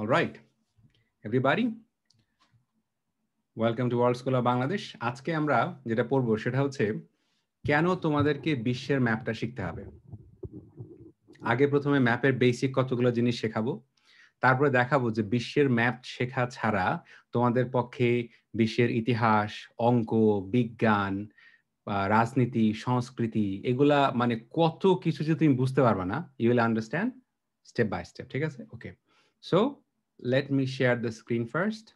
All right, everybody. Welcome to world school of Bangladesh আজকে আমরা যেটা পড়বো সেটা হচ্ছে কেন তোমাদেরকে বিশ্বের ম্যাপটা শিখতে হবে আগে প্রথমে ম্যাপের বেসিক কতগুলো জিনিস শেখাবো তারপরে দেখাবো যে বিশ্বের ম্যাপ শেখা ছাড়া তোমাদের পক্ষে বিশ্বের ইতিহাস অঙ্ক বিজ্ঞান রাজনীতি সংস্কৃতি এগুলা মানে কত কিছু যে তুমি বুঝতে পারবে না you will understand step by step ঠিক আছে okay so let me share the screen first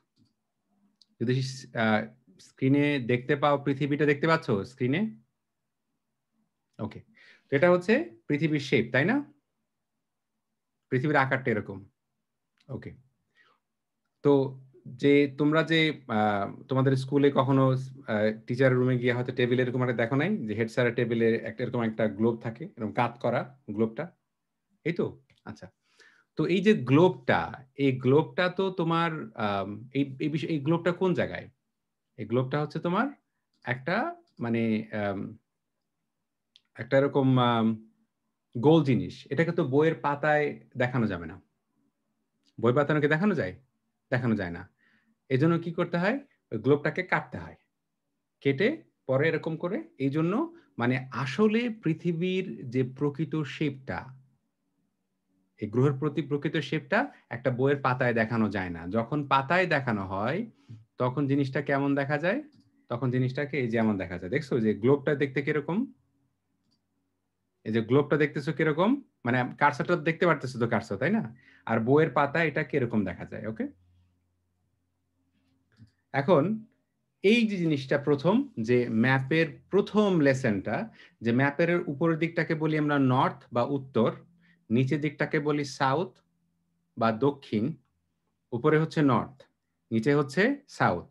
যদি স্ক্রিনে দেখতে পাও পৃথিবীটা দেখতে পাচ্ছ স্ক্রিনে ওকে এটা হচ্ছে পৃথিবীর শেপ তাই না পৃথিবীর আকারটা এরকম ওকে তো যে তোমরা যে তোমাদের স্কুলে কখনো টিচার রুমে গিয়ে হয়তো টেবিল এরকম একটা দেখো নাই যে হেড স্যারের টেবিলে একটা এরকম একটা গ্লোব থাকে এরকম কাত করা গ্লোবটা এই তো আচ্ছা তো এই যে গ্লোবটা এই গ্লোবটা তো তোমার এই এই এই গ্লোবটা কোন জায়গায় এই গ্লোবটা হচ্ছে তোমার একটা মানে একটা এরকম গোল জিনিস এটাকে তো বইয়ের পাতায় দেখানো যাবে না বই পাতানোকে দেখানো যায় দেখানো যায় না এজন্য কি করতে হয় ওই গ্লোবটাকে কাটতে হয় কেটে পরে এরকম করে এই জন্য মানে আসলে পৃথিবীর যে প্রকৃত শেপটা এই গ্রহের প্রতি প্রকৃত শেপটা একটা বইয়ের পাতায় দেখানো যায় না যখন পাতায় দেখানো হয় তখন জিনিসটা কেমন দেখা যায় তখন জিনিসটাকে এই যেমন দেখা যায় দেখছো যে গ্লোবটা দেখতে কিরকম এই যে গ্লোবটা দেখতেছো কিরকম মানে কারসাটা দেখতে পারতেছো তো কারসা তাই না আর বইয়ের পাতা এটা কিরকম দেখা যায় ওকে এখন এই যে জিনিসটা প্রথম যে ম্যাপের প্রথম লেসেনটা যে ম্যাপের উপরের দিকটাকে বলি আমরা নর্থ বা উত্তর নিচের দিকটাকে বলি সাউথ বা দক্ষিণ উপরে হচ্ছে নর্থ নিচে হচ্ছে সাউথ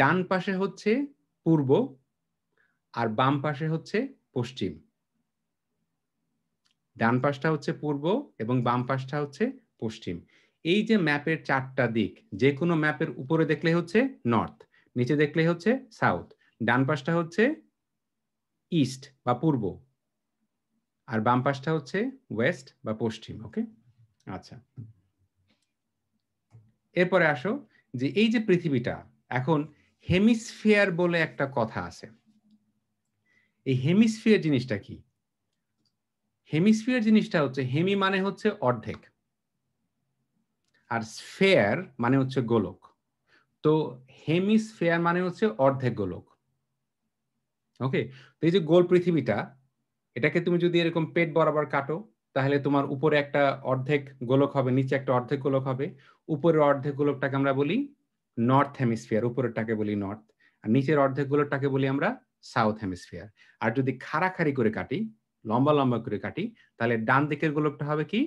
ডান পাশে হচ্ছে পূর্ব আর বাম পাশে হচ্ছে পশ্চিম ডান পাশটা হচ্ছে পূর্ব এবং বাম পাশটা হচ্ছে পশ্চিম এই যে ম্যাপের চারটা দিক যে কোনো ম্যাপের উপরে দেখলে হচ্ছে নর্থ নিচে দেখলে হচ্ছে সাউথ ডান পাশটা হচ্ছে ইস্ট বা পূর্ব আর বাম পাশটা হচ্ছে ওয়েস্ট বা পশ্চিম ওকে আচ্ছা এরপরে আসো যে এই যে পৃথিবীটা এখন হেমিসফিয়ার বলে একটা কথা আছে এই হেমিসফিয়ার জিনিসটা কি হেমিসফিয়ার জিনিসটা হচ্ছে হেমি মানে হচ্ছে অর্ধেক আর স্ফেয়ার মানে হচ্ছে গোলক তো হেমিসফেয়ার মানে হচ্ছে অর্ধেক গোলক ওকে তো এই যে গোল পৃথিবীটা এটাকে তুমি যদি এরকম পেট বরাবর কাটো তাহলে তোমার উপরে একটা অর্ধেক গোলক হবে নিচে একটা অর্ধেক গোলক হবে উপরের অর্ধেক গোলকটাকে আমরা বলি নর্থ হেমিসফিয়ার উপরেরটাকে বলি নর্থ আর নিচের অর্ধেক গোলকটাকে বলি আমরা সাউথ হেমিসফিয়ার আর যদি খাড়াখাড়ি করে কাটি লম্বা লম্বা করে কাটি তাহলে ডান দিকের গোলকটা হবে কি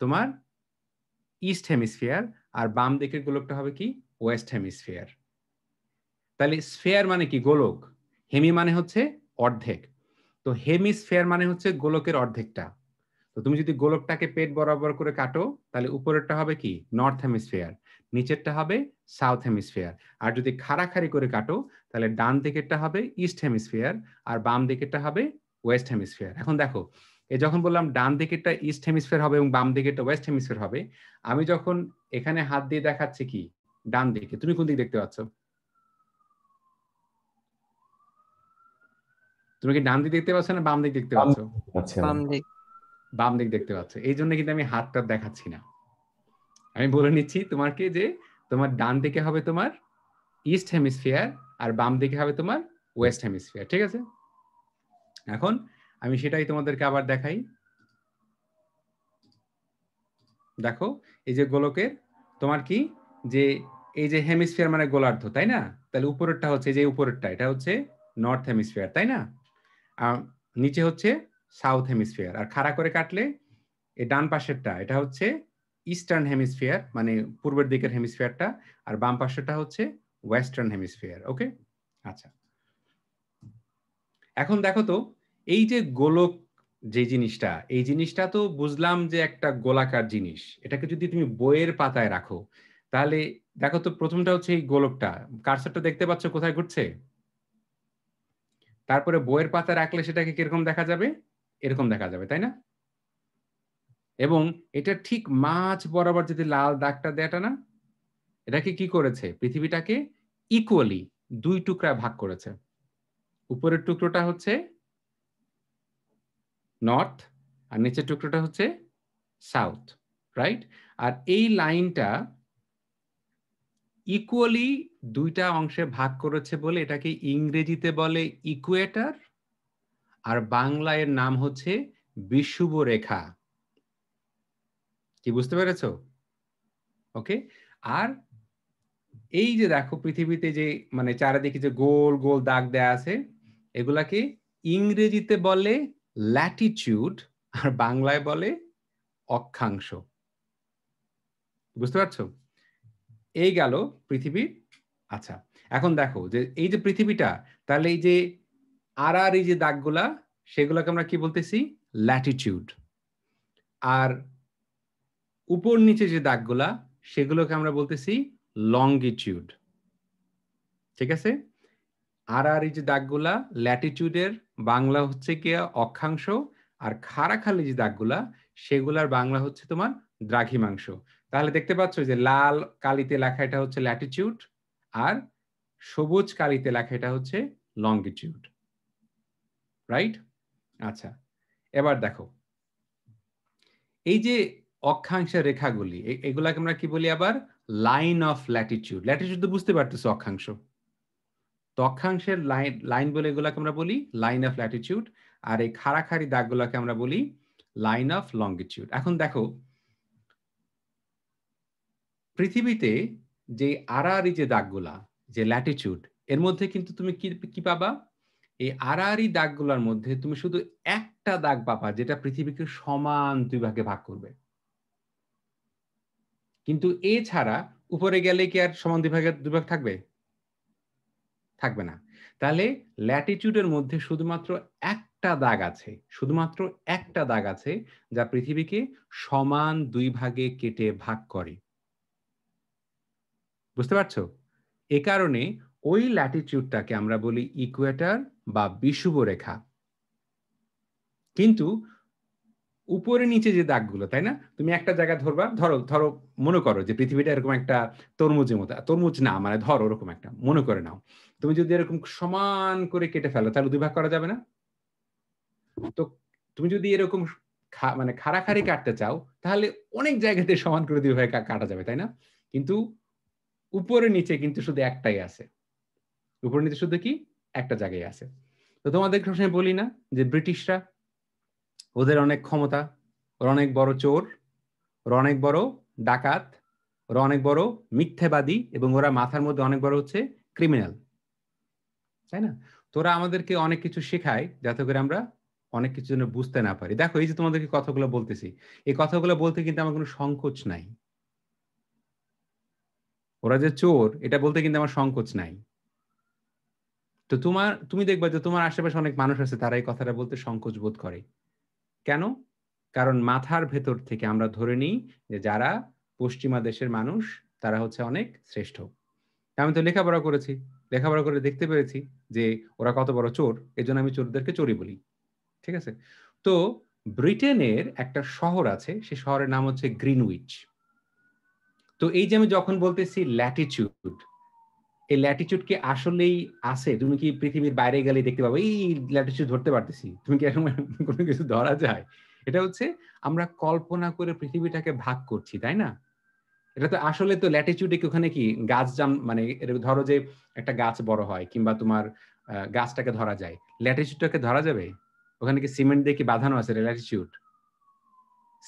তোমার ইস্ট হেমিসফিয়ার আর বাম দিকের গোলকটা হবে কি ওয়েস্ট হেমিসফিয়ার তাহলে স্ফেয়ার মানে কি গোলক হেমি মানে হচ্ছে অর্ধেক তো হেমিসফেয়ার মানে হচ্ছে গোলকের অর্ধেকটা তো তুমি যদি গোলকটাকে পেট বরাবর করে কাটো তাহলে উপরেরটা হবে কি নর্থ হেমিসফেয়ার নিচেরটা হবে সাউথ হেমিসফেয়ার আর যদি খাড়াখাড়ি করে কাটো তাহলে ডান দিকেরটা হবে ইস্ট হেমিসফেয়ার আর বাম দিকেরটা হবে ওয়েস্ট হেমিসফেয়ার এখন দেখো এ যখন বললাম ডান দিকেরটা ইস্ট হেমিসফেয়ার হবে এবং বাম দিকেরটা ওয়েস্ট হেমিসফেয়ার হবে আমি যখন এখানে হাত দিয়ে দেখাচ্ছি কি ডান দিকে তুমি কোন দিক দেখতে পাচ্ছ তুমি কি ডান দিক দেখতে পাচ্ছ না বাম দিক দেখতে পাচ্ছ বাম দিক বাম দিক দেখতে পাচ্ছ এই জন্য কিন্তু আমি হাতটা দেখাচ্ছি না আমি বলে নিচ্ছি তোমাকে যে তোমার ডান দিকে হবে তোমার ইস্ট হেমিসফিয়ার আর বাম দিকে হবে তোমার ওয়েস্ট হেমিসফিয়ার ঠিক আছে এখন আমি সেটাই তোমাদেরকে আবার দেখাই দেখো এই যে গোলকের তোমার কি যে এই যে হেমিসফিয়ার মানে গোলার্ধ তাই না তাহলে উপরেরটা হচ্ছে যে উপরেরটা এটা হচ্ছে নর্থ হেমিসফিয়ার তাই না নিচে হচ্ছে সাউথ হেমিসফিয়ার আর খাড়া করে কাটলে এই ডান পাশেরটা এটা হচ্ছে ইস্টার্ন হেমিসফিয়ার মানে পূর্বের দিকের হেমিসফিয়ারটা আর বাম পাশেরটা হচ্ছে ওয়েস্টার্ন হেমিসফিয়ার ওকে আচ্ছা এখন দেখো তো এই যে গোলক যে জিনিসটা এই জিনিসটা তো বুঝলাম যে একটা গোলাকার জিনিস এটাকে যদি তুমি বইয়ের পাতায় রাখো তাহলে দেখো তো প্রথমটা হচ্ছে এই গোলকটা কারসারটা দেখতে পাচ্ছ কোথায় ঘুরছে তারপরে বইয়ের পাতা রাখলে সেটাকে কিরকম দেখা যাবে এরকম দেখা যাবে তাই না এবং এটা ঠিক মাছ বরাবর যদি লাল দাগটা দেয়টা না এটাকে কি করেছে পৃথিবীটাকে ইকুয়ালি দুই টুকরা ভাগ করেছে উপরের টুকরোটা হচ্ছে নর্থ আর নিচের টুকরোটা হচ্ছে সাউথ রাইট আর এই লাইনটা ইকুয়ালি দুইটা অংশে ভাগ করেছে বলে এটাকে ইংরেজিতে বলে ইকুয়েটার আর বাংলা এর নাম হচ্ছে বিষুব রেখা কি বুঝতে পেরেছ ওকে আর এই যে দেখো পৃথিবীতে যে মানে চারিদিকে যে গোল গোল দাগ দেয়া আছে এগুলাকে ইংরেজিতে বলে ল্যাটিচিউড আর বাংলায় বলে অক্ষাংশ বুঝতে পারছো এই গেল পৃথিবীর আচ্ছা এখন দেখো যে এই যে পৃথিবীটা তাহলে এই যে আর আর এই যে দাগগুলা সেগুলোকে আমরা কি বলতেছি ল্যাটিটিউড আর উপর নিচে যে দাগগুলা সেগুলোকে আমরা বলতেছি লঙ্গিটিউড ঠিক আছে আর আর এই যে দাগগুলা ল্যাটিটিউডের বাংলা হচ্ছে কি অক্ষাংশ আর খাড়াখালি যে দাগগুলা সেগুলার বাংলা হচ্ছে তোমার দ্রাঘিমাংশ তাহলে দেখতে পাচ্ছ যে লাল কালিতে লেখা এটা হচ্ছে ল্যাটিচিউড আর সবুজ কালিতে লেখা এটা হচ্ছে লংগিটিউড রাইট আচ্ছা এবার দেখো এই যে অক্ষাংশের রেখাগুলি এগুলাকে আমরা কি বলি আবার লাইন অফ ল্যাটিচিউড ল্যাটিচিউড তো বুঝতে পারতেছো অক্ষাংশ তো অক্ষাংশের লাইন লাইন বলে এগুলাকে আমরা বলি লাইন অফ ল্যাটিচিউড আর এই খাড়াখাড়ি দাগগুলাকে আমরা বলি লাইন অফ লংগিটিউড এখন দেখো পৃথিবীতে যে আড়াআড়ি যে দাগগুলা যে ল্যাটিচিউড এর মধ্যে কিন্তু তুমি কি কি পাবা এই আড়াআড়ি দাগগুলোর মধ্যে তুমি শুধু একটা দাগ পাবা যেটা পৃথিবীকে সমান দুই ভাগে ভাগ করবে কিন্তু এ ছাড়া উপরে গেলে কি আর সমান দুই ভাগে দুই ভাগ থাকবে থাকবে না তাহলে ল্যাটিচিউডের মধ্যে শুধুমাত্র একটা দাগ আছে শুধুমাত্র একটা দাগ আছে যা পৃথিবীকে সমান দুই ভাগে কেটে ভাগ করে বুঝতে পারছো এ কারণে ওই ল্যাটিটিউডটাকে আমরা বলি ইকুয়েটার বা বিষুব রেখা কিন্তু উপরে নিচে যে দাগগুলো তাই না তুমি একটা জায়গা ধরবা ধরো ধরো মনে করো যে পৃথিবীটা এরকম একটা তরমুজের মতো তরমুজ না মানে ধরো ওরকম একটা মনে করে নাও তুমি যদি এরকম সমান করে কেটে ফেলো তাহলে দুই ভাগ করা যাবে না তো তুমি যদি এরকম মানে খাড়াখাড়ি কাটতে চাও তাহলে অনেক জায়গাতে সমান করে দুই ভাগ কাটা যাবে তাই না কিন্তু উপরে নিচে কিন্তু শুধু একটাই আছে উপরে নিচে শুধু কি একটা জায়গায় আছে তো তোমাদের সবসময় বলি না যে ব্রিটিশরা ওদের অনেক ক্ষমতা ওরা অনেক বড় চোর ওরা অনেক বড় ডাকাত ওরা অনেক বড় মিথ্যাবাদী এবং ওরা মাথার মধ্যে অনেক বড় হচ্ছে ক্রিমিনাল তাই না তোরা আমাদেরকে অনেক কিছু শেখায় যাতে করে আমরা অনেক কিছু যেন বুঝতে না পারি দেখো এই যে তোমাদেরকে কথাগুলো বলতেছি এই কথাগুলো বলতে কিন্তু আমার কোনো সংকোচ নাই ওরা যে চোর এটা বলতে কিন্তু আমার সংকোচ নাই তো তোমার তুমি দেখবা যে তোমার আশেপাশে অনেক মানুষ আছে তারা এই কথাটা বলতে সংকোচ বোধ করে কেন কারণ মাথার ভেতর থেকে আমরা ধরে নিই যে যারা পশ্চিমা দেশের মানুষ তারা হচ্ছে অনেক শ্রেষ্ঠ আমি তো লেখাপড়া করেছি লেখাপড়া করে দেখতে পেরেছি যে ওরা কত বড় চোর এজন্য আমি চোরদেরকে চোরই বলি ঠিক আছে তো ব্রিটেনের একটা শহর আছে সে শহরের নাম হচ্ছে গ্রিনউইচ তো এই যে আমি যখন বলতেছি ল্যাটিচিউড এই ল্যাটিচিউড কি আসলেই আছে তুমি কি পৃথিবীর বাইরে গেলে দেখতে পাবো এই ল্যাটিচিউড ধরতে পারতেছি তুমি কি এরকম কোনো কিছু ধরা যায় এটা হচ্ছে আমরা কল্পনা করে পৃথিবীটাকে ভাগ করছি তাই না এটা তো আসলে তো ল্যাটিচিউডে কি ওখানে কি গাছ জাম মানে ধরো যে একটা গাছ বড় হয় কিংবা তোমার গাছটাকে ধরা যায় ল্যাটিচিউডটাকে ধরা যাবে ওখানে কি সিমেন্ট দিয়ে কি বাঁধানো আছে ল্যাটিচিউড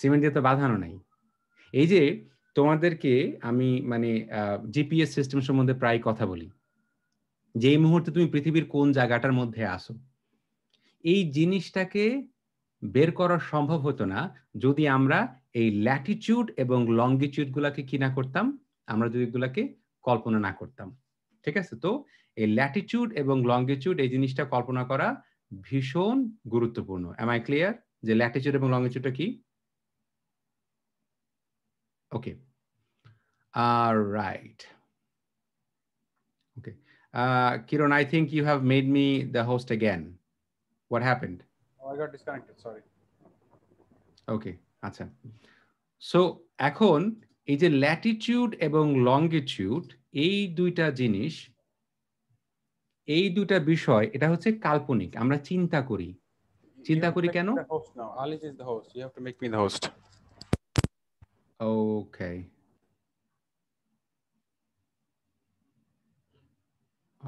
সিমেন্ট দিয়ে তো বাঁধানো নাই এই যে তোমাদেরকে আমি মানে জিপিএস সিস্টেম সম্বন্ধে প্রায় কথা বলি যেই মুহূর্তে তুমি পৃথিবীর কোন জায়গাটার মধ্যে আসো এই জিনিসটাকে বের করা সম্ভব হতো না যদি আমরা এই ল্যাটিচিউড এবং লঙ্গিচিউড গুলাকে কি না করতাম আমরা যদি এগুলাকে কল্পনা না করতাম ঠিক আছে তো এই ল্যাটিচিউড এবং লঙ্গিচিউড এই জিনিসটা কল্পনা করা ভীষণ গুরুত্বপূর্ণ এম আই ক্লিয়ার যে ল্যাটিচিউড এবং লঙ্গিচিউডটা কি okay All right. Okay. Uh, Kiran, I think you have made me the host again. What happened? Oh, I got disconnected. Sorry. Okay. আচ্ছা সো এখন এই যে ল্যাটিটিউড এবং লঙ্গিটিউড এই দুইটা জিনিস এই দুটা বিষয় এটা হচ্ছে কাল্পনিক আমরা চিন্তা করি চিন্তা করি কেন ওকে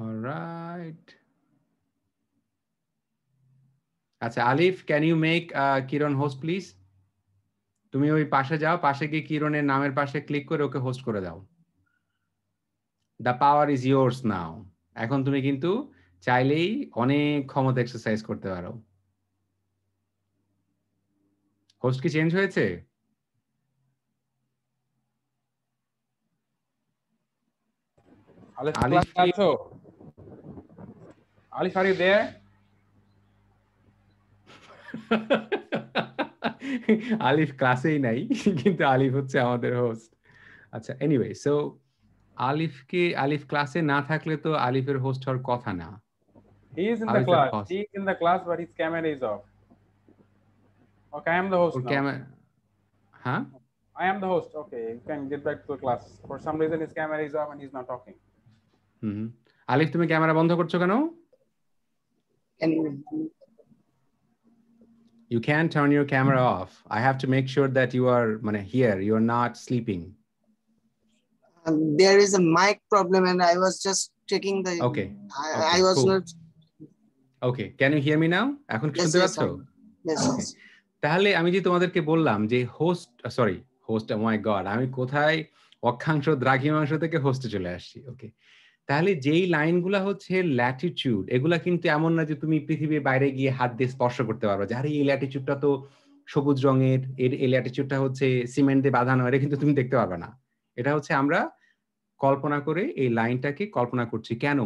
All right. আচ্ছা Alif can you make Kiran host please তুমি ওই পাশে যাও পাশে গিয়ে কিরণের নামের পাশে ক্লিক করে ওকে হোস্ট করে দাও the power is yours now এখন তুমি কিন্তু চাইলেই অনেক ক্ষমতা এক্সারসাইজ করতে পারো হোস্ট কি চেঞ্জ হয়েছে আলিফ Alif, are you there? আলিফ ক্লাসেই নাই কিন্তু আলিফ হচ্ছে আমাদের হোস্ট আচ্ছা এনিওয়ে সো আলিফকে আলিফ ক্লাসে না থাকলে তো আলিফের হোস্ট হওয়ার কথা না he is in the class he is in the class but his camera is off okay I am the host camera হ্যাঁ I am the host okay you can get back to class for some reason his camera is off and he is not talking hmm Alif তুমি camera বন্ধ করছো কেন Can you can turn your camera off. I have to make sure that you are here. You are not sleeping. Um, there is a mic problem, and I was just checking the. Okay. I, okay, I was cool. not. Okay. Can you hear me now? এখন কি শুনতে পাচ্ছো? তাহলে আমি যে তোমাদেরকে বললাম যে host sorry host my god আমি কোথায় অক্ষাংশ দ্রাঘিমাংশ থেকে হোস্টে চলে আসছি ওকে তাহলে যেই লাইনগুলা হচ্ছে ল্যাটিটিউড এগুলা কিন্তু এমন না যে তুমি পৃথিবীর বাইরে গিয়ে হাত দিয়ে স্পর্শ করতে পারবে যে আরে এই ল্যাটিটিউডটা তো সবুজ রঙের এর এই ল্যাটিটিউডটা হচ্ছে সিমেন্ট দিয়ে বাঁধানো এটা কিন্তু তুমি দেখতে পারবে না এটা হচ্ছে আমরা কল্পনা করে এই লাইনটাকে কল্পনা করছি কেন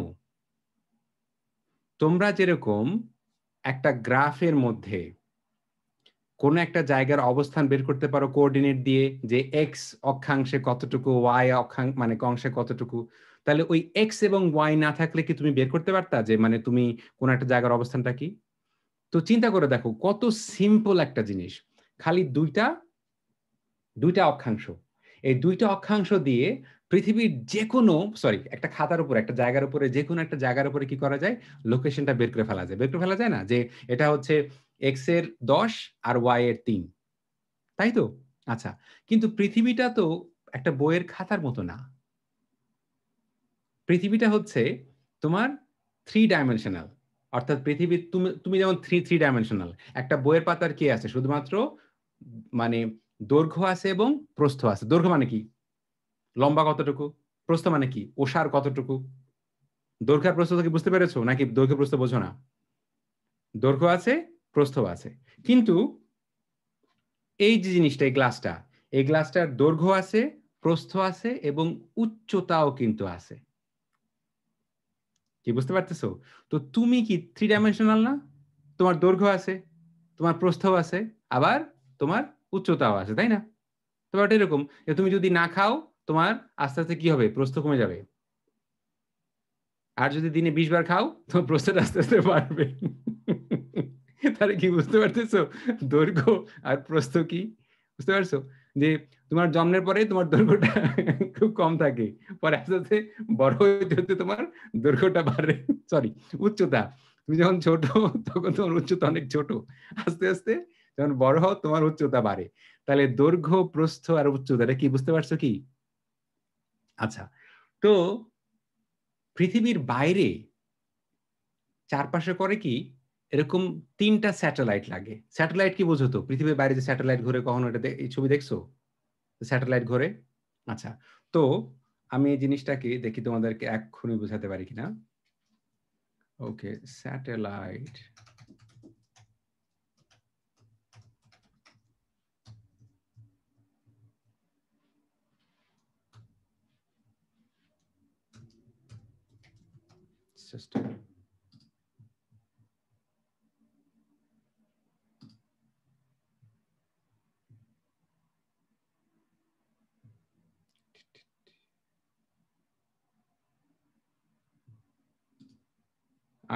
তোমরা যেরকম একটা গ্রাফের মধ্যে কোনো একটা জায়গার অবস্থান বের করতে পারো কোঅর্ডিনেট দিয়ে যে এক্স অক্ষাংশে কতটুকু ওয়াই অক্ষাংশ মানে অংশে কতটুকু তাহলে ওই এক্স এবং ওয়াই না থাকলে কি তুমি বের করতে পারতা যে মানে তুমি কোন একটা জায়গার অবস্থানটা কি তো চিন্তা করে দেখো কত সিম্পল একটা জিনিস খালি দুইটা দুইটা অক্ষাংশ এই দুইটা অক্ষাংশ দিয়ে পৃথিবীর যে কোনো সরি একটা খাতার উপর একটা জায়গার উপরে যে কোনো একটা জায়গার উপরে কি করা যায় লোকেশনটা বের করে ফেলা যায় বের করে ফেলা যায় না যে এটা হচ্ছে এক্স এর দশ আর ওয়াই এর তিন তাই তো আচ্ছা কিন্তু পৃথিবীটা তো একটা বইয়ের খাতার মতো না পৃথিবীটা হচ্ছে তোমার থ্রি ডাইমেনশনাল অর্থাৎ পৃথিবীর তুমি তুমি যেমন থ্রি থ্রি ডাইমেনশনাল একটা বইয়ের পাতার কে আছে শুধুমাত্র মানে দৈর্ঘ্য আছে এবং প্রস্থ আছে দৈর্ঘ্য মানে কি লম্বা কতটুকু প্রস্থ মানে কি ওষার কতটুকু দৈর্ঘ্য প্রস্থ কি বুঝতে পেরেছো নাকি দৈর্ঘ্য প্রস্থ বোঝো না দৈর্ঘ্য আছে প্রস্থ আছে কিন্তু এই যে জিনিসটা এই গ্লাসটা এই গ্লাসটার দৈর্ঘ্য আছে প্রস্থ আছে এবং উচ্চতাও কিন্তু আছে কি বুঝতে পারতেছো তো তুমি কি থ্রি ডাইমেনশনাল না তোমার দৈর্ঘ্য আছে তোমার প্রস্থ আছে আবার তোমার উচ্চতাও আছে তাই না তো ব্যাপারটা এরকম যে তুমি যদি না খাও তোমার আস্তে আস্তে কি হবে প্রস্থ কমে যাবে আর যদি দিনে বিশ বার খাও তোমার প্রস্তাব আস্তে আস্তে বাড়বে তাহলে কি বুঝতে পারতেছো দৈর্ঘ্য আর প্রস্থ কি বুঝতে পারছো যে তোমার জন্মের পরে তোমার দৈর্ঘ্যটা খুব কম থাকে পরে আস্তে আস্তে বড় হতে হতে তোমার দৈর্ঘ্যটা বাড়ে সরি উচ্চতা তুমি যখন ছোট তখন তোমার উচ্চতা অনেক ছোট আস্তে আস্তে যখন বড় হও তোমার উচ্চতা বাড়ে তাহলে দৈর্ঘ্য প্রস্থ আর উচ্চতা এটা কি বুঝতে পারছো কি আচ্ছা তো পৃথিবীর বাইরে চারপাশে করে কি এরকম তিনটা স্যাটেলাইট লাগে স্যাটেলাইট কি বোঝো তো পৃথিবীর বাইরে যে স্যাটেলাইট ঘুরে কখনো এটা এই ছবি দেখছো স্যাটেলাইট ঘোরে আচ্ছা তো আমি এই জিনিসটাকে দেখি তোমাদেরকে এক্ষুনি বোঝাতে পারি কিনা ওকে স্যাটেলাইট system.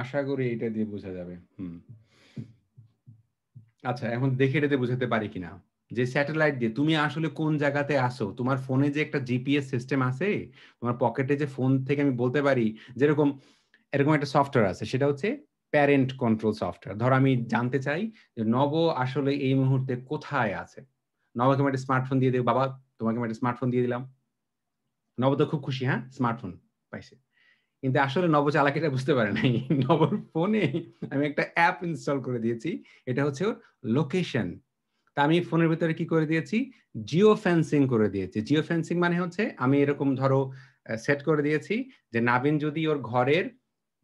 আশা করি এটা দিয়ে বোঝা যাবে হুম আচ্ছা এখন দেখে এটাতে বোঝাতে পারি কিনা যে স্যাটেলাইট দিয়ে তুমি আসলে কোন জায়গাতে আসো তোমার ফোনে যে একটা জিপিএস সিস্টেম আছে তোমার পকেটে যে ফোন থেকে আমি বলতে পারি যেরকম এরকম একটা সফটওয়্যার আছে সেটা হচ্ছে প্যারেন্ট কন্ট্রোল সফটওয়্যার ধর আমি জানতে চাই যে নব আসলে এই মুহূর্তে কোথায় আছে নবকে আমি একটা স্মার্টফোন দিয়ে দেবো বাবা তোমাকে আমি একটা স্মার্টফোন দিয়ে দিলাম নব তো খুব খুশি হ্যাঁ স্মার্টফোন পাইছে কিন্তু আসলে নব চালাক এটা বুঝতে পারে নাই নবর ফোনে আমি একটা অ্যাপ ইনস্টল করে দিয়েছি এটা হচ্ছে ওর লোকেশন তা আমি ফোনের ভিতরে কি করে দিয়েছি জিও ফেন্সিং করে দিয়েছি জিও ফেন্সিং মানে হচ্ছে আমি এরকম ধরো সেট করে দিয়েছি যে নাবিন যদি ওর ঘরের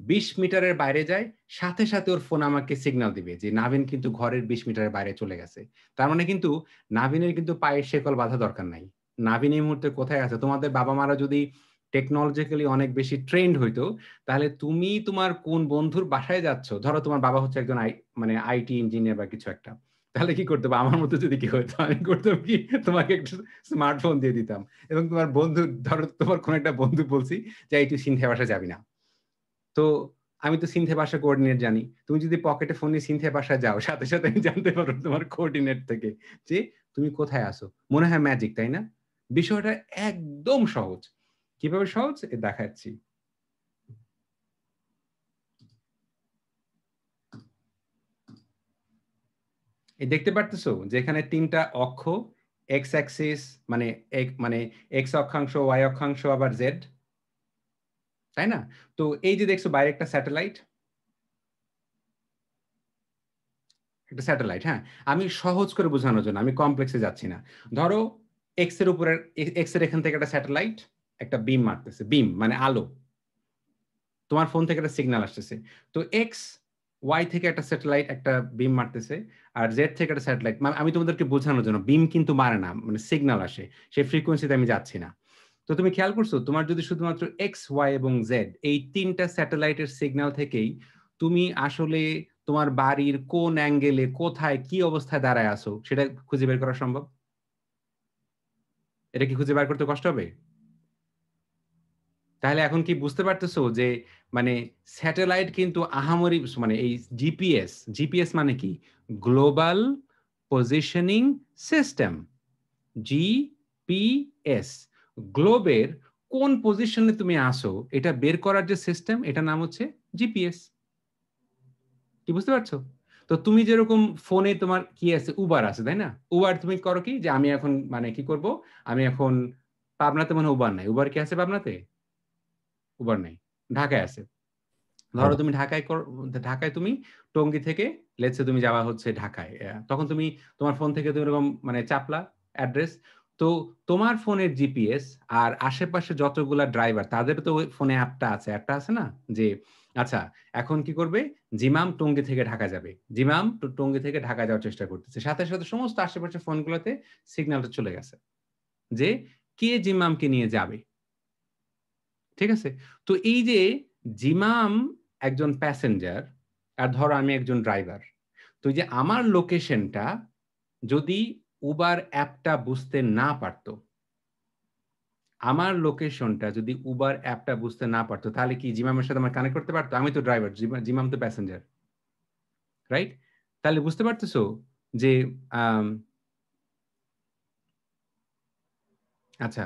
বিশ মিটারের বাইরে যায় সাথে সাথে ওর ফোন আমাকে সিগন্যাল দিবে যে নাবিন কিন্তু ঘরের বিশ মিটারের বাইরে চলে গেছে তার মানে কিন্তু নাবিনের কিন্তু পায়ের শেকল বাধা দরকার নাই নাবিন এই মুহূর্তে কোথায় আছে তোমাদের বাবা মারা যদি টেকনোলজিক্যালি অনেক বেশি ট্রেন্ড হইতো তাহলে তুমি তোমার কোন বন্ধুর বাসায় যাচ্ছ ধরো তোমার বাবা হচ্ছে একজন মানে আইটি ইঞ্জিনিয়ার বা কিছু একটা তাহলে কি করতে হবে আমার মতো যদি কি হতো আমি করতাম কি তোমাকে একটা স্মার্টফোন দিয়ে দিতাম এবং তোমার বন্ধু ধরো তোমার কোন একটা বন্ধু বলছি যে এই তুই সিনথে বাসা যাবি না তো আমি তো সিনথে বাসা কোঅর্ডিনেট জানি তুমি যদি পকেটে ফোন নিয়ে সিনথে বাসা যাও সাথে সাথে আমি জানতে পারো তোমার কোঅর্ডিনেট থেকে যে তুমি কোথায় আসো মনে হয় ম্যাজিক তাই না বিষয়টা একদম সহজ কিভাবে সহজ দেখাচ্ছি এই দেখতে পারতেছো যেখানে তিনটা অক্ষ এক্স অ্যাক্সিস মানে এক মানে এক্স অক্ষাংশ ওয়াই অক্ষাংশ আবার জেড তাই না তো এই যে দেখছো বাইরে একটা স্যাটেলাইট একটা স্যাটেলাইট হ্যাঁ আমি সহজ করে বোঝানোর জন্য আমি কমপ্লেক্সে যাচ্ছি না ধরো এক্স এর উপরের এক্স এর এখান থেকে একটা স্যাটেলাইট একটা বিম মারতেছে বিম মানে আলো তোমার ফোন থেকে একটা সিগনাল আসতেছে তো এক্স ওয়াই থেকে একটা স্যাটেলাইট একটা বিম মারতেছে আর জেড থেকে একটা স্যাটেলাইট মানে আমি তোমাদেরকে বোঝানোর জন্য বিম কিন্তু মারে না মানে সিগন্যাল আসে সেই ফ্রিকোয়েন্সিতে আমি যাচ্ছি না তো তুমি খেয়াল করছো তোমার যদি শুধুমাত্র এক্স ওয়াই এবং জেড এই তিনটা স্যাটেলাইটের সিগন্যাল থেকেই তুমি আসলে তোমার বাড়ির কোন অ্যাঙ্গেলে কোথায় কি অবস্থায় দাঁড়ায় আসো সেটা খুঁজে বের করা সম্ভব এটা কি খুঁজে বের করতে কষ্ট হবে তাহলে এখন কি বুঝতে পারতেছো যে মানে স্যাটেলাইট কিন্তু আহামরি মানে এই জিপিএস জিপিএস মানে কি গ্লোবাল পজিশনিং সিস্টেম জিপিএস গ্লোবের কোন পজিশনে তুমি আসো এটা বের করার যে সিস্টেম এটা নাম হচ্ছে জিপিএস কি বুঝতে পারছো তো তুমি যেরকম ফোনে তোমার কি আছে উবার আছে তাই না উবার তুমি করো কি যে আমি এখন মানে কি করব আমি এখন পাবনাতে মানে উবার নাই উবার কি আছে পাবনাতে উবার নেই ঢাকায় আছে ধরো তুমি ঢাকায় ঢাকায় তুমি টঙ্গী থেকে লেটসে তুমি যাওয়া হচ্ছে ঢাকায় তখন তুমি তোমার ফোন থেকে তুমি এরকম মানে চাপলা অ্যাড্রেস তো তোমার ফোনের জিপিএস আর আশেপাশে যতগুলা ড্রাইভার তাদের তো ফোনে অ্যাপটা আছে অ্যাপটা আছে না যে আচ্ছা এখন কি করবে জিমাম টঙ্গি থেকে ঢাকা যাবে জিমাম টঙ্গি থেকে ঢাকা যাওয়ার চেষ্টা করতেছে সাথে সাথে সমস্ত আশেপাশে ফোনগুলোতে সিগন্যালটা চলে গেছে যে কে জিমামকে নিয়ে যাবে ঠিক আছে তো এই যে জিমাম একজন প্যাসেঞ্জার আর ধরো আমি একজন ড্রাইভার তো যে আমার লোকেশনটা যদি উবার অ্যাপটা বুঝতে না পারতো আমার লোকেশনটা যদি উবার অ্যাপটা বুঝতে না পারতো তাহলে কি জিমামের সাথে আমার কানেক্ট করতে পারতো আমি তো ড্রাইভার জিমাম তো প্যাসেঞ্জার রাইট তাহলে বুঝতে পারতেছো যে আচ্ছা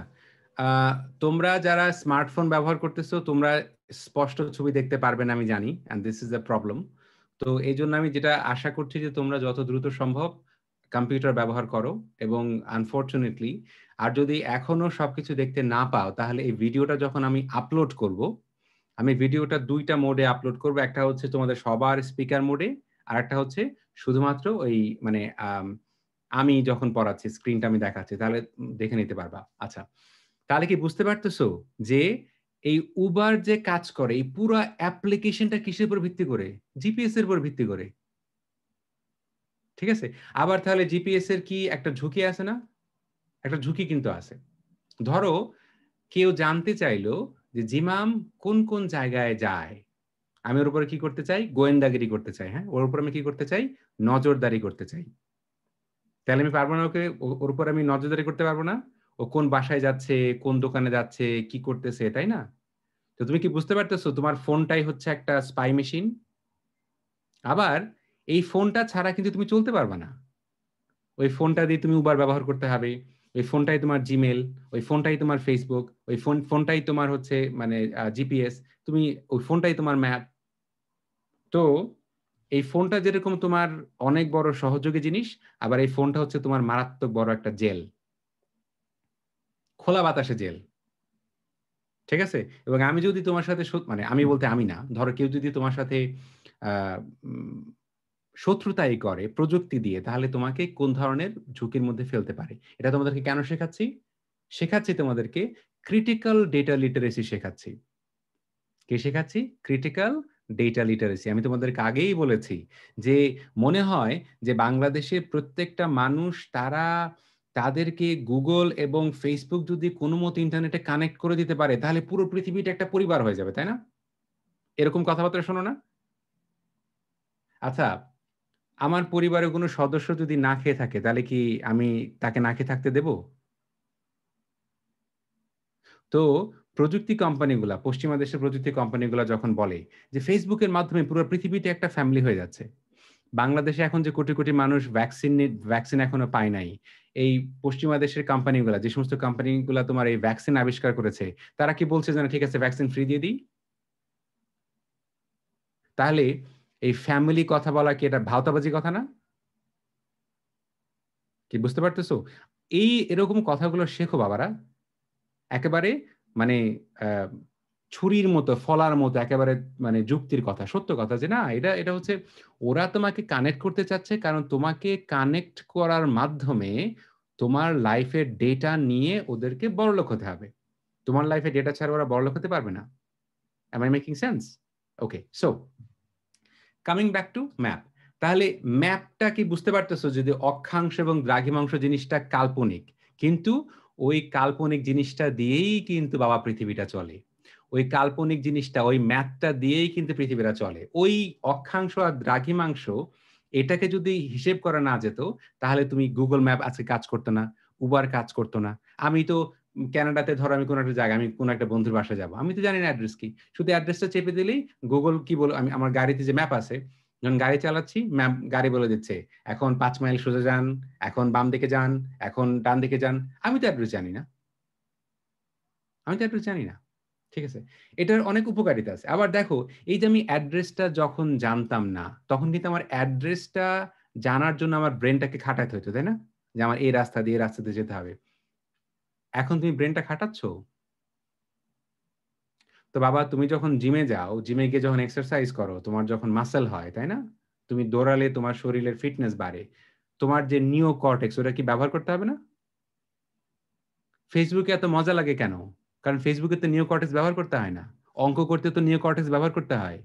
তোমরা যারা স্মার্টফোন ব্যবহার করতেছো তোমরা স্পষ্ট ছবি দেখতে পারবে না আমি জানি and this is the problem তো এই জন্য আমি যেটা আশা করছি যে তোমরা যত দ্রুত সম্ভব কম্পিউটার ব্যবহার করো এবং আনফর্চুনেটলি আর যদি এখনো সবকিছু দেখতে না পাও তাহলে এই ভিডিওটা যখন আমি আপলোড করব আমি ভিডিওটা দুইটা মোডে আপলোড করব একটা হচ্ছে তোমাদের সবার স্পিকার মোডে আর একটা হচ্ছে শুধুমাত্র ওই মানে আমি যখন পড়াচ্ছি স্ক্রিনটা আমি দেখাচ্ছি তাহলে দেখে নিতে পারবা আচ্ছা তাহলে কি বুঝতে পারতেছো যে এই উবার যে কাজ করে এই পুরো অ্যাপ্লিকেশনটা কিসের উপর ভিত্তি করে জিপিএস এর উপর ভিত্তি করে ঠিক আছে আবার তাহলে জিপিএস এর কি একটা ঝুঁকি আছে না একটা ঝুঁকি কিন্তু আছে ধরো কেউ জানতে চাইলো যে জিমাম কোন কোন জায়গায় যায় আমি ওর উপরে কি করতে চাই গোয়েন্দাগিরি করতে চাই হ্যাঁ ওর উপর আমি কি করতে চাই নজরদারি করতে চাই তাহলে আমি পারবো না ওকে ওর উপর আমি নজরদারি করতে পারবো না ও কোন বাসায় যাচ্ছে কোন দোকানে যাচ্ছে কি করতেছে তাই না তো তুমি কি বুঝতে পারতেছো তোমার ফোনটাই হচ্ছে একটা স্পাই মেশিন আবার এই ফোনটা ছাড়া কিন্তু তুমি চলতে পারবে না ওই ফোনটা দিয়ে তুমি উবার ব্যবহার করতে হবে ওই ফোনটাই তোমার জিমেল ওই ফোনটাই তোমার ফেসবুক ওই ফোন ফোনটাই তোমার হচ্ছে মানে জিপিএস তুমি ওই ফোনটাই তোমার ম্যাপ তো এই ফোনটা যেরকম তোমার অনেক বড় সহযোগী জিনিস আবার এই ফোনটা হচ্ছে তোমার মারাত্মক বড় একটা জেল খোলা বাতাসে জেল ঠিক আছে এবং আমি যদি তোমার সাথে মানে আমি বলতে আমি না ধরো কেউ যদি তোমার সাথে শত্রুতাই করে প্রযুক্তি দিয়ে তাহলে তোমাকে কোন ধরনের ঝুঁকির মধ্যে ফেলতে পারে এটা তোমাদেরকে কেন শেখাচ্ছি শেখাচ্ছি তোমাদেরকে ক্রিটিক্যাল ডেটা লিটারেসি শেখাচ্ছি কে শেখাচ্ছি ক্রিটিক্যাল ডেটা লিটারেসি আমি তোমাদেরকে আগেই বলেছি যে মনে হয় যে বাংলাদেশে প্রত্যেকটা মানুষ তারা তাদেরকে গুগল এবং ফেসবুক যদি কোনো মতো ইন্টারনেটে কানেক্ট করে দিতে পারে তাহলে পুরো পৃথিবীটা একটা পরিবার হয়ে যাবে তাই না এরকম কথাবার্তা শোনো না আচ্ছা আমার পরিবারের কোনো সদস্য যদি না খেয়ে থাকে তাহলে কি আমি তাকে না খেয়ে থাকতে দেব তো প্রযুক্তি কোম্পানিগুলা পশ্চিমা দেশের প্রযুক্তি কোম্পানিগুলা যখন বলে যে ফেসবুকের মাধ্যমে পুরো পৃথিবীটা একটা ফ্যামিলি হয়ে যাচ্ছে বাংলাদেশে এখন যে কোটি কোটি মানুষ ভ্যাকসিন ভ্যাকসিন এখনো পায় নাই এই পশ্চিমা দেশের কোম্পানিগুলো যে সমস্ত কোম্পানিগুলো তোমার এই ভ্যাকসিন আবিষ্কার করেছে তারা কি বলছে যে ঠিক আছে ভ্যাকসিন ফ্রি দিয়ে দিই তাহলে এই ফ্যামিলি কথা বলা কি এটা ভাওতাবাজি কথা না কি বুঝতে পারতেছো এই এরকম কথাগুলো শেখো বাবারা একেবারে মানে ছুরির মতো ফলার মতো একেবারে মানে যুক্তির কথা সত্য কথা যে না এটা এটা হচ্ছে ওরা তোমাকে কানেক্ট করতে চাচ্ছে কারণ তোমাকে কানেক্ট করার মাধ্যমে তোমার লাইফের ডেটা নিয়ে ওদেরকে লোক হতে হবে তোমার লাইফে ডেটা ছাড়া ওরা বড়লোক হতে পারবে না am I making sense okay so coming back to map তাহলে ম্যাপটা কি বুঝতে পারতেছো যদি অক্ষাংশ এবং দ্রাঘিমাংশ জিনিসটা কাল্পনিক কিন্তু ওই কাল্পনিক জিনিসটা দিয়েই কিন্তু বাবা পৃথিবীটা চলে ওই কাল্পনিক জিনিসটা ওই ম্যাথটা দিয়েই কিন্তু পৃথিবীরা চলে ওই অক্ষাংশ আর দ্রাঘিমাংশ এটাকে যদি হিসেব করা না যেত তাহলে তুমি গুগল ম্যাপ আজকে কাজ করতো না উবার কাজ করতো না আমি তো ক্যানাডাতে ধরো আমি কোনো একটা জায়গা আমি কোনো একটা বন্ধুর বাসায় যাবো আমি তো জানি না অ্যাড্রেস কি শুধু অ্যাড্রেসটা চেপে দিলেই গুগল কি বলো আমি আমার গাড়িতে যে ম্যাপ আছে যখন গাড়ি চালাচ্ছি ম্যাপ গাড়ি বলে দিচ্ছে এখন পাঁচ মাইল সোজা যান এখন বাম দিকে যান এখন ডান দিকে যান আমি তো অ্যাড্রেস জানি না আমি তো অ্যাড্রেস জানি না ঠিক আছে এটার অনেক উপকারিতা আছে আবার দেখো এই যে আমি অ্যাড্রেসটা যখন জানতাম না তখন কিন্তু আমার অ্যাড্রেসটা জানার জন্য আমার ব্রেনটাকে খাটাতে হতো তাই না যে আমার এই রাস্তা দিয়ে রাস্তাতে যেতে হবে এখন তুমি ব্রেনটা খাটাচ্ছ তো বাবা তুমি যখন জিমে যাও জিমে গিয়ে যখন এক্সারসাইজ করো তোমার যখন মাসেল হয় তাই না তুমি দৌড়ালে তোমার শরীরের ফিটনেস বাড়ে তোমার যে নিও কর্টেক্স ওটা কি ব্যবহার করতে হবে না ফেসবুকে এত মজা লাগে কেন কারণ ফেসবুকে তো নিও কটেজ ব্যবহার করতে হয় না অঙ্ক করতে তো নিও কটেজ ব্যবহার করতে হয়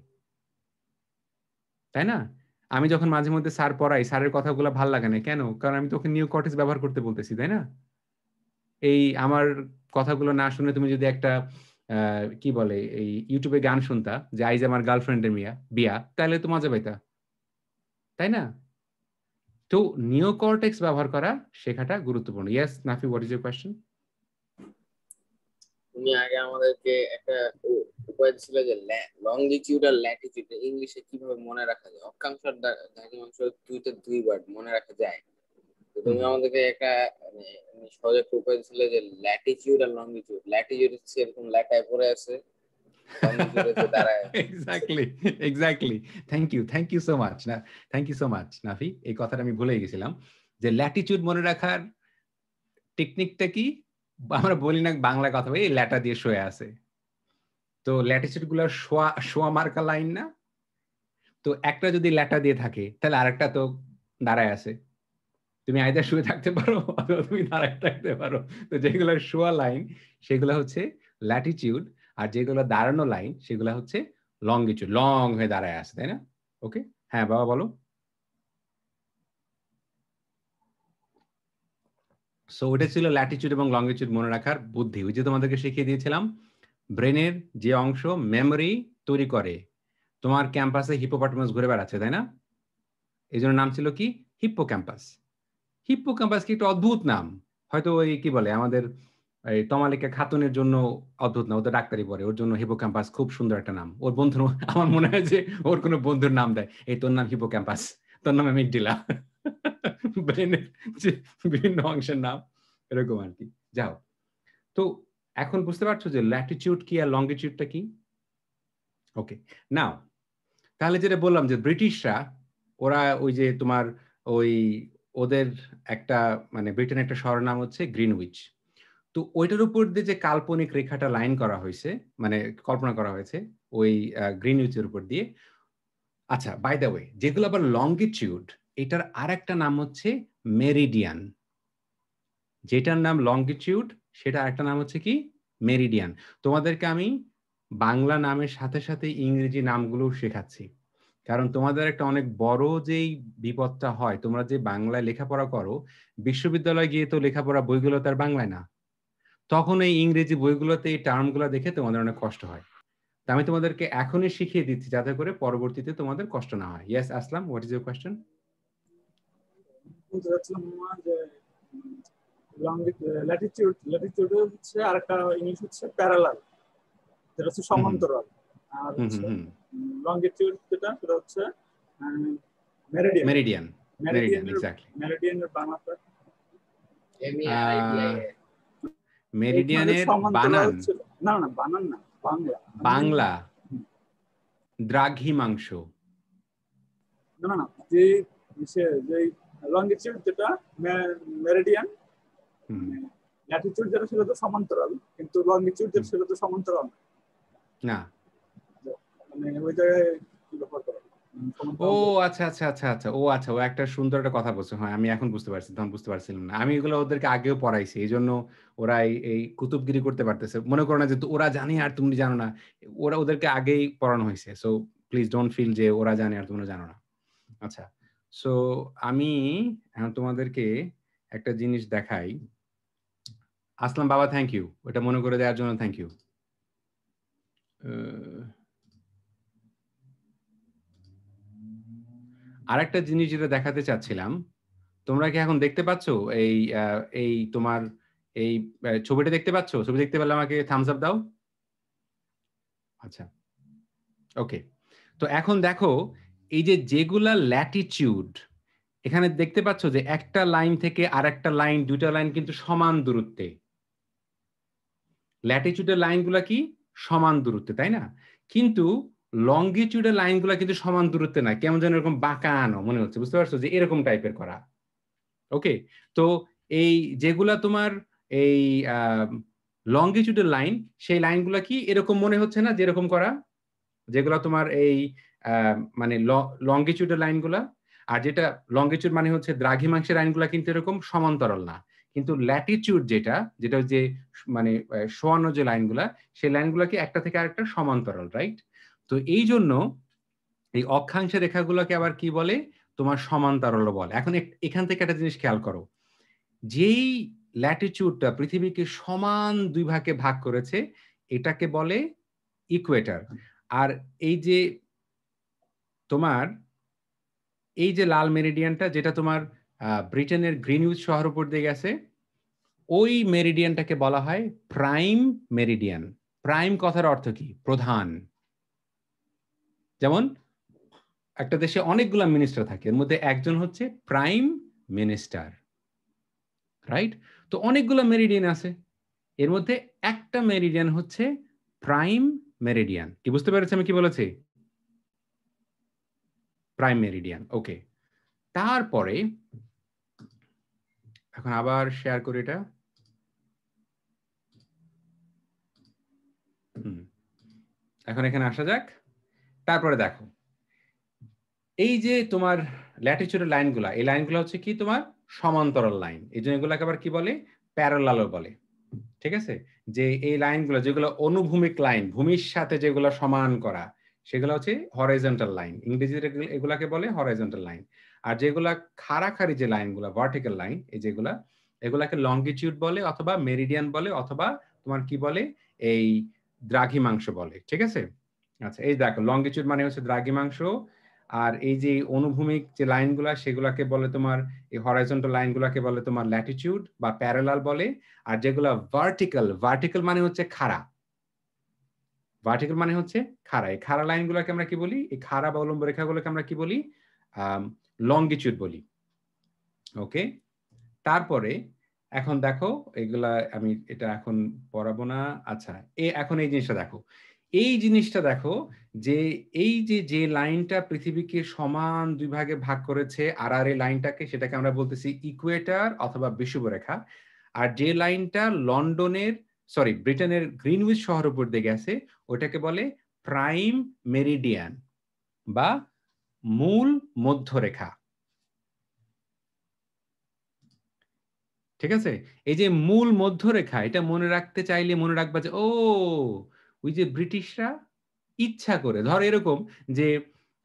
তাই না আমি যখন মাঝে মধ্যে স্যার পড়াই স্যারের কথাগুলো ভাল লাগে না কেন কারণ আমি তোকে নিও কটেজ ব্যবহার করতে বলতেছি তাই না এই আমার কথাগুলো না শুনে তুমি যদি একটা কি বলে এই ইউটিউবে গান শুনতা যে আইজ আমার গার্লফ্রেন্ডের মিয়া বিয়া তাহলে তো মজা পাইতা তাই না তো নিও কর্টেক্স ব্যবহার করা শেখাটা গুরুত্বপূর্ণ yes Nafi what is your question তুমি আগে আমাদেরকে একটা উপায় দিছিল যে লিচিউড আর ল্যাটিটিউড ইংলিশে কিভাবে মনে রাখা যায় অক্ষাংশ আর দ্রাঘিমাংশ দুইটা দুইবার মনে রাখা যায় তুমি আমাদেরকে একটা মানে, মানে সহজ একটা উপায় দিছিল যে ল্যাটিটিউড আর লংজিটিউড ল্যাটিটিউড হচ্ছে এরকম ল্যাটায় পড়ে আছে exactly thank you thank you so much না থ্যাংক ইউ সো মাচ এই কথাটা আমি ভুলে গেছিলাম যে ল্যাটিচিউড মনে রাখার টেকনিকটা কি আমরা বলি না বাংলা কথা এই ল্যাটা দিয়ে শোয়া আছে তো ল্যাটিচিউড গুলো শোয়া শোয়া মার্কা লাইন না তো একটা যদি ল্যাটা দিয়ে থাকে তাহলে আরেকটা তো দাঁড়ায় আছে তুমি আয়দা শুয়ে থাকতে পারো অথবা তুমি দাঁড়ায় থাকতে পারো তো যেগুলো শোয়া লাইন সেগুলো হচ্ছে ল্যাটিচিউড আর যেগুলো দাঁড়ানো লাইন সেগুলো হচ্ছে লঙ্গিচিউড লং হয়ে দাঁড়ায় আছে তাই না ওকে হ্যাঁ বাবা বলো সো ওটা ছিল ল্যাটিচিউড এবং লংগিচিউড মনে রাখার বুদ্ধি ওই যে তোমাদেরকে শিখিয়ে দিয়েছিলাম ব্রেনের যে অংশ মেমোরি তৈরি করে তোমার ক্যাম্পাসে হিপোপটামাস ঘুরে বেড়াচ্ছে তাই না এই জন্য নাম ছিল কি হিপ্পো ক্যাম্পাস হিপ্পো ক্যাম্পাস কি একটা অদ্ভুত নাম হয়তো ওই কি বলে আমাদের এই তমালিকা খাতুনের জন্য অদ্ভুত না ওদের ডাক্তারি পরে ওর জন্য হিপো ক্যাম্পাস খুব সুন্দর একটা নাম ওর বন্ধু আমার মনে হয় যে ওর কোনো বন্ধুর নাম দেয় এই তোর নাম হিপো ক্যাম্পাস তোর নামে ডিলা ব্রেনের যে বিভিন্ন অংশের নাম এরকম আর কি যাও তো এখন বুঝতে পারছো যে ল্যাটিচিউড কি আর লঙ্গিচিউডটা কি ওকে নাও তাহলে যেটা বললাম যে ব্রিটিশরা ওরা ওই যে তোমার ওই ওদের একটা মানে ব্রিটেন একটা শহরের নাম হচ্ছে গ্রিনউইচ তো ওইটার উপর দিয়ে যে কাল্পনিক রেখাটা লাইন করা হয়েছে মানে কল্পনা করা হয়েছে ওই গ্রিনউইচের উপর দিয়ে আচ্ছা বাই দ্য ওয়ে যেগুলো আবার লঙ্গিটিউড এটার আর একটা নাম হচ্ছে মেরিডিয়ান যেটার নাম লংগিটিউড সেটা একটা নাম হচ্ছে কি মেরিডিয়ান তোমাদেরকে আমি বাংলা নামের সাথে সাথে ইংরেজি নামগুলো শেখাচ্ছি কারণ তোমাদের একটা অনেক বড় যেই বিপদটা হয় তোমরা যে বাংলায় লেখাপড়া করো বিশ্ববিদ্যালয়ে গিয়ে তো লেখাপড়া বইগুলো তার বাংলায় না তখন এই ইংরেজি বইগুলোতে এই টার্মগুলো দেখে তোমাদের অনেক কষ্ট হয় তা আমি তোমাদেরকে এখনই শিখিয়ে দিচ্ছি যাতে করে পরবর্তীতে তোমাদের কষ্ট না হয় yes Aslam what is your question যে ল্যাটিটিউড ল্যাটিটিউড হচ্ছে ইংলিশ হচ্ছে প্যারালাল যেটা হচ্ছে সমান্তরাল আর যেটা সেটা হচ্ছে মেরিডিয়ান মেরিডিয়ান মেরিডিয়ান এক্স্যাক্টলি মেরিডিয়ানের মেরিডিয়ানের বানান না না বানান না বাংলা বাংলা দ্রাঘিমাংশ না না যে যে লঙ্গিটিউড যেটা মেরিডিয়ান ল্যাটিটিউড যেটা সেটা তো সমান্তরাল কিন্তু লঙ্গিটিউড যেটা সেটা তো সমান্তরাল না মানে ওই জায়গায় ব্যাপার করা মানে ও আচ্ছা আচ্ছা আচ্ছা আচ্ছা ও আচ্ছা ও একটা সুন্দর একটা কথা বলছো হ্যাঁ আমি এখন বুঝতে পারছি তখন বুঝতে পারছিলাম না আমি এগুলো ওদেরকে আগেও পড়াইছি এই জন্য ওরা এই কুতুবগিরি করতে পারতেছে মনে করো না যে ওরা জানে আর তুমি জানো না ওরা ওদেরকে আগেই পড়ানো হয়েছে সো প্লিজ ডোন্ট ফিল যে ওরা জানে আর তোমরা জানো না আচ্ছা সো আমি এখন তোমাদেরকে একটা জিনিস দেখাই আসলাম বাবা থ্যাংক ইউ ওটা মনে করে দেওয়ার জন্য থ্যাংক ইউ আর একটা জিনিস যেটা দেখাতে চাচ্ছিলাম তোমরা কি এখন দেখতে পাচ্ছ এই এই তোমার এই ছবিটা দেখতে পাচ্ছ ছবি দেখতে পেলে আমাকে থামস আপ দাও আচ্ছা ওকে তো এখন দেখো এই যে যেগুলা ল্যাটিচিউড এখানে দেখতে পাচ্ছ যে একটা লাইন থেকে আর একটা লাইন দুইটা লাইন কিন্তু সমান দূরত্বে লাইন লাইনগুলা কি সমান দূরত্বে তাই না কিন্তু লঙ্গিচিউডের লাইনগুলা কিন্তু সমান দূরত্বে না কেমন যেন এরকম বাঁকানো মনে হচ্ছে বুঝতে পারছো যে এরকম টাইপের করা ওকে তো এই যেগুলা তোমার এই লঙ্গিচিউডের লাইন সেই লাইনগুলো কি এরকম মনে হচ্ছে না যেরকম করা যেগুলা তোমার এই মানে লংগিচুডের লাইনগুলা আর যেটা লংগিচুড মানে হচ্ছে দ্রাঘিমাংশের লাইনগুলা কিন্তু এরকম সমান্তরাল না কিন্তু ল্যাটিচিউড যেটা যেটা মানে, যে মানে শোয়ানো যে লাইনগুলা সেই লাইনগুলাকে একটা থেকে আরেকটা সমান্তরাল রাইট তো এই জন্য এই অক্ষাংশ রেখাগুলোকে আবার কি বলে তোমার সমান্তরাল বল এখন এখান থেকে একটা জিনিস খেয়াল করো যেই ল্যাটিচিউডটা পৃথিবীকে সমান দুই ভাগে ভাগ করেছে এটাকে বলে ইকুয়েটার আর এই যে তোমার এই যে লাল মেরিডিয়ানটা যেটা তোমার ব্রিটেনের গ্রিনউইচ শহর উপর দিয়ে গেছে ওই মেরিডিয়ানটাকে বলা হয় প্রাইম মেরিডিয়ান প্রাইম কথার অর্থ কি প্রধান যেমন একটা দেশে অনেকগুলা মিনিস্টার থাকে এর মধ্যে একজন হচ্ছে প্রাইম মিনিস্টার রাইট তো অনেকগুলো মেরিডিয়ান আছে এর মধ্যে একটা মেরিডিয়ান হচ্ছে প্রাইম মেরিডিয়ান কি বুঝতে পেরেছি আমি কি বলেছি প্রাইম মেরিডিয়ান ওকে তারপরে এখন আবার শেয়ার করি এটা এখন এখানে আসা যাক তারপরে দেখো এই যে তোমার ল্যাটিচুডের লাইনগুলো এই লাইনগুলো হচ্ছে কি তোমার সমান্তরাল লাইন এই জন্য এগুলোকে আবার কি বলে প্যারালালও বলে ঠিক আছে যে এই লাইনগুলো যেগুলো অনুভূমিক লাইন ভূমির সাথে যেগুলো সমান করা সেগুলো হচ্ছে হরাইজেন্টাল লাইন ইংরেজিতে এগুলাকে বলে হরাইজেন্টাল লাইন আর যেগুলা খাড়াখাড়ি যে লাইনগুলো ভার্টিক্যাল লাইন এই যেগুলা এগুলাকে লঙ্গিটিউড বলে অথবা মেরিডিয়ান বলে অথবা তোমার কি বলে এই দ্রাঘিমাংশ বলে ঠিক আছে আচ্ছা এই দেখো লঙ্গিটিউড মানে হচ্ছে দ্রাঘিমাংশ আর এই যে অনুভূমিক যে লাইনগুলা সেগুলাকে বলে তোমার এই হরাইজন্টাল লাইনগুলাকে বলে তোমার ল্যাটিটিউড বা প্যারালাল বলে আর যেগুলা ভার্টিক্যাল ভার্টিক্যাল মানে হচ্ছে খাড়া ভার্টিক্যাল মানে হচ্ছে খাড়া এই খাড়া লাইনগুলোকে আমরা কি বলি এই খাড়া বা উলম্ব রেখাগুলোকে আমরা কি বলি লঙ্গিচিউড বলি ওকে তারপরে এখন দেখো এগুলা আমি এটা এখন পড়াবো না আচ্ছা এ এখন এই জিনিসটা দেখো এই জিনিসটা দেখো যে এই যে যে লাইনটা পৃথিবীকে সমান দুই ভাগে ভাগ করেছে আর আর এই লাইনটাকে সেটাকে আমরা বলতেছি ইকুয়েটার অথবা বিষুবরেখা আর যে লাইনটা লন্ডনের সরি ব্রিটেনের গ্রিনউইচ শহর উপর দিয়ে গেছে ওটাকে বলে প্রাইম মেরিডিয়ান বা মূল মধ্যরেখা ঠিক আছে এই যে মূল মধ্যরেখা এটা মনে রাখতে চাইলে মনে রাখবা যে ও ওই যে ব্রিটিশরা ইচ্ছা করে ধর এরকম যে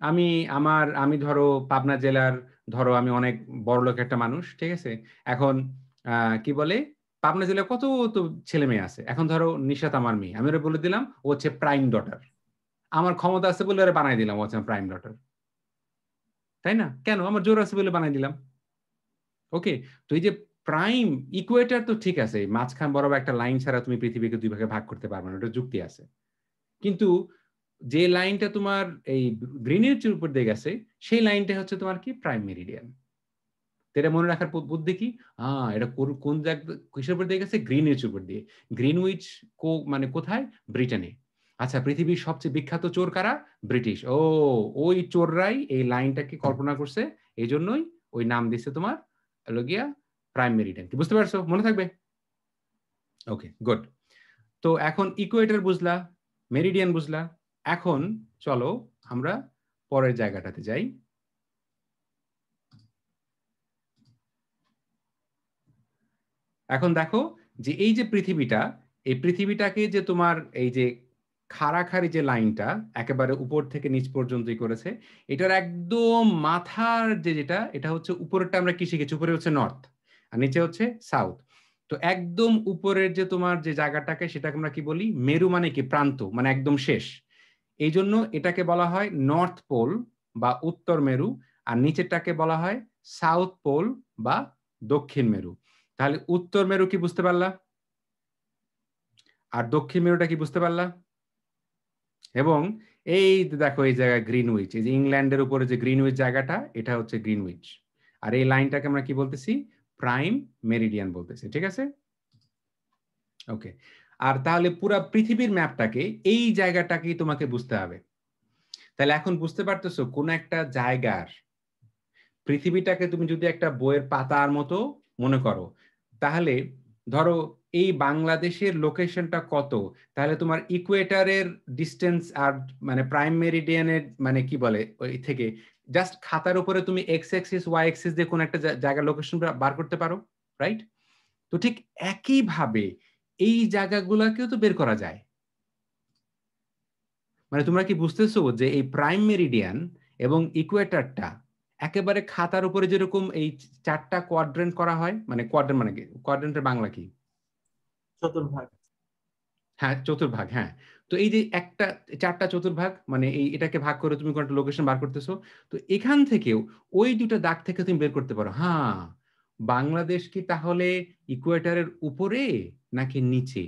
আমি আমার আমি ধরো পাবনা জেলার ধরো আমি অনেক বড় লোক একটা মানুষ ঠিক আছে এখন কি বলে পাবনা জেলায় কত তো ছেলে মেয়ে আছে এখন ধরো নিশাত আমার মেয়ে আমি ওরা বলে দিলাম ও হচ্ছে প্রাইম ডটার আমার ক্ষমতা আছে বলে ওরা বানাই দিলাম ও হচ্ছে প্রাইম ডটার তাই না কেন আমার জোর আছে বলে বানাই দিলাম ওকে তো এই যে প্রাইম ইকুয়েটার তো ঠিক আছে মাঝখান বরাবর একটা লাইন ছাড়া তুমি পৃথিবীকে দুই ভাগে ভাগ করতে পারবে না ওটা যুক্তি আছে কিন্তু যে লাইনটা তোমার এই গ্রিনের উপর দিয়ে গেছে সেই লাইনটা হচ্ছে তোমার কি প্রাইম মেরিডিয়ান তেরা মনে রাখার বুদ্ধি কি হ্যাঁ এটা কোন জায়গা কিসের উপর দিয়ে গেছে উইচ উপর দিয়ে গ্রিন উইচ কো মানে কোথায় ব্রিটেনে আচ্ছা পৃথিবীর সবচেয়ে বিখ্যাত চোর কারা ব্রিটিশ ও ওই চোররাই এই লাইনটাকে কল্পনা করছে এই জন্যই ওই নাম দিচ্ছে তোমার লগিয়া প্রাইম মেরিডিয়ান কি বুঝতে পারছো মনে থাকবে ওকে গুড তো এখন ইকুয়েটার বুঝলা মেরিডিয়ান বুঝলা এখন চলো আমরা পরের জায়গাটাতে যাই এখন দেখো যে এই যে পৃথিবীটা এই পৃথিবীটাকে যে তোমার এই যে খাড়াখাড়ি যে লাইনটা একেবারে উপর থেকে নিচ পর্যন্তই করেছে এটার একদম মাথার যে যেটা এটা হচ্ছে উপরেরটা আমরা কি শিখেছি উপরে হচ্ছে নর্থ আর নিচে হচ্ছে সাউথ তো একদম উপরের যে তোমার যে জায়গাটাকে সেটাকে আমরা কি বলি মেরু মানে কি প্রান্ত মানে একদম শেষ এই জন্য এটাকে বলা হয় নর্থ পোল বা উত্তর মেরু আর নিচেরটাকে বলা হয় সাউথ পোল বা দক্ষিণ মেরু তাহলে উত্তর মেরু কি বুঝতে পারলা আর দক্ষিণ মেরুটা কি বুঝতে পারলা এবং এই দেখো এই জায়গায় গ্রিনউইচ এই যে ইংল্যান্ডের উপরে যে উইচ জায়গাটা এটা হচ্ছে গ্রিনউইচ আর এই লাইনটাকে আমরা কি বলতেছি প্রাইম মেরিডিয়ান বলতেছি ঠিক আছে ওকে আর তাহলে পুরো পৃথিবীর ম্যাপটাকে এই জায়গাটাকেই তোমাকে বুঝতে হবে তাহলে এখন বুঝতে পারতেছো কোন একটা জায়গার পৃথিবীটাকে তুমি যদি একটা বইয়ের পাতার মতো মনে করো তাহলে ধরো এই বাংলাদেশের লোকেশনটা কত তাহলে তোমার ইকুয়েটারের ডিস্টেন্স আর মানে প্রাইম মেরিডিয়ানের মানে কি বলে ওই থেকে জাস্ট খাতার উপরে তুমি এক্স এক্সিস ওয়াই এক্সিস দিয়ে কোনো একটা জায়গা লোকেশন বার করতে পারো রাইট তো ঠিক একইভাবে এই জায়গাগুলোকেও তো বের করা যায় মানে তোমরা কি বুঝতেছো যে এই প্রাইম মেরিডিয়ান এবং ইকুয়েটারটা একেবারে খাতার উপরে যেরকম এই চারটা কোয়াড্রেন্ট করা হয় মানে কোয়াড্রেন্ট মানে কি কোয়াড্রেন্টের বাংলা কি চতুর্ভাগ হ্যাঁ চতুর্ভাগ হ্যাঁ তো এই যে একটা চারটা চতুর্ভাগ মানে এই এটাকে ভাগ করে তুমি কোনটা লোকেশন বার করতেছো তো এখান থেকেও ওই দুটো দাগ থেকে তুমি বের করতে পারো হ্যাঁ বাংলাদেশ কি তাহলে ইকুয়েটারের উপরে নাকি নিচে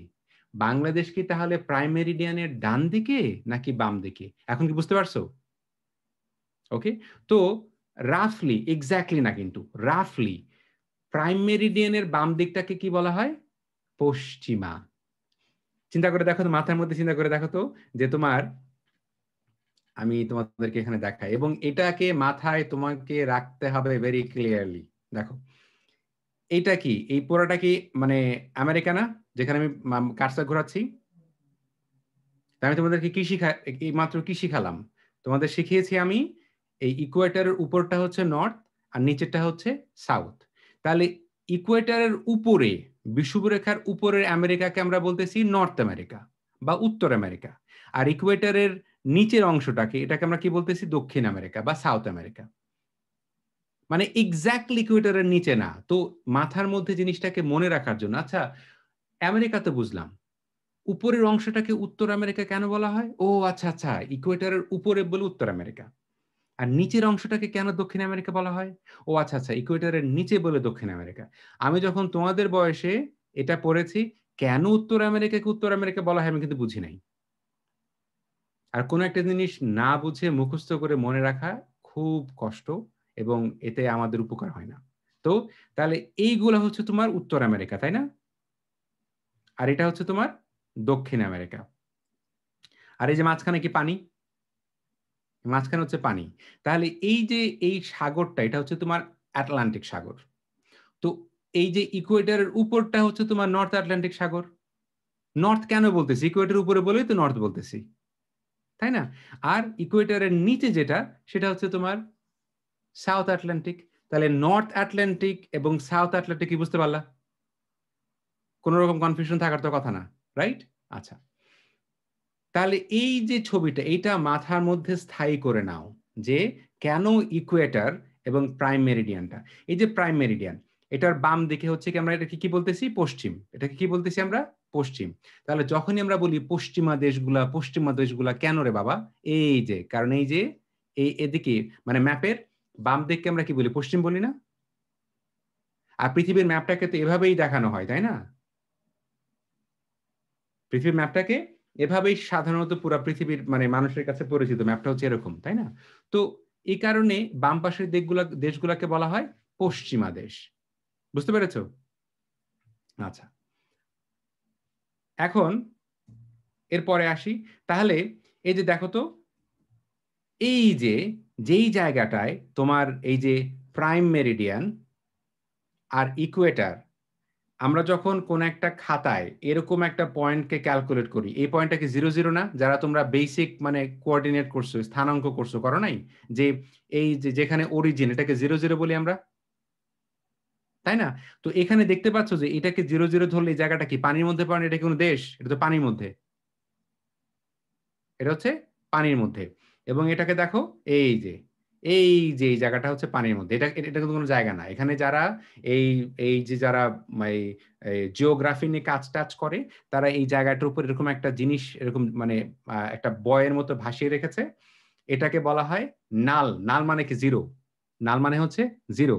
বাংলাদেশ কি তাহলে প্রাইমারি ডিয়ানের ডান দিকে নাকি বাম দিকে এখন কি বুঝতে পারছো ওকে তো রাফলি এক্স্যাক্টলি না কিন্তু রাফলি প্রাইম মেরিডিয়ানের বাম দিকটাকে কি বলা হয় পশ্চিমা চিন্তা করে দেখো তো মাথার মধ্যে চিন্তা করে দেখো তো যে তোমার আমি তোমাদেরকে এখানে দেখাই এবং এটাকে মাথায় তোমাকে রাখতে হবে ভেরি ক্লিয়ারলি দেখো এটা কি এই পুরোটা কি মানে আমেরিকা না যেখানে আমি কারসা ঘোরাচ্ছি আমি তোমাদেরকে কি শিখা এই মাত্র কি শিখালাম তোমাদের শিখিয়েছি আমি এই ইকুয়েটারের উপরটা হচ্ছে নর্থ আর নিচেরটা হচ্ছে সাউথ তাহলে ইকুয়েটারের উপরে বিষুবরেখার উপরের আমেরিকাকে আমরা বলতেছি নর্থ আমেরিকা বা উত্তর আমেরিকা আর ইকুয়েটারের নিচের অংশটাকে এটাকে আমরা কি বলতেছি দক্ষিণ আমেরিকা বা সাউথ আমেরিকা মানে এক্স্যাক্টলি ইকুয়েটারের নিচে না তো মাথার মধ্যে জিনিসটাকে মনে রাখার জন্য আচ্ছা আমেরিকা তো বুঝলাম উপরের অংশটাকে উত্তর আমেরিকা কেন বলা হয় ও আচ্ছা আচ্ছা ইকুয়েটারের উপরে বলে উত্তর আমেরিকা আর নিচের অংশটাকে কেন দক্ষিণ আমেরিকা বলা হয় ও আচ্ছা আচ্ছা ইকুয়েটারের নিচে বলে দক্ষিণ আমেরিকা আমি যখন তোমাদের বয়সে এটা পড়েছি কেন উত্তর আমেরিকাকে উত্তর আমেরিকা বলা হয় আমি কিন্তু বুঝি নাই আর কোনো একটা জিনিস না বুঝে মুখস্থ করে মনে রাখা খুব কষ্ট এবং এতে আমাদের উপকার হয় না তো তাহলে এইগুলো হচ্ছে তোমার উত্তর আমেরিকা তাই না আর এটা হচ্ছে তোমার দক্ষিণ আমেরিকা আর এই যে মাঝখানে কি পানি মাঝখানে হচ্ছে পানি তাহলে এই যে এই সাগরটা এটা হচ্ছে তোমার আটলান্টিক সাগর তো এই যে ইকুয়েটারের উপরটা হচ্ছে তোমার নর্থ আটলান্টিক সাগর নর্থ কেন বলতেছি ইকুয়েটার উপরে বলেই তো নর্থ বলতেছি তাই না আর ইকুয়েটারের নিচে যেটা সেটা হচ্ছে তোমার সাউথ আটলান্টিক তাহলে নর্থ আটলান্টিক এবং সাউথ আটলান্টিক কি বুঝতে পারলা কোনোরকম রকম কনফিউশন থাকার তো কথা না রাইট আচ্ছা তাহলে এই যে ছবিটা এটা মাথার মধ্যে স্থায়ী করে নাও যে কেন ইকুয়েটার এবং প্রাইম মেরিডিয়ানটা এই যে প্রাইম মেরিডিয়ান এটার বাম দিকে হচ্ছে কি আমরা এটাকে কি বলতেছি পশ্চিম এটাকে কি বলতেছি আমরা পশ্চিম তাহলে যখনই আমরা বলি পশ্চিমা দেশগুলা পশ্চিমা দেশগুলা কেন রে বাবা এই যে কারণ এই যে এই এদিকে মানে ম্যাপের বাম দিককে আমরা কি বলি পশ্চিম বলি না আর পৃথিবীর ম্যাপটাকে তো এভাবেই দেখানো হয় তাই না পৃথিবীর ম্যাপটাকে এভাবেই সাধারণত পুরো পৃথিবীর মানে মানুষের কাছে পরিচিত ম্যাপটা হচ্ছে এরকম তাই না তো এই কারণে বাম পাশের দেশগুলা দেশগুলাকে বলা হয় পশ্চিমা দেশ বুঝতে পেরেছ আচ্ছা এখন এরপরে আসি তাহলে এই যে দেখো তো এই যে যেই জায়গাটায় তোমার এই যে প্রাইম মেরিডিয়ান আর ইকুয়েটার আমরা যখন কোন একটা খাতায় এরকম একটা পয়েন্টকে ক্যালকুলেট করি এই পয়েন্টটা কি জিরো জিরো না যারা তোমরা বেসিক মানে কোঅর্ডিনেট করছো স্থানাঙ্ক করছো করো নাই যে এই যে যেখানে অরিজিন এটাকে জিরো জিরো বলি আমরা তাই না তো এখানে দেখতে পাচ্ছ যে এটাকে জিরো জিরো ধরলে এই জায়গাটা কি পানির মধ্যে পড়েন এটা কোনো দেশ এটা তো পানির মধ্যে এটা হচ্ছে পানির মধ্যে এবং এটাকে দেখো এই যে এই যে এই জায়গাটা হচ্ছে পানির মধ্যে এটা এটা কিন্তু কোনো জায়গা না এখানে যারা এই এই যে যারা এই জিওগ্রাফি নিয়ে কাজ টাজ করে তারা এই জায়গাটার উপর এরকম একটা জিনিস এরকম মানে একটা বয়ের মতো ভাসিয়ে রেখেছে এটাকে বলা হয় নাল নাল মানে কি জিরো নাল মানে হচ্ছে জিরো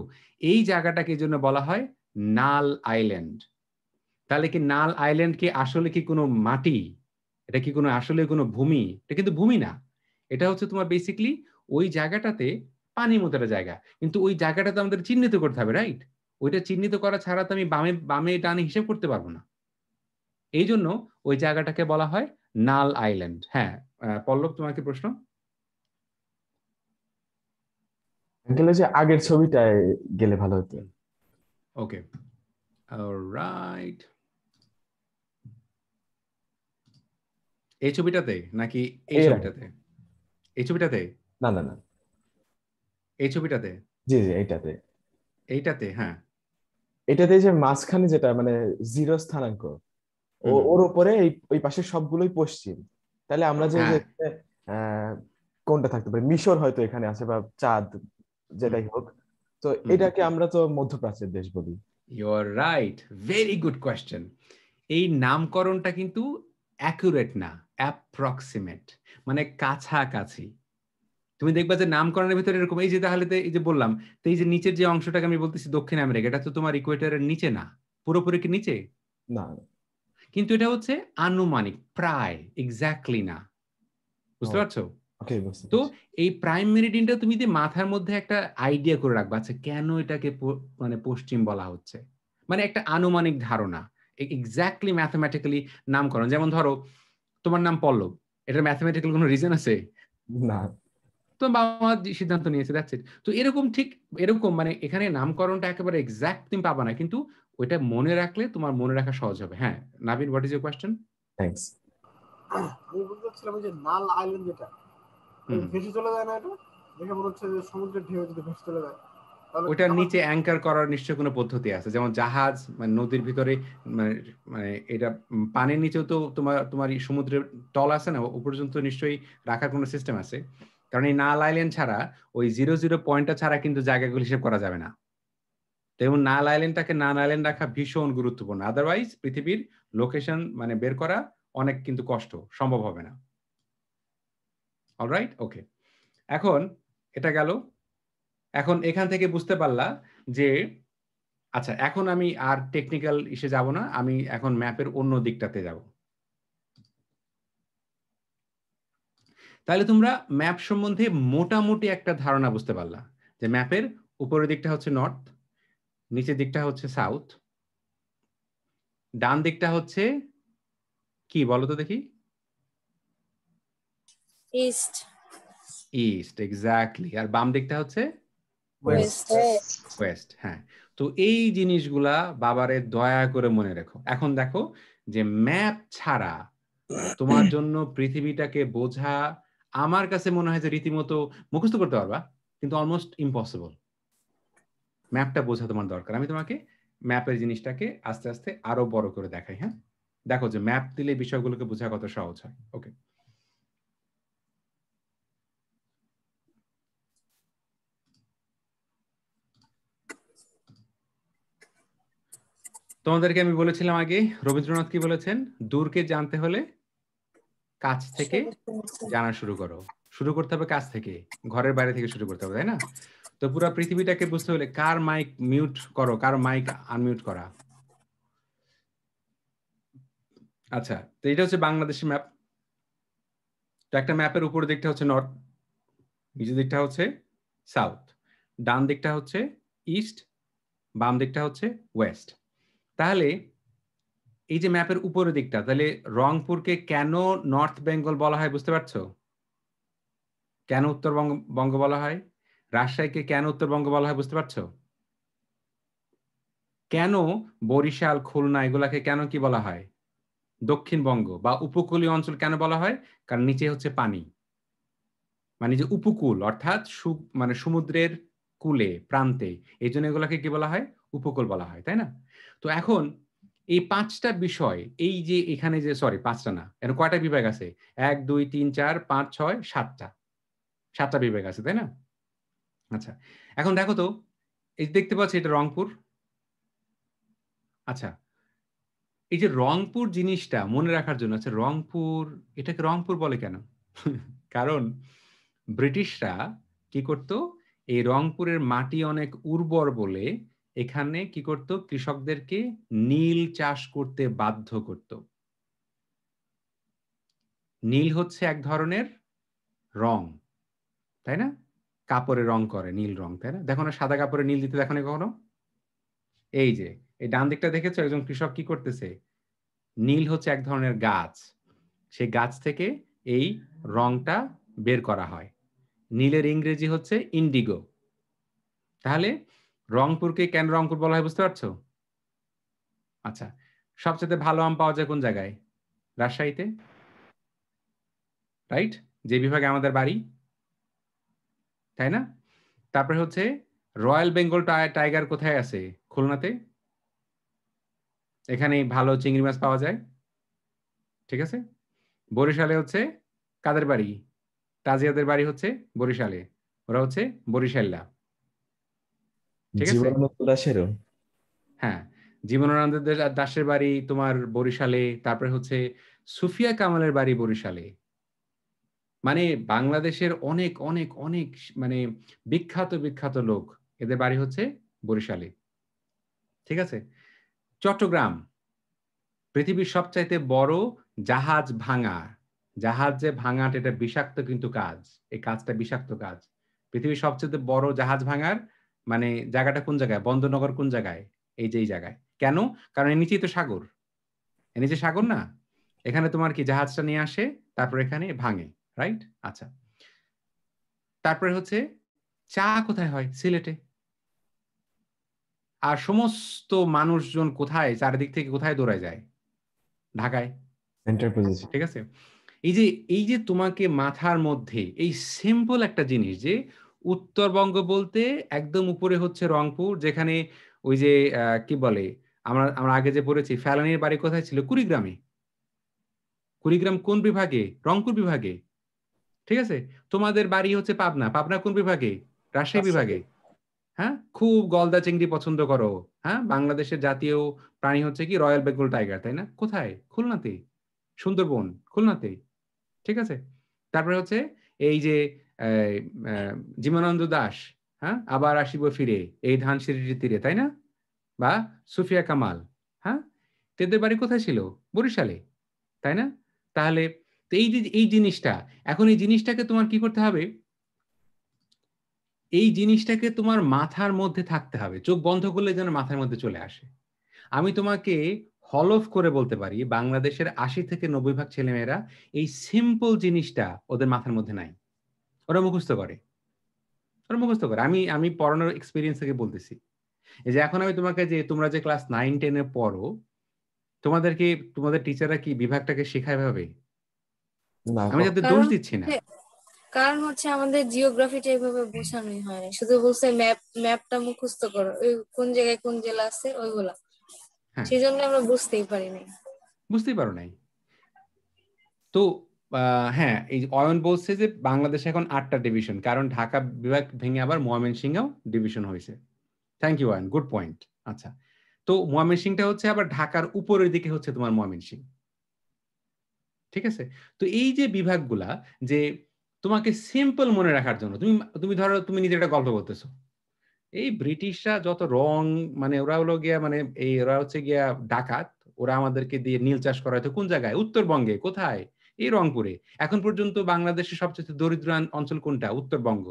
এই জায়গাটাকে জন্য বলা হয় নাল আইল্যান্ড তাহলে কি নাল আইল্যান্ড কি আসলে কি কোনো মাটি এটা কি কোনো আসলে কোনো ভূমি এটা কিন্তু ভূমি না এটা হচ্ছে তোমার বেসিকলি ওই জায়গাটাতে পানি মতো একটা জায়গা কিন্তু ওই জায়গাটা তো আমাদের চিহ্নিত করতে হবে রাইট ওইটা চিহ্নিত করা ছাড়া তো আমি বামে বামে টানে হিসেব করতে পারবো না এই জন্য ওই জায়গাটাকে বলা হয় নাল আইল্যান্ড হ্যাঁ পল্লব তোমার কি প্রশ্ন যে আগের ছবিটায় গেলে ভালো হতো ওকে রাইট এই ছবিটাতে নাকি এই ছবিটাতে এই ছবিটাতে না না না এই ছবিটাতে জি জি এইটাতে এইটাতে হ্যাঁ এটাতে যে মাঝখানে যেটা মানে জিরো স্থানাঙ্ক ওর উপরে ওই পাশে সবগুলোই পশ্চিম তাহলে আমরা যে হ্যাঁ। কোনটা থাকতে পারি মিশর হয়তো এখানে আছে বা চাঁদ যেটাই হোক তো এটাকে আমরা তো মধ্যপ্রাচ্যের দেশ বলি you're right very good question এই নামকরণটা কিন্তু অ্যাকুরেট না অ্যাপ্রক্সিমেট মানে কাছাকাছি তুমি দেখবা যে নামকরণের ভিতরে এরকম এই যে তাহলে এই যে বললাম তো এই যে নিচের যে অংশটাকে আমি বলতেছি দক্ষিণ আমেরিকা এটা তো তোমার ইকুয়েটারের নিচে না পুরোপুরি কি নিচে না কিন্তু এটা হচ্ছে আনুমানিক প্রায় এক্স্যাক্টলি না বুঝতে পারছো তো এই প্রাইম মেরিডিনটা তুমি যে মাথার মধ্যে একটা আইডিয়া করে রাখবা আচ্ছা কেন এটাকে মানে পশ্চিম বলা হচ্ছে মানে একটা আনুমানিক ধারণা এক্স্যাক্টলি ম্যাথমেটিক্যালি নামকরণ যেমন ধরো তোমার নাম পল্লব এটা ম্যাথমেটিক্যাল কোনো রিজন আছে না তো বাবা মা সিদ্ধান্ত নিয়েছে দেখছে তো এরকম ঠিক এরকম মানে এখানে নামকরণটা একেবারে এক্স্যাক্ট তুমি পাবা না কিন্তু ওইটা মনে রাখলে তোমার মনে রাখা সহজ হবে হ্যাঁ Nabin what is your question thanks আমি বলতে যে নাল আইল্যান্ড যেটা ভেসে চলে যায় না এটা দেখে মনে হচ্ছে যে সমুদ্রের ঢেউ যদি ভেসে চলে যায় ওটার নিচে অ্যাঙ্কার করার নিশ্চয় কোনো পদ্ধতি আছে যেমন জাহাজ মানে নদীর ভিতরে মানে মানে এটা পানির নিচেও তো তোমার তোমার সমুদ্রের তল আছে না ও পর্যন্ত নিশ্চয়ই রাখার কোনো সিস্টেম আছে কারণ এই নাল আইল্যান্ড ছাড়া ওই জিরো জিরো পয়েন্টটা ছাড়া কিন্তু জায়গাগুলো হিসেব করা যাবে না তেমন নাল আইল্যান্ডটাকে নাল আইল্যান্ড রাখা ভীষণ গুরুত্বপূর্ণ আদারওয়াইজ পৃথিবীর লোকেশন মানে বের করা অনেক কিন্তু কষ্ট সম্ভব হবে না অলরাইট ওকে এখন এটা গেল এখন এখান থেকে বুঝতে পারলা যে আচ্ছা এখন আমি আর টেকনিক্যাল ইসে যাব না আমি এখন ম্যাপের অন্য দিকটাতে যাবো তাহলে তোমরা ম্যাপ সম্বন্ধে মোটামুটি একটা ধারণা বুঝতে পারলা যে ম্যাপের উপরের দিকটা হচ্ছে নর্থ নিচের দিকটা হচ্ছে সাউথ ডান দিকটা হচ্ছে কি বলো তো দেখি ইস্ট ইস্ট এক্স্যাক্টলি আর বাম দিকটা হচ্ছে ওয়েস্ট হ্যাঁ তো এই জিনিসগুলা বাবারে দয়া করে মনে রেখো এখন দেখো যে ম্যাপ ছাড়া তোমার জন্য পৃথিবীটাকে বোঝা আমার কাছে মনে হয় যে রীতিমতো মুখস্থ করতে পারবা কিন্তু অলমোস্ট ইম্পসিবল ম্যাপটা বোঝা তোমার দরকার আমি তোমাকে ম্যাপের জিনিসটাকে আস্তে আস্তে আরো বড় করে দেখাই হ্যাঁ দেখো যে ম্যাপ দিলে বিষয়গুলোকে বোঝা কত সহজ হয় ওকে তোমাদেরকে আমি বলেছিলাম আগে রবীন্দ্রনাথ কি বলেছেন দূরকে জানতে হলে কাজ থেকে জানা শুরু করো শুরু করতে হবে কাজ থেকে ঘরের বাইরে থেকে শুরু করতে হবে তাই না তো পুরো পৃথিবীটাকে বুঝতে হলে কার মাইক মিউট করো কার মাইক আনমিউট করা আচ্ছা তো এটা হচ্ছে বাংলাদেশের ম্যাপ তো একটা ম্যাপের উপর দিকটা হচ্ছে নর্থ নিচের দিকটা হচ্ছে সাউথ ডান দিকটা হচ্ছে ইস্ট বাম দিকটা হচ্ছে ওয়েস্ট তাহলে এই যে ম্যাপের উপরের দিকটা তাহলে রংপুরকে কেন নর্থ বেঙ্গল বলা হয় বুঝতে পারছো কেন উত্তরবঙ্গ বঙ্গ বলা হয় রাজশাহীকে কেন উত্তরবঙ্গ বলা হয় বুঝতে পারছো কেন বরিশাল খুলনা এগুলাকে কেন কি বলা হয় দক্ষিণবঙ্গ বা উপকূলীয় অঞ্চল কেন বলা হয় কারণ নিচে হচ্ছে পানি মানে যে উপকূল অর্থাৎ মানে সমুদ্রের কুলে প্রান্তে এই জন্য এগুলাকে কি বলা হয় উপকূল বলা হয় তাই না তো এখন এই পাঁচটা বিষয় এই যে এখানে যে সরি পাঁচটা না এর কয়টা বিভাগ আছে এক দুই তিন চার পাঁচ ছয় সাতটা সাতটা বিভাগ আছে তাই না আচ্ছা এখন দেখো তো এই দেখতে পাচ্ছি এটা রংপুর আচ্ছা এই যে রংপুর জিনিসটা মনে রাখার জন্য আচ্ছা রংপুর এটাকে রংপুর বলে কেন কারণ ব্রিটিশরা কি করত এই রংপুরের মাটি অনেক উর্বর বলে এখানে কি করত কৃষকদেরকে নীল চাষ করতে বাধ্য করত নীল হচ্ছে এক ধরনের রং তাই না কাপড়ে রং করে নীল রং তাই না দেখো না সাদা কাপড়ে নীল দিতে দেখো না কখনো এই যে এই ডান দিকটা দেখেছো একজন কৃষক কি করতেছে নীল হচ্ছে এক ধরনের গাছ সেই গাছ থেকে এই রংটা বের করা হয় নীলের ইংরেজি হচ্ছে ইন্ডিগো তাহলে রংপুরকে কেন রংপুর বলা হয় বুঝতে পারছো আচ্ছা সবচেয়ে ভালো আম পাওয়া যায় কোন জায়গায় রাজশাহীতে রাইট যে বিভাগে আমাদের বাড়ি তাই না তারপরে হচ্ছে রয়্যাল বেঙ্গল টাইগার কোথায় আছে খুলনাতে এখানে ভালো চিংড়ি মাছ পাওয়া যায় ঠিক আছে বরিশালে হচ্ছে কাদের বাড়ি তাজিয়াদের বাড়ি হচ্ছে বরিশালে ওরা হচ্ছে বরিশাল্লা দাসেরও হ্যাঁ জীবনানন্দ দাসের বাড়ি তোমার বরিশালে তারপরে হচ্ছে সুফিয়া কামালের বাড়ি বরিশালে মানে বাংলাদেশের অনেক অনেক অনেক মানে বিখ্যাত বিখ্যাত লোক এদের বাড়ি হচ্ছে বরিশালে ঠিক আছে চট্টগ্রাম পৃথিবীর সবচাইতে বড় জাহাজ ভাঙা জাহাজ যে ভাঙাটা এটা বিষাক্ত কিন্তু কাজ এই কাজটা বিষাক্ত কাজ পৃথিবীর সবচেয়ে বড় জাহাজ ভাঙার মানে জায়গাটা কোন জায়গায় বন্দনগর কোন জায়গায় এই যে এই জায়গায় কেন কারণ এর নিচেই তো সাগর এর নিচে সাগর না এখানে তোমার কি জাহাজটা নিয়ে আসে তারপর এখানে ভাঙে রাইট আচ্ছা তারপরে হচ্ছে চা কোথায় হয় সিলেটে আর সমস্ত মানুষজন কোথায় চারিদিক থেকে কোথায় দৌড়ায় যায় ঢাকায় ঠিক আছে এই যে এই যে তোমাকে মাথার মধ্যে এই সিম্পল একটা জিনিস যে উত্তরবঙ্গ বলতে একদম উপরে হচ্ছে রংপুর যেখানে ওই যে কি বলে আমরা আমরা আগে যে পড়েছি ফেলানির বাড়ি কোথায় ছিল কুড়িগ্রামে কুড়িগ্রাম কোন বিভাগে রংপুর বিভাগে ঠিক আছে তোমাদের বাড়ি হচ্ছে পাবনা পাবনা কোন বিভাগে রাজশাহী বিভাগে হ্যাঁ খুব গলদা চিংড়ি পছন্দ করো হ্যাঁ বাংলাদেশের জাতীয় প্রাণী হচ্ছে কি রয়্যাল বেঙ্গল টাইগার তাই না কোথায় খুলনাতে সুন্দরবন খুলনাতে ঠিক আছে তারপরে হচ্ছে এই যে জীবনানন্দ দাস হ্যাঁ আবার আসিব ফিরে এই ধান সিরিজের তীরে তাই না বা সুফিয়া কামাল হ্যাঁ তেদের বাড়ি কোথায় ছিল বরিশালে তাই না তাহলে এই যে এই জিনিসটা এখন এই জিনিসটাকে তোমার কি করতে হবে এই জিনিসটাকে তোমার মাথার মধ্যে থাকতে হবে চোখ বন্ধ করলে যেন মাথার মধ্যে চলে আসে আমি তোমাকে হলফ করে বলতে পারি বাংলাদেশের আশি থেকে নব্বই ভাগ ছেলেমেয়েরা এই সিম্পল জিনিসটা ওদের মাথার মধ্যে নাই ওরা মুখস্থ করে ওরা মুখস্ত করে আমি আমি পড়ানোর এক্সপিরিয়েন্স থেকে বলতেছি যে এখন আমি তোমাকে যে তোমরা যে ক্লাস নাইন টেনে পড়ো তোমাদেরকে তোমাদের টিচাররা কি বিভাগটাকে শেখায় ভাবে আমি যাতে দোষ দিচ্ছি না হ্যাঁ, কারণ হচ্ছে আমাদের জিওগ্রাফিটা এইভাবে বোঝানোই হয় শুধু বলছে ম্যাপ ম্যাপটা মুখস্থ করো ওই কোন জায়গায় কোন জেলা আছে ওইগুলা হ্যাঁ। সেই জন্য আমরা বুঝতেই পারি নাই বুঝতেই পারো নাই তো হ্যাঁ এই অয়ন বলছে যে বাংলাদেশে এখন আটটা ডিভিশন কারণ ঢাকা বিভাগ ভেঙে আবার ময়মনসিংহেও ডিভিশন হয়েছে thank you Ayon good point আচ্ছা তো সিংটা হচ্ছে আবার ঢাকার উপরের দিকে হচ্ছে তোমার ময়মনসিং ঠিক আছে তো এই যে বিভাগগুলা যে তোমাকে সিম্পল মনে রাখার জন্য তুমি তুমি ধরো তুমি নিজে একটা গল্প করতেছো এই ব্রিটিশরা যত রং মানে ওরা হলো গিয়া মানে এই ওরা হচ্ছে গিয়া ডাকাত ওরা আমাদেরকে দিয়ে নীল চাষ করা হয়তো কোন জায়গায় উত্তরবঙ্গে কোথায় এই রংপুরে এখন পর্যন্ত বাংলাদেশের সবচেয়ে দরিদ্র অঞ্চল কোনটা উত্তরবঙ্গ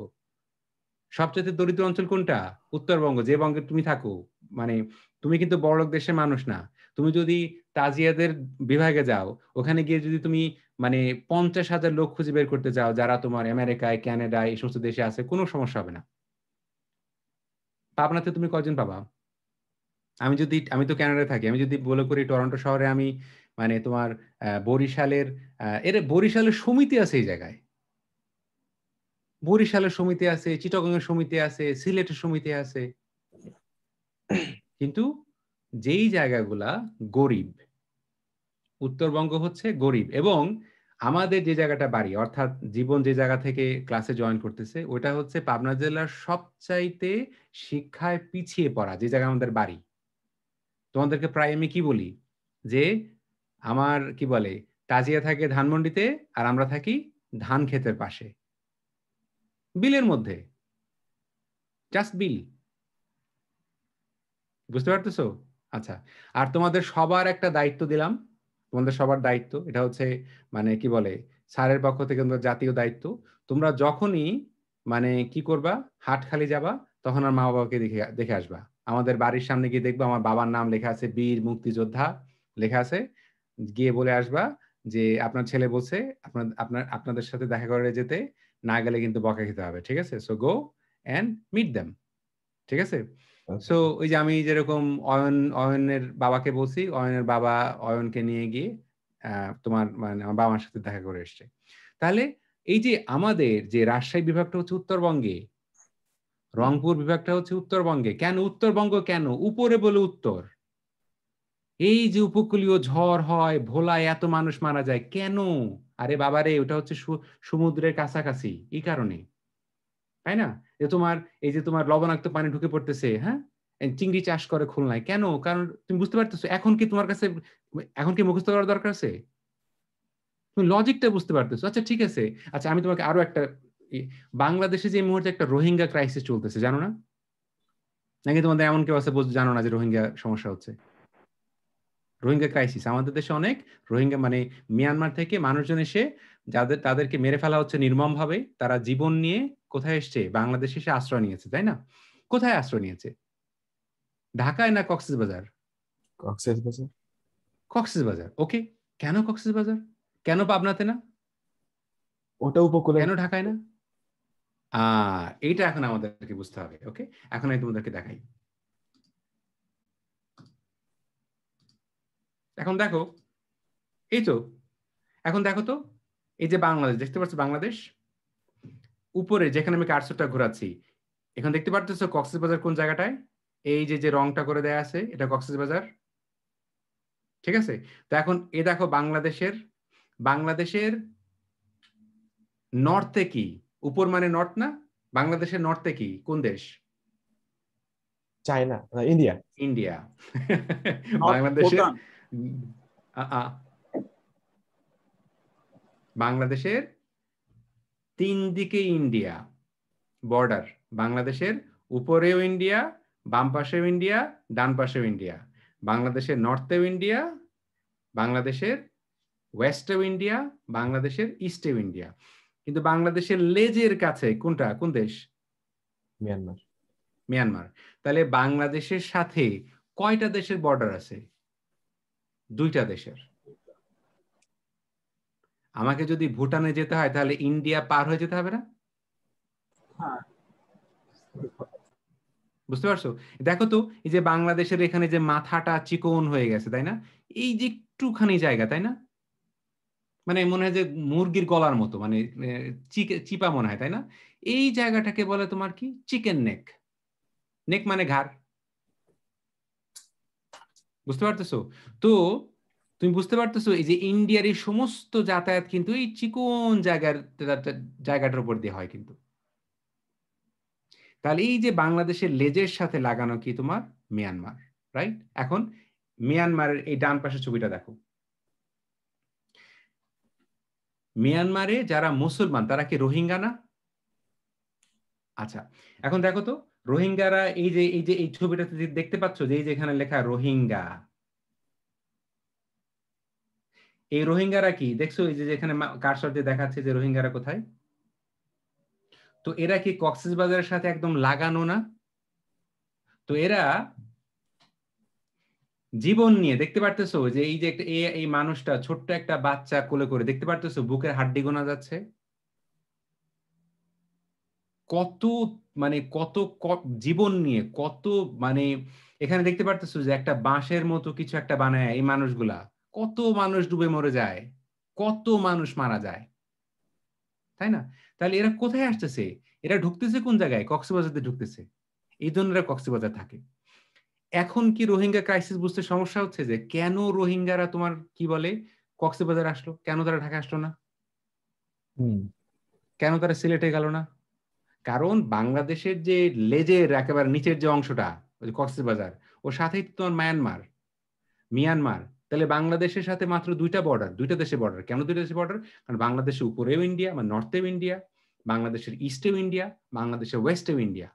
সবচেয়ে দরিদ্র অঞ্চল কোনটা উত্তরবঙ্গ যে বঙ্গে তুমি থাকো মানে তুমি কিন্তু বড়লোক দেশের মানুষ না তুমি যদি তাজিয়াদের বিভাগে যাও ওখানে গিয়ে যদি তুমি মানে পঞ্চাশ হাজার লোক খুঁজে বের করতে যাও যারা তোমার আমেরিকায় ক্যানাডায় এই সমস্ত দেশে আছে কোনো সমস্যা হবে না পাবনাতে তুমি কয়জন পাবা আমি যদি আমি তো ক্যানাডায় থাকি আমি যদি বলে করি টরন্টো শহরে আমি মানে তোমার বরিশালের এর বরিশালের সমিতি আছে এই জায়গায় বরিশালের সমিতি আছে চিটাগংয়ের সমিতি আছে সিলেটের সমিতি আছে কিন্তু যেই জায়গাগুলা গরিব উত্তরবঙ্গ হচ্ছে গরিব এবং আমাদের যে জায়গাটা বাড়ি অর্থাৎ জীবন যে জায়গা থেকে ক্লাসে জয়েন করতেছে ওটা হচ্ছে পাবনা জেলার সবচাইতে শিক্ষায় পিছিয়ে পড়া যে জায়গা আমাদের বাড়ি তোমাদেরকে প্রায় আমি কি বলি যে আমার কি বলে তাজিয়া থাকে ধানমন্ডিতে আর আমরা থাকি ধান ক্ষেতের পাশে বিলের মধ্যে জাস্ট বিল বুঝতে পারতেছো আচ্ছা আর তোমাদের সবার একটা দায়িত্ব দিলাম তোমাদের সবার দায়িত্ব এটা হচ্ছে মানে কি বলে স্যারের পক্ষ থেকে জাতীয় দায়িত্ব তোমরা যখনই মানে কি করবা হাটখালি যাবা তখন আর মা বাবাকে দেখে দেখে আসবা আমাদের বাড়ির সামনে গিয়ে দেখবো আমার বাবার নাম লেখা আছে বীর মুক্তিযোদ্ধা লেখা আছে গিয়ে বলে আসবা যে আপনার ছেলে বলছে আপনার আপনার আপনাদের সাথে দেখা করে যেতে না গেলে কিন্তু বকা খেতে হবে ঠিক আছে so go and meet them ঠিক আছে সো আচ্ছা। ওই যে আমি যেরকম অয়ন অয়নের বাবাকে বলছি অয়নের বাবা অয়নকে নিয়ে গিয়ে তোমার মানে আমার বাবার সাথে দেখা করে এসছে তাহলে এই যে আমাদের যে রাজশাহী বিভাগটা হচ্ছে উত্তরবঙ্গে রংপুর বিভাগটা হচ্ছে উত্তরবঙ্গে কেন উত্তরবঙ্গ কেন উপরে বলে উত্তর এই যে উপকূলীয় ঝড় হয় ভোলায় এত মানুষ মারা যায় কেন আরে বাবা রে ওটা হচ্ছে সমুদ্রের কাছাকাছি এই কারণে তাই না যে তোমার এই যে তোমার লবণাক্ত পানি ঢুকে পড়তেছে হ্যাঁ চিংড়ি চাষ করে খুলনায় কেন কারণ তুমি বুঝতে পারতেছো এখন কি তোমার কাছে এখন কি মুখস্থ করার দরকার আছে তুমি লজিকটা বুঝতে পারতেছো আচ্ছা ঠিক আছে আচ্ছা আমি তোমাকে আরো একটা বাংলাদেশে যে মুহূর্তে একটা রোহিঙ্গা ক্রাইসিস চলতেছে জানো না নাকি তোমাদের এমন কেউ আছে জানো না যে রোহিঙ্গা সমস্যা হচ্ছে রোহিঙ্গা ক্রাইসিস আমাদের দেশে অনেক রোহিঙ্গা মানে মিয়ানমার থেকে মানুষজন এসে যাদের তাদেরকে মেরে ফেলা হচ্ছে নির্মমভাবে তারা জীবন নিয়ে কোথায় এসছে বাংলাদেশে এসে আশ্রয় নিয়েছে তাই না কোথায় আশ্রয় নিয়েছে ঢাকায় না কক্সেস বাজার কক্সেস বাজার কক্সেস বাজার ওকে কেন কক্সেস বাজার কেন পাবনাতে না ওটা উপকূলে কেন ঢাকায় না আহ এইটা এখন আমাদেরকে বুঝতে হবে ওকে এখন আমি তোমাদেরকে দেখাই এখন দেখো এই তো এখন দেখো তো এই যে বাংলাদেশ দেখতে পাচ্ছ বাংলাদেশ উপরে যেখানে আমি কারসরটা ঘোরাচ্ছি এখন দেখতে পারতেছো কক্সবাজার কোন জায়গাটায় এই যে যে রংটা করে দেয়া আছে এটা কক্সবাজার ঠিক আছে তো এখন এ দেখো বাংলাদেশের বাংলাদেশের নর্থে কি উপর মানে নর্থ না বাংলাদেশের নর্থে কি কোন দেশ চায়না ইন্ডিয়া ইন্ডিয়া বাংলাদেশের বাংলাদেশের তিন দিকে ইন্ডিয়া বর্ডার বাংলাদেশের উপরেও ইন্ডিয়া বাম পাশেও ইন্ডিয়া ডান পাশেও ইন্ডিয়া বাংলাদেশের নর্থেও ইন্ডিয়া বাংলাদেশের ওয়েস্টেও ইন্ডিয়া বাংলাদেশের ইস্টেও ইন্ডিয়া কিন্তু বাংলাদেশের লেজের কাছে কোনটা কোন দেশ মিয়ানমার মিয়ানমার তাহলে বাংলাদেশের সাথে কয়টা দেশের বর্ডার আছে দুইটা দেশের আমাকে যদি ভুটানে যেতে হয় তাহলে ইন্ডিয়া পার হয়ে যেতে হবে না হ্যাঁ। বুঝতে পারছো দেখো তো এই যে বাংলাদেশের এখানে যে মাথাটা চিকন হয়ে গেছে তাই না এই যে একটুখানি জায়গা তাই না মানে মনে হয় যে মুরগির গলার মতো মানে চিপা মনে হয় তাই না এই জায়গাটাকে বলে তোমার কি চিকেন নেক নেক মানে ঘাড় বুঝতে পারতেছো তো তুমি বুঝতে পারতেছো এই যে ইন্ডিয়ার এই সমস্ত যাতায়াত কিন্তু এই চিকন জায়গার জায়গাটার উপর দিয়ে হয় কিন্তু তাহলে এই যে বাংলাদেশের লেজের সাথে লাগানো কি তোমার মিয়ানমার রাইট এখন মিয়ানমারের এই ডান পাশের ছবিটা দেখো মিয়ানমারে যারা মুসলমান তারা কি রোহিঙ্গা না আচ্ছা এখন দেখো তো রোহিঙ্গারা এই যে এই যে এই ছবিটাতে দেখতে পাচ্ছ যে এই এখানে লেখা রোহিঙ্গা এই রোহিঙ্গারা কি দেখছো এই যে যেখানে কারসর যে দেখাচ্ছে যে রোহিঙ্গারা কোথায় তো এরা কি কক্সেস বাজারের সাথে একদম লাগানো না তো এরা জীবন নিয়ে দেখতে পারতেছো যে এই যে একটা এই মানুষটা ছোট্ট একটা বাচ্চা কোলে করে দেখতে পারতেছো বুকের হাড্ডি গোনা যাচ্ছে কত মানে কত জীবন নিয়ে কত মানে এখানে দেখতে পারতেছো যে একটা বাঁশের মতো কিছু একটা বানায় এই মানুষগুলা কত মানুষ ডুবে মরে যায় কত মানুষ মারা যায় তাই না তাহলে এরা কোথায় আসতেছে এরা ঢুকতেছে কোন জায়গায় কক্সবাজারতে ঢুকতেছে এই জন্য এরা কক্সবাজার থাকে এখন কি রোহিঙ্গা ক্রাইসিস বুঝতে সমস্যা হচ্ছে যে কেন রোহিঙ্গারা তোমার কি বলে কক্সবাজার আসলো কেন তারা ঢাকা আসলো না কেন তারা সিলেটে গেল না কারণ বাংলাদেশের যে লেজের একেবারে নিচের যে অংশটা ওই কক্সবাজার ওর সাথেই তো তোমার মায়ানমার মিয়ানমার তাহলে বাংলাদেশের সাথে মাত্র দুইটা বর্ডার দুইটা দেশে বর্ডার কেন দুইটা দেশে বর্ডার কারণ বাংলাদেশের উপরেও ইন্ডিয়া বা নর্থেও ইন্ডিয়া বাংলাদেশের ইস্টেও ইন্ডিয়া বাংলাদেশের ওয়েস্টেও ইন্ডিয়া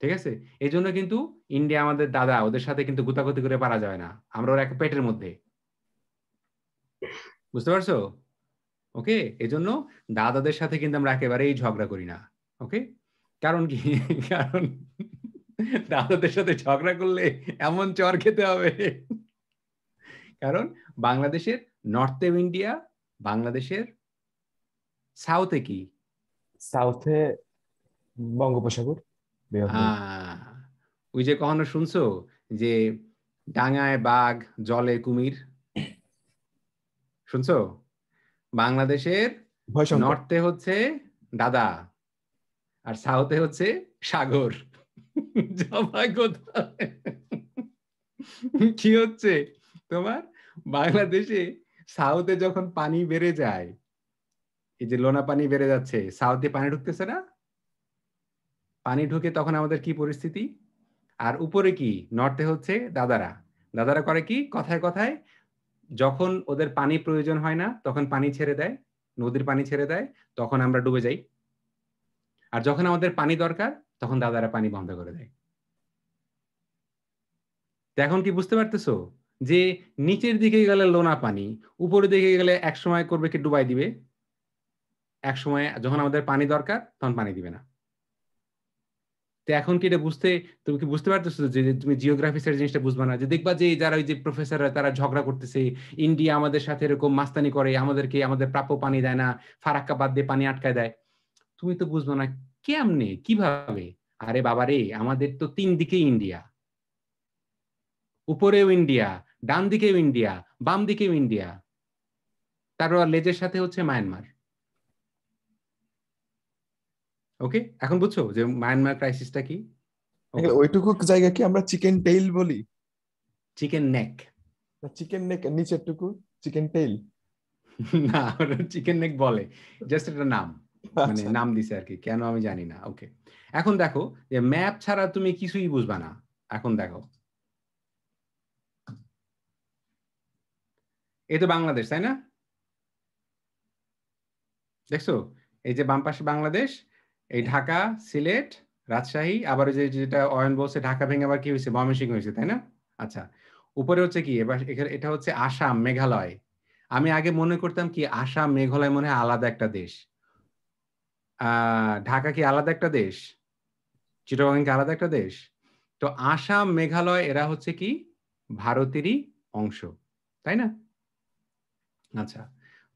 ঠিক আছে এই জন্য কিন্তু ইন্ডিয়া আমাদের দাদা ওদের সাথে কিন্তু গুতাগুতি করে পারা যায় না আমরা ওরা এক পেটের মধ্যে বুঝতে পারছো ওকে এজন্য দাদাদের সাথে কিন্তু আমরা একেবারেই ঝগড়া করি না ওকে কারণ কি কারণ দাদাদের সাথে ঝগড়া করলে এমন চর খেতে হবে কারণ বাংলাদেশের নর্থ অফ ইন্ডিয়া বাংলাদেশের সাউথে কি সাউথে বঙ্গোপসাগর ওই যে কখনো শুনছো যে ডাঙায় বাঘ জলে কুমির শুনছো বাংলাদেশের নর্থে হচ্ছে দাদা আর সাউথে হচ্ছে সাগর জমা কোথায় কি হচ্ছে তোমার বাংলাদেশে সাউথে যখন পানি বেড়ে যায় এই যে লোনা পানি বেড়ে যাচ্ছে সাউথে পানি ঢুকতেছে না পানি ঢুকে তখন আমাদের কি পরিস্থিতি আর উপরে কি নর্থে হচ্ছে দাদারা দাদারা করে কি কথায় কথায় যখন ওদের পানি প্রয়োজন হয় না তখন পানি ছেড়ে দেয় নদীর পানি ছেড়ে দেয় তখন আমরা ডুবে যাই আর যখন আমাদের পানি দরকার তখন দাদারা পানি বন্ধ করে দেয় এখন কি বুঝতে পারতেছো যে নিচের দিকে গেলে লোনা পানি উপরের দিকে গেলে এক সময় করবে কি ডুবাই দিবে এক সময় যখন আমাদের পানি দরকার তখন পানি দিবে না তো এখন কি এটা বুঝতে তুমি কি বুঝতে পারতেছো যে তুমি জিওগ্রাফি স্যার জিনিসটা বুঝবা না যে দেখবা যে যারা ওই যে প্রফেসররা তারা ঝগড়া করতেছে ইন্ডিয়া আমাদের সাথে এরকম মাস্তানি করে আমাদেরকে আমাদের প্রাপ্য পানি দেয় না ফারাক্কা বাদ দিয়ে পানি আটকায় দেয় তুমি তো বুঝবা না কেমনে কিভাবে আরে বাবা রে আমাদের তো তিন দিকে ইন্ডিয়া উপরেও ইন্ডিয়া ডান দিকেও ইন্ডিয়া বাম দিকেও ইন্ডিয়া তারপর লেজের সাথে হচ্ছে মায়ানমার ওকে এখন বুঝছো যে মায়ানমার ক্রাইসিসটা কি ওইটুকু জায়গা কি আমরা চিকেন টেইল বলি চিকেন নেক চিকেন নেক নিচের টুকু চিকেন টেইল না চিকেন নেক বলে জাস্ট একটা নাম আচ্ছা। মানে নাম দিছে আর কি কেন আমি জানি না ওকে এখন দেখো যে ম্যাপ ছাড়া তুমি কিছুই বুঝবা না এখন দেখো এই তো বাংলাদেশ তাই না দেখছো এই যে বাম পাশে বাংলাদেশ এই ঢাকা সিলেট রাজশাহী আবার যে যেটা অয়ন বলছে ঢাকা ভেঙে আবার কি হয়েছে ময়মনসিংহ হয়েছে তাই না আচ্ছা উপরে হচ্ছে কি এবার এখানে এটা হচ্ছে আসাম মেঘালয় আমি আগে মনে করতাম কি আসাম মেঘালয় মনে হয় আলাদা একটা দেশ ঢাকা কি আলাদা একটা দেশ চিটাগাং কি আলাদা একটা দেশ তো আসাম মেঘালয় এরা হচ্ছে কি ভারতেরই অংশ তাই না আচ্ছা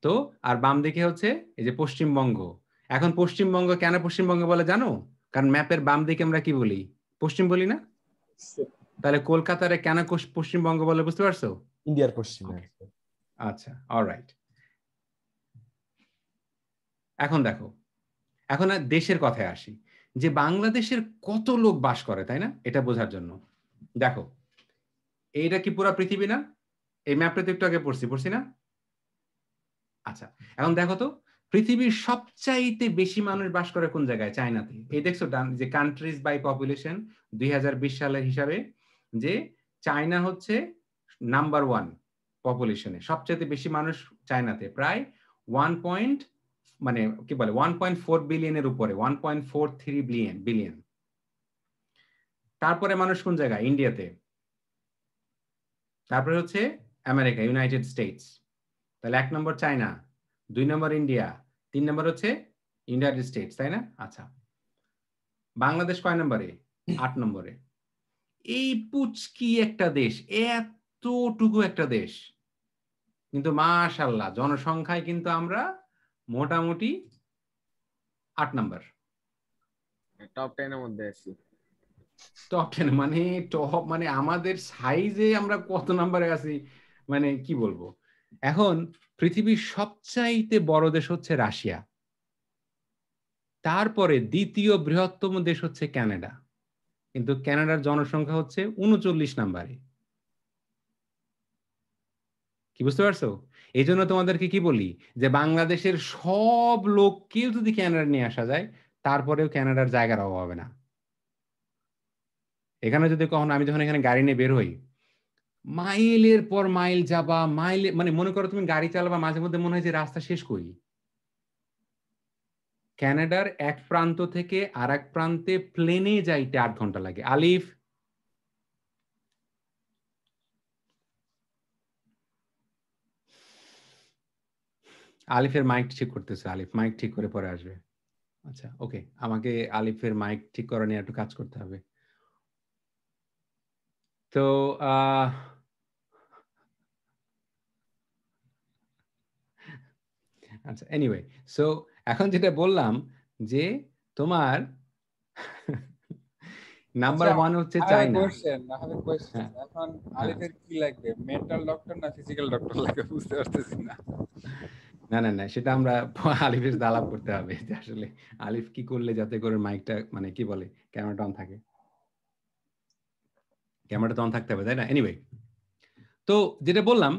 তো আর বাম দিকে হচ্ছে এই যে পশ্চিমবঙ্গ এখন পশ্চিমবঙ্গ কেন পশ্চিমবঙ্গ বলে জানো কারণ ম্যাপের বাম দিকে আমরা কি বলি পশ্চিম বলি না তাহলে কলকাতারে কেন পশ্চিমবঙ্গ বলে বুঝতে পারছো ইন্ডিয়ার পশ্চিম আচ্ছা অলরাইট এখন দেখো এখন আর দেশের কথায় আসি যে বাংলাদেশের কত লোক বাস করে তাই না এটা বোঝার জন্য দেখো এইটা কি পুরা পৃথিবী না এই ম্যাপটা তো একটু আগে পড়ছি পড়ছি না আচ্ছা এখন দেখো তো পৃথিবীর সবচাইতে বেশি মানুষ বাস করে কোন জায়গায় চায়নাতে এই দেখছো যে কান্ট্রিজ বাই পপুলেশন দুই সালের হিসাবে যে চায়না হচ্ছে নাম্বার ওয়ান পপুলেশনে সবচাইতে বেশি মানুষ চায়নাতে প্রায় ওয়ান পয়েন্ট মানে কি বলে ওয়ান পয়েন্ট ফোর বিলিয়নের উপরে one point four three billion billion তারপরে মানুষ কোন জায়গায় ইন্ডিয়াতে তারপরে হচ্ছে আমেরিকা ইউনাইটেড স্টেটস তাহলে এক নম্বর চায়না দুই নম্বর ইন্ডিয়া তিন নম্বর হচ্ছে ইউনাইটেড স্টেটস তাই না আচ্ছা বাংলাদেশ কয় নম্বরে আট নম্বরে এই পুচকি একটা দেশ এতটুকু একটা দেশ কিন্তু মাশাল্লাহ জনসংখ্যায় কিন্তু আমরা মোটামুটি আট নম্বর টপ টেনের মধ্যে আছি টপ টেন মানে টপ মানে আমাদের সাইজে আমরা কত নাম্বারে আছি মানে কি বলবো এখন পৃথিবীর সবচাইতে বড় দেশ হচ্ছে রাশিয়া তারপরে দ্বিতীয় বৃহত্তম দেশ হচ্ছে ক্যানাডা কিন্তু ক্যানাডার জনসংখ্যা হচ্ছে উনচল্লিশ নাম্বারে কি বুঝতে পারছো এই জন্য তোমাদেরকে কি বলি যে বাংলাদেশের সব লোককেও যদি ক্যানাডা নিয়ে আসা যায় তারপরেও ক্যানাডার জায়গার অভাব হবে না এখানে যদি কখনো আমি যখন এখানে গাড়ি নিয়ে বের হই মাইলের পর মাইল যাবা মাইলে মানে মনে করো তুমি গাড়ি চালাবা মাঝে মধ্যে মনে হয় যে রাস্তা শেষ করি ক্যানাডার এক প্রান্ত থেকে আর এক প্রান্তে প্লেনে যাইতে আট ঘন্টা লাগে আলিফ আলিফের মাইক ঠিক করতেছে আলিফ মাইক ঠিক করে পরে আসবে আচ্ছা ওকে আমাকে আলিফের মাইক ঠিক করা নিয়ে একটু কাজ করতে হবে তো আহ আচ্ছা এনিওয়ে সো এখন যেটা বললাম যে তোমার নাম্বার আচ্ছা, ওয়ান হচ্ছে চাইনা হ্যাঁ। এখন হ্যাঁ। আলিফের কি লাগবে মেন্টাল ডক্টর না ফিজিক্যাল ডক্টর লাগবে বুঝতে পারতেছি না না না না সেটা আমরা আলিফের দালাপ করতে হবে যে আসলে আলিফ কি করলে যাতে করে মাইকটা মানে কি বলে ক্যামেরাটা অন থাকে ক্যামেরাটা অন থাকতে হবে তাই না এনিওয়ে তো যেটা বললাম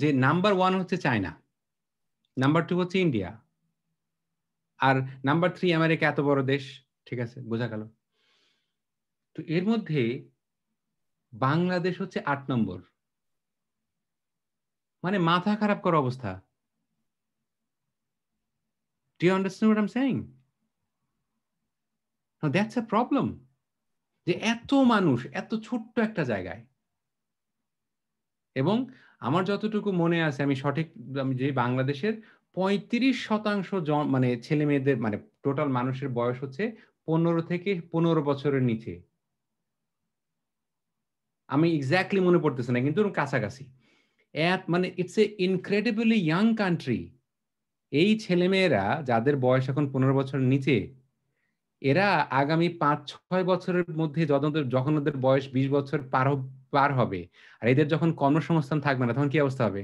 যে নাম্বার ওয়ান হচ্ছে চায়না নাম্বার টু হচ্ছে ইন্ডিয়া আর নাম্বার থ্রি আমেরিকা এত বড় দেশ ঠিক আছে বোঝা গেল তো এর মধ্যে বাংলাদেশ হচ্ছে আট নম্বর মানে মাথা খারাপ করার অবস্থা Do you understand what I'm saying? Now যে এত মানুষ এত ছোট্ট একটা জায়গায় এবং আমার যতটুকু মনে আছে আমি সঠিক আমি যে বাংলাদেশের পঁয়ত্রিশ শতাংশ মানে ছেলে মেয়েদের মানে টোটাল মানুষের বয়স হচ্ছে পনেরো থেকে পনেরো বছরের নিচে আমি এক্স্যাক্টলি মনে পড়তেছে না কিন্তু কাছাকাছি এত মানে it's a incredibly young country এই ছেলেমেয়েরা যাদের বয়স এখন পনেরো বছর নিচে এরা আগামী পাঁচ ছয় বছরের মধ্যে যখন ওদের বয়স বিশ বছর পার পার হবে আর এদের যখন কর্মসংস্থান থাকবে না তখন কি অবস্থা হবে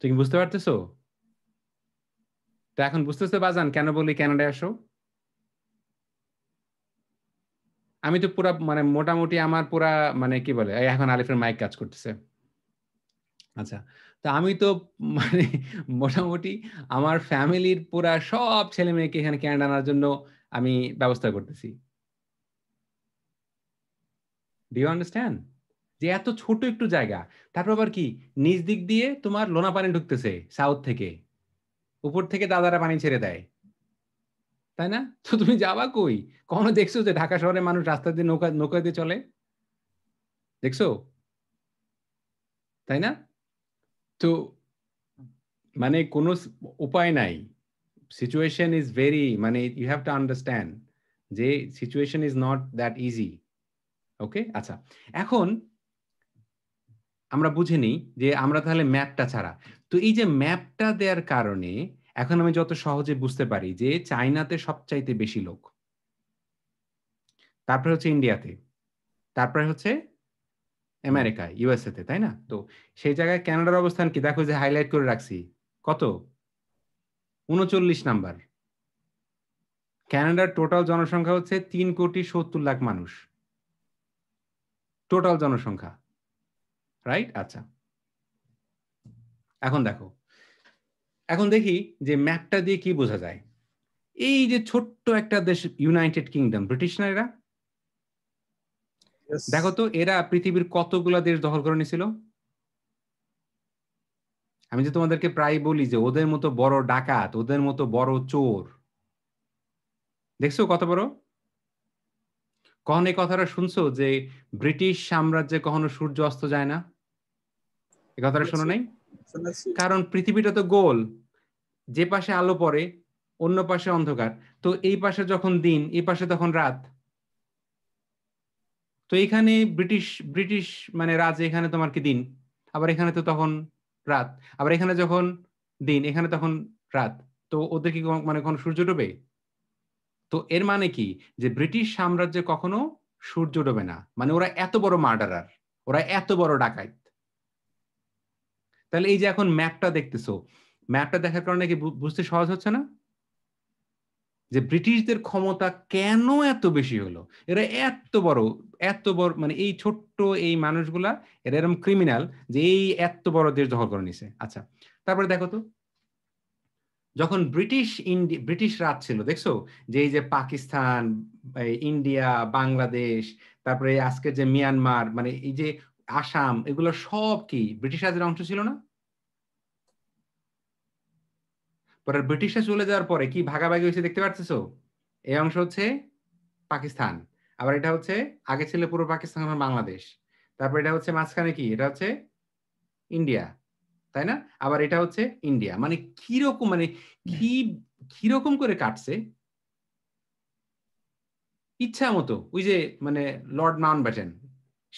তুমি বুঝতে পারতেছো তো এখন বুঝতেছো বাজান কেন বলি ক্যানাডায় আসো আমি তো পুরা মানে মোটামুটি আমার পুরা মানে কি বলে এখন আলিফের মাইক কাজ করতেছে আচ্ছা তা আমি তো মানে মোটামুটি আমার ফ্যামিলির পুরা সব ছেলে মেয়েকে এখানে ক্যানাডা আনার জন্য আমি ব্যবস্থা করতেছি ডি ইউ আন্ডারস্ট্যান্ড যে এত ছোট একটু জায়গা তারপর আবার কি নিজ দিক দিয়ে তোমার লোনা পানি ঢুকতেছে সাউথ থেকে উপর থেকে দাদারা পানি ছেড়ে দেয় তাই না তো তুমি যাবা কই কখনো দেখছো যে ঢাকা শহরে মানুষ রাস্তা দিয়ে নৌকা নৌকা দিয়ে চলে দেখছো তাই না তো মানে কোনো উপায় নাই সিচুয়েশন ইজ ভেরি মানে ইউ হ্যাভ টু আন্ডারস্ট্যান্ড যে situation is not that easy okay আচ্ছা এখন আমরা বুঝে নিই যে আমরা তাহলে ম্যাপটা ছাড়া তো এই যে ম্যাপটা দেওয়ার কারণে এখন আমি যত সহজে বুঝতে পারি যে চায়নাতে সবচাইতে বেশি লোক তারপরে হচ্ছে ইন্ডিয়াতে তারপরে হচ্ছে আমেরিকা ইউএসএতে তাই না তো সেই জায়গায় ক্যানাডার অবস্থান কি দেখো যে হাইলাইট করে রাখছি কত উনচল্লিশ নাম্বার ক্যানাডার টোটাল জনসংখ্যা হচ্ছে তিন কোটি সত্তর লাখ মানুষ টোটাল জনসংখ্যা রাইট আচ্ছা এখন দেখো এখন দেখি যে ম্যাপটা দিয়ে কি বোঝা যায় এই যে ছোট্ট একটা দেশ ইউনাইটেড কিংডম ব্রিটিশ না এরা দেখো তো এরা পৃথিবীর কতগুলা দেশ দখল করে নিয়েছিল আমি যে তোমাদেরকে প্রায় বলি যে ওদের মতো বড় ডাকাত ওদের মতো বড় চোর দেখছো কত বড় কখন এই কথাটা শুনছো যে ব্রিটিশ সাম্রাজ্যে কখনো সূর্য অস্ত যায় না এই কথাটা শোনো নাই কারণ পৃথিবীটা তো গোল যে পাশে আলো পড়ে অন্য পাশে অন্ধকার তো এই পাশে যখন দিন এই পাশে তখন রাত তো এখানে ব্রিটিশ ব্রিটিশ মানে রাজ এখানে তোমার কি দিন আবার এখানে তো তখন রাত আবার এখানে যখন দিন এখানে তখন রাত তো ওদের কি মানে কোন সূর্য ডোবে তো এর মানে কি যে ব্রিটিশ সাম্রাজ্যে কখনো সূর্য ডোবে না মানে ওরা এত বড় মার্ডারার ওরা এত বড় ডাকাইত তাহলে এই যে এখন ম্যাপটা দেখতেছো ম্যাপটা দেখার কারণে কি বুঝতে সহজ হচ্ছে না যে ব্রিটিশদের ক্ষমতা কেন এত বেশি হলো এরা এত বড় এত বড় মানে এই ছোট্ট এই মানুষগুলা এরা এরকম ক্রিমিনাল যে এই এত বড় দেশ দখল করে নিছে আচ্ছা তারপরে দেখো তো যখন ব্রিটিশ ইন্ডি ব্রিটিশ রাজ ছিল দেখছো যে এই যে পাকিস্তান ইন্ডিয়া বাংলাদেশ তারপরে আজকে যে মিয়ানমার মানে এই যে আসাম এগুলো সব কি ব্রিটিশ রাজের অংশ ছিল না পরে ব্রিটিশরা চলে যাওয়ার পরে কি ভাগাভাগি হয়েছে দেখতে পাচ্ছিস এই অংশ হচ্ছে পাকিস্তান আবার এটা হচ্ছে আগে ছিল পুরো পাকিস্তান বাংলাদেশ তারপর এটা হচ্ছে মাঝখানে কি এটা হচ্ছে ইন্ডিয়া তাই না আবার এটা হচ্ছে ইন্ডিয়া মানে কিরকম মানে হ্যাঁ। কি কিরকম করে কাটছে ইচ্ছা মতো ওই যে মানে লর্ড মাউন্ট ব্যাটেন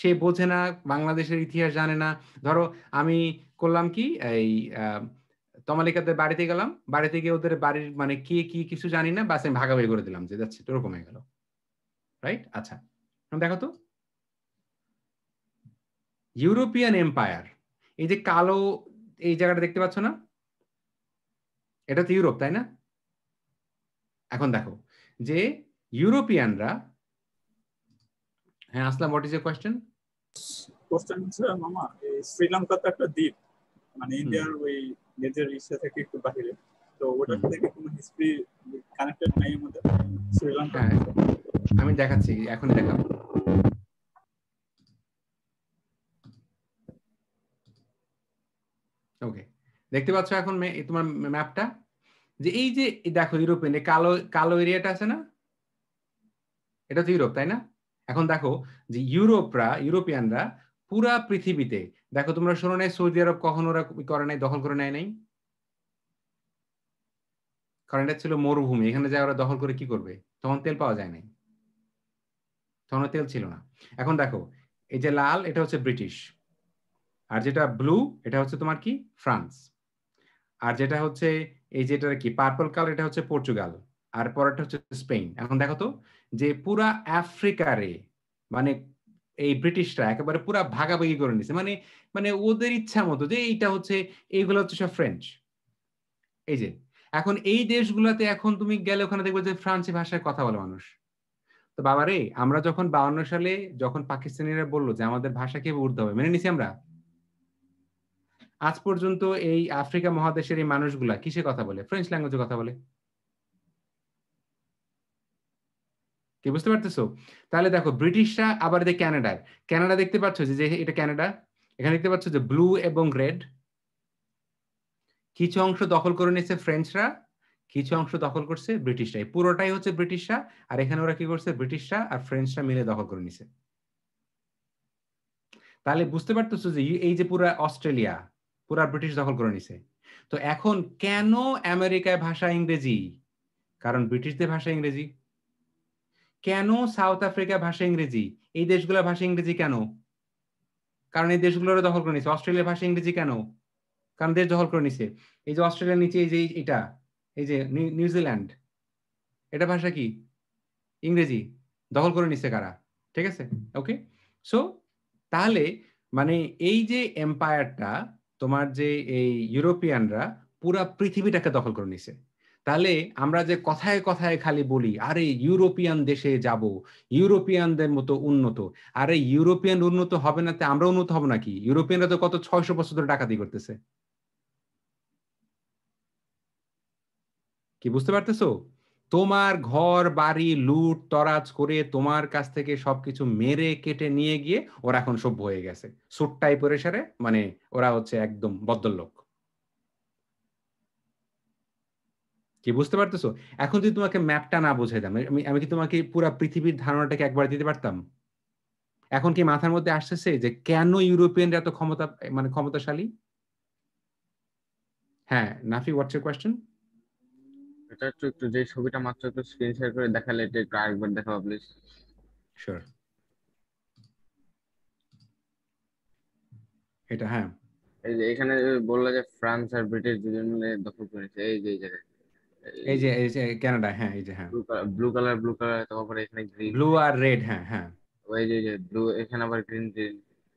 সে বোঝে না বাংলাদেশের ইতিহাস জানে না ধরো আমি করলাম কি এই তমালিকাদের বাড়িতে গেলাম বাড়িতে গিয়ে ওদের বাড়ির মানে কে কি কিছু জানি না বাস আমি ভাগাভাগি করে দিলাম যে যাচ্ছে তো ওরকম হয়ে গেল রাইট আচ্ছা দেখো তো ইউরোপিয়ান এম্পায়ার এই যে কালো এই জায়গাটা দেখতে পাচ্ছ না এটা তো ইউরোপ তাই না এখন দেখো যে ইউরোপিয়ানরা হ্যাঁ Aslam what is a question question হচ্ছে মামা শ্রীলঙ্কা তো একটা দ্বীপ মানে ইন্ডিয়ার ওই নিজের ইচ্ছা থেকে একটু বাহিরে তো ওটা থেকে কোনো হিস্ট্রি কানেক্টেড নাই আমাদের শ্রীলঙ্কা হ্যাঁ, আমি দেখাচ্ছি এখনই দেখাবো ওকে দেখতে পাচ্ছ এখন তোমার ম্যাপটা যে এই যে দেখো ইউরোপিয়ান কালো কালো এরিয়াটা আছে না এটা তো ইউরোপ তাই না এখন দেখো যে ইউরোপরা ইউরোপিয়ানরা পুরা পৃথিবীতে দেখো তোমরা শোনো নাই সৌদি আরব কখন ওরা করে নাই দখল করে নেয় নাই কারণ এটা ছিল মরুভূমি এখানে যায় ওরা দখল করে কি করবে তখন তেল পাওয়া যায় নাই তখন তেল ছিল না এখন দেখো এই যে লাল এটা হচ্ছে ব্রিটিশ আর যেটা ব্লু এটা হচ্ছে তোমার কি ফ্রান্স আর যেটা হচ্ছে এই যেটা কি পার্পল কালার এটা হচ্ছে পর্তুগাল আর পরেরটা হচ্ছে স্পেন এখন দেখো তো যে পুরা আফ্রিকারে মানে এই ব্রিটিশরা একেবারে পুরা ভাগাভাগি করে নিছে মানে মানে ওদের ইচ্ছা মতো যে এইটা হচ্ছে এইগুলো হচ্ছে সব ফ্রেঞ্চ এই যে এখন এই দেশগুলোতে এখন তুমি গেলে ওখানে দেখবে যে ফ্রান্সি ভাষায় কথা বলে মানুষ তো বাবারে আমরা যখন বাউন্ন সালে যখন পাকিস্তানিরা বললো যে আমাদের ভাষাকে উঠতে হবে মেনে নিছি আমরা আজ পর্যন্ত এই আফ্রিকা মহাদেশের এই মানুষগুলা কিসে কথা বলে ফ্রেঞ্চ ল্যাঙ্গুয়েজে কথা বলে কি বুঝতে পারতেছো তাহলে দেখো ব্রিটিশরা আবার যে ক্যানাডার ক্যানাডা দেখতে পাচ্ছ যে এটা ক্যানাডা এখানে দেখতে পাচ্ছ যে ব্লু এবং রেড কিছু অংশ দখল করে নিয়েছে ফ্রেঞ্চরা কিছু অংশ দখল করছে ব্রিটিশরা পুরোটাই হচ্ছে ব্রিটিশরা আর এখানে ওরা কি করছে ব্রিটিশরা আর ফ্রেঞ্চরা মিলে দখল করে নিছে তাহলে বুঝতে পারতেছো যে এই যে পুরো অস্ট্রেলিয়া পুরা ব্রিটিশ দখল করে নিছে তো এখন কেন আমেরিকায় ভাষা ইংরেজি কারণ ব্রিটিশদের ভাষা ইংরেজি কেন সাউথ আফ্রিকা ভাষা ইংরেজি এই দেশগুলোর ভাষা ইংরেজি কেন কারণ এই দেশগুলোর দখল করে নিছে অস্ট্রেলিয়ার ভাষা ইংরেজি কেন কারণ দেশ দখল করে নিছে এই যে অস্ট্রেলিয়ার নিচে এই যে এটা এই যে নিউজিল্যান্ড এটা ভাষা কি ইংরেজি দখল করে নিছে কারা ঠিক আছে ওকে সো তাহলে মানে এই যে এম্পায়ারটা তোমার যে এই ইউরোপিয়ানরা পুরা পৃথিবীটাকে দখল করে নিছে তাহলে আমরা যে কথায় কথায় খালি বলি আরে ইউরোপিয়ান দেশে যাব ইউরোপিয়ানদের মতো উন্নত আরে ইউরোপিয়ান উন্নত হবে না তো আমরা উন্নত হব নাকি ইউরোপিয়ানরা তো কত ছয়শ বছর ধরে ডাকাতি করতেছে কি বুঝতে পারতেছো তোমার ঘর বাড়ি লুট তরাজ করে তোমার কাছ থেকে সবকিছু মেরে কেটে নিয়ে গিয়ে ওরা এখন সভ্য হয়ে গেছে সুটটাই পরে সারে মানে ওরা হচ্ছে একদম বদ্দলোক কি বুঝতে পারতেছো এখন যদি তোমাকে ম্যাপটা না বুঝে আমি আমি কি তোমাকে পুরো পৃথিবীর ধারণাটাকে একবার দিতে পারতাম এখন কি মাথার মধ্যে আসতেছে যে কেন ইউরোপিয়ানরা এত ক্ষমতা মানে ক্ষমতাশালী হ্যাঁ নাফি হোয়াটস ইউর কোয়েশ্চেন এটা আচ্ছা, একটু একটু যে ছবিটা মাত্র একটু স্ক্রিন শেয়ার করে দেখালে এটা একটু আরেকবার দেখাবো প্লিজ শিওর এটা হ্যাঁ এই যে এখানে বললো যে ফ্রান্স আর ব্রিটিশ দুজন মিলে দখল করেছে এই যে এই জায়গায় এই যে এই যে কানাডা হ্যাঁ এই যে হ্যাঁ ব্লু কালার ব্লু কালার তারপরে এখানে গ্রিন ব্লু আর রেড হ্যাঁ হ্যাঁ ওই যে যে ব্লু এখানে আবার গ্রিন গ্রিন